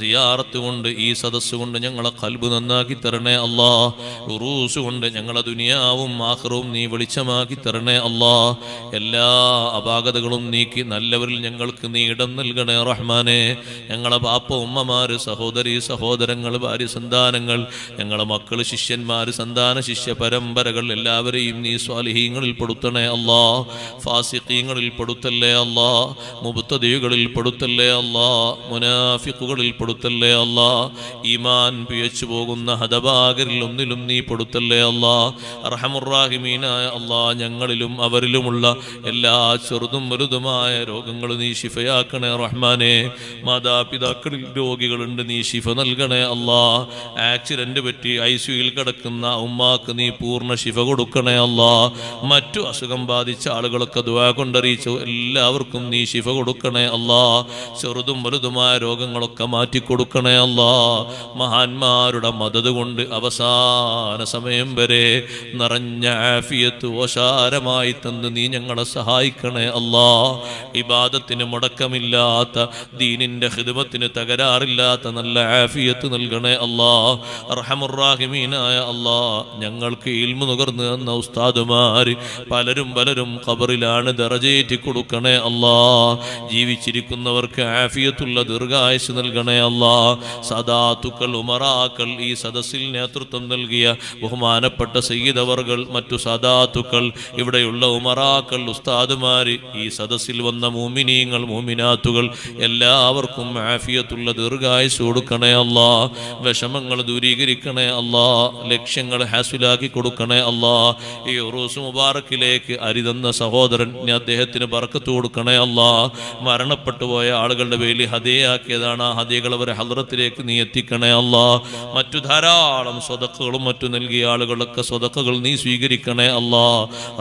സിയാറത്ത് കൊണ്ട് ഈ സദസ് കൊണ്ട് ഞങ്ങളെ കൽബ് നന്നാക്കി തരണേ അല്ലാ ഉറൂസ് കൊണ്ട് ഞങ്ങളെ ദുനിയാവും ആഹ്റവും നീ വെളിച്ചമാക്കി തരണേ അല്ലാ എല്ലാ അപാകതകളും നീക്കി നല്ലവരിൽ ഞങ്ങൾക്ക് നീ ഇടം നൽകണേ റഹ്മാനെ ഞങ്ങളെ പാപ്പ ഉമ്മമാർ സഹോദരി സഹോദരങ്ങൾ ഭാര്യ സന്താനങ്ങൾ ഞങ്ങളെ മക്കൾ ശിഷ്യന്മാർ സന്താന ശിഷ്യ പരമ്പരകൾ എല്ലാവരെയും നീ സ്വാലിഹീങ്ങളിൽ പെടുത്തണേ അല്ലാ ഫാസിഖീങ്ങളിൽ പെടുത്തല്ലേ അല്ലാ മുബത്തദീകളിൽ പെടുത്തല്ലേ അല്ലാ മുനാഫിക്കുകളിൽ പെടുത്തല്ലേ അല്ലാ ഈമാൻ പിയച്ചു പോകുന്ന ഹതഭാകരിൽ ഒന്നിലും നീ പെടുത്തല്ലേ അല്ലാ റഹമുറാഹിമീനായ അല്ലാ ഞങ്ങളിലും അവരിലുമുള്ള എല്ലാ ചെറുതും വലുതുമായ രോഗങ്ങൾ നീ ശിഫയാക്കണേ റഹ്മാനെ മാതാപിതാക്കളിൽ രോഗികളുണ്ട് നീ ശിഫ നൽകണേ അല്ലാ ആക്സിഡന്റ് പറ്റി ഐ സിയുയിൽ കിടക്കുന്ന ഉമ്മാക്ക് നീ പൂർണ്ണ ശിഫ കൊടുക്കണേ അല്ലാ മറ്റു അസുഖം രോഗം ബാധിച്ച ആളുകളൊക്കെ ദുവാ കൊണ്ടറിയിച്ചു എല്ലാവർക്കും നീ ശിഫ കൊടുക്കണേ അല്ലാ ചെറുതും വലുതുമായ രോഗങ്ങളൊക്കെ മാറ്റി കൊടുക്കണേ അല്ലാ മഹാന്മാരുടെ മദത് കൊണ്ട് അവസാന സമയം വരെ നിറഞ്ഞ ആഫിയത്ത് ഓശാരമായി തന്ന് നീ ഞങ്ങളെ സഹായിക്കണേ അല്ലാ വിവാദത്തിന് മുടക്കമില്ലാത്ത ദീനിന്റെ ഹിദമത്തിന് തകരാറില്ലാത്ത നല്ല ആഫിയത്ത് നൽകണേ അല്ലാ റഹമുറാഹിമീനായ അല്ലാ ഞങ്ങൾക്ക് ഇൽമു നുകർന്നു തന്ന ഉസ്താദുമാർ പലരും പലരും പലരും ഖബറിലാണ് ദറജയേറ്റി കൊടുക്കണേ അല്ലാ ജീവിച്ചിരിക്കുന്നവർക്ക് ആഫിയത്തുള്ള ദീർഘായുസ് നൽകണേ അല്ലാ സദാത്തുക്കൾ ഉമറാക്കൾ ഈ സദസ്സിൽ നേതൃത്വം നൽകിയ ബഹുമാനപ്പെട്ട സയ്യിദവർകൾ മറ്റു സദാത്തുക്കൾ ഇവിടെയുള്ള ഉമറാക്കൾ ഉസ്താദുമാർ ഈ സദസ്സിൽ വന്ന മൂമിനീങ്ങൾ മൂമിനാത്തുകൾ എല്ലാവർക്കും ആഫിയത്തുള്ള ദീർഘായുസ് കൊടുക്കണേ അല്ലാ വിഷമങ്ങൾ ദൂരീകരിക്കണേ അല്ലാ ലക്ഷ്യങ്ങൾ ഹാസിലാക്കി കൊടുക്കണേ അല്ലാ ഈ ഉറൂസ് മുബാറക്കിലേക്ക് അരിതന്ന സഹോദരൻ ഞാൻ അദ്ദേഹത്തിന് പറക്കത്ത് കൊടുക്കണേ അല്ല മരണപ്പെട്ടു പോയ ആളുകളുടെ പേരിൽ ഹതയാക്കിയതാണ് ആ ഹതികൾ അവരെ ഹലറത്തിലേക്ക് നീ എത്തിക്കണേ അല്ല മറ്റു ധാരാളം സ്വതക്കുകളും മറ്റു നൽകിയ ആളുകളൊക്കെ സ്വതക്കുകൾ നീ സ്വീകരിക്കണേ അല്ല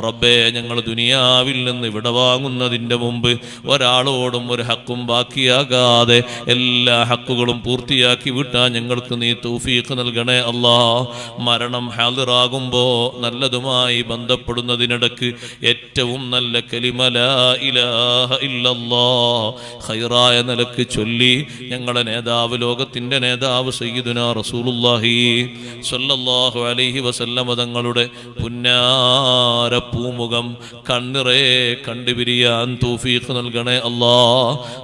റബ്ബേ ഞങ്ങൾ ദുനിയാവിൽ നിന്ന് വിട വാങ്ങുന്നതിൻ്റെ മുമ്പ് ഒരാളോടും ഒരു ഹക്കും ബാക്കിയാകാതെ എല്ലാ ഹക്കുകളും പൂർത്തിയാക്കി വിട്ടാ ഞങ്ങൾക്ക് നീ തൂഫീക്ക് നൽകണേ അല്ലാ മരണം ഹാലിറാകുമ്പോൾ നല്ലതുമായി ബന്ധപ്പെടുന്നതിനിടക്ക് ഏറ്റവും നല്ല കലിമല ഹൈറായ നിലക്ക് ചൊല്ലി ഞങ്ങളുടെ നേതാവ് ലോകത്തിൻ്റെ നേതാവ് സയ്യിദുന റസൂലുല്ലാഹി സല്ലല്ലാഹു അലൈഹി വസല്ലമതങ്ങളുടെ തങ്ങളുടെ പുന്നാര പൂമുഖം കണ്ണിറേ കണ്ടുപിരിയാൻ തൗഫീഖ് നൽകണേ അല്ലാ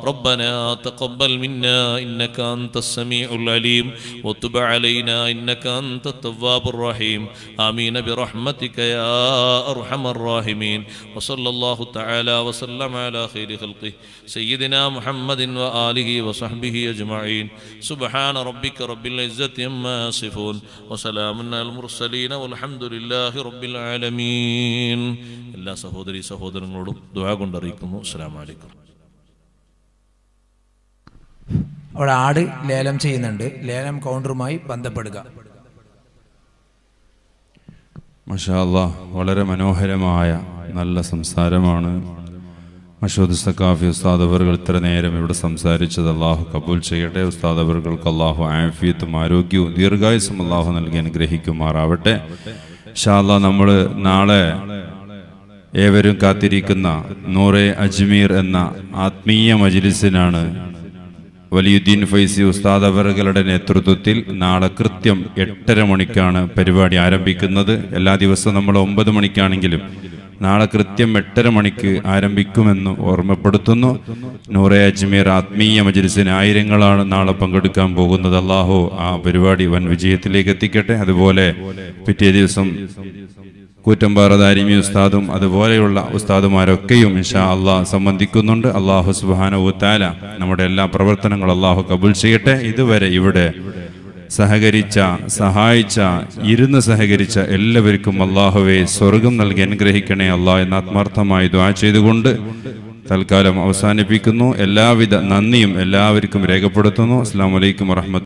ربنا تقبل منا إنك أنت السميع العليم وتب علينا إنك أنت التواب الرحيم آمين برحمتك يا الراحمين الراحمين وصلى الله تعالى وسلم على خير خلقه سيدنا محمد وآله وصحبه أجمعين سبحان ربك رب العزة عما يصفون وسلام على المرسلين والحمد لله رب العالمين എല്ലാ സഹോദരി സഹോദരങ്ങളോടും ദുവാ കൊണ്ടറിയിക്കുന്നു അസ്സാം വലൈക്കും അവിടെ ആട് ലേലം ചെയ്യുന്നുണ്ട് ലേലം കൗണ്ടറുമായി ബന്ധപ്പെടുക മഷാല്ല വളരെ മനോഹരമായ നല്ല സംസാരമാണ് മഷൂദ് സക്കാഫി ഉസ്താദ് അവർകൾ ഇത്ര നേരം ഇവിടെ സംസാരിച്ചത് അള്ളാഹു കബൂൽ ചെയ്യട്ടെ ഉസ്താദ് അവർകൾക്ക് അള്ളാഹു ആഫിയത്തും ആരോഗ്യവും ദീർഘായുസും അള്ളാഹു നൽകി അനുഗ്രഹിക്കുമാറാവട്ടെ ഷാല്ല നമ്മൾ നാളെ ഏവരും കാത്തിരിക്കുന്ന നൂറെ അജ്മീർ എന്ന ആത്മീയ മജിലിസിനാണ് വലിയുദ്ദീൻ ഫൈസി ഉസ്താദ് അവറുകളുടെ നേതൃത്വത്തിൽ നാളെ കൃത്യം എട്ടര മണിക്കാണ് പരിപാടി ആരംഭിക്കുന്നത് എല്ലാ ദിവസവും നമ്മൾ ഒമ്പത് മണിക്കാണെങ്കിലും നാളെ കൃത്യം എട്ടര മണിക്ക് ആരംഭിക്കുമെന്ന് ഓർമ്മപ്പെടുത്തുന്നു നൂറെ അജ്മീർ ആത്മീയ മജലിസിന് ആയിരങ്ങളാണ് നാളെ പങ്കെടുക്കാൻ പോകുന്നത് അള്ളാഹു ആ പരിപാടി വൻ വിജയത്തിലേക്ക് എത്തിക്കട്ടെ അതുപോലെ പിറ്റേ ദിവസം കൂറ്റമ്പാറ ദാരിമി ഉസ്താദും അതുപോലെയുള്ള ഉസ്താദുമാരൊക്കെയും ഇഷാ അള്ളാഹ് സംബന്ധിക്കുന്നുണ്ട് അള്ളാഹു സുബാനുത്താല നമ്മുടെ എല്ലാ പ്രവർത്തനങ്ങളും അള്ളാഹു കബൂൽ ചെയ്യട്ടെ ഇതുവരെ ഇവിടെ സഹകരിച്ച സഹായിച്ച ഇരുന്ന് സഹകരിച്ച എല്ലാവർക്കും അള്ളാഹുവെ സ്വർഗം നൽകി അനുഗ്രഹിക്കണേ അള്ളാഹ് എന്ന ആത്മാർത്ഥമായി ദ്വാ ചെയ്തുകൊണ്ട് തൽക്കാലം അവസാനിപ്പിക്കുന്നു എല്ലാവിധ നന്ദിയും എല്ലാവർക്കും രേഖപ്പെടുത്തുന്നു അസ്സാം വലൈക്കും വർഹമത്ത്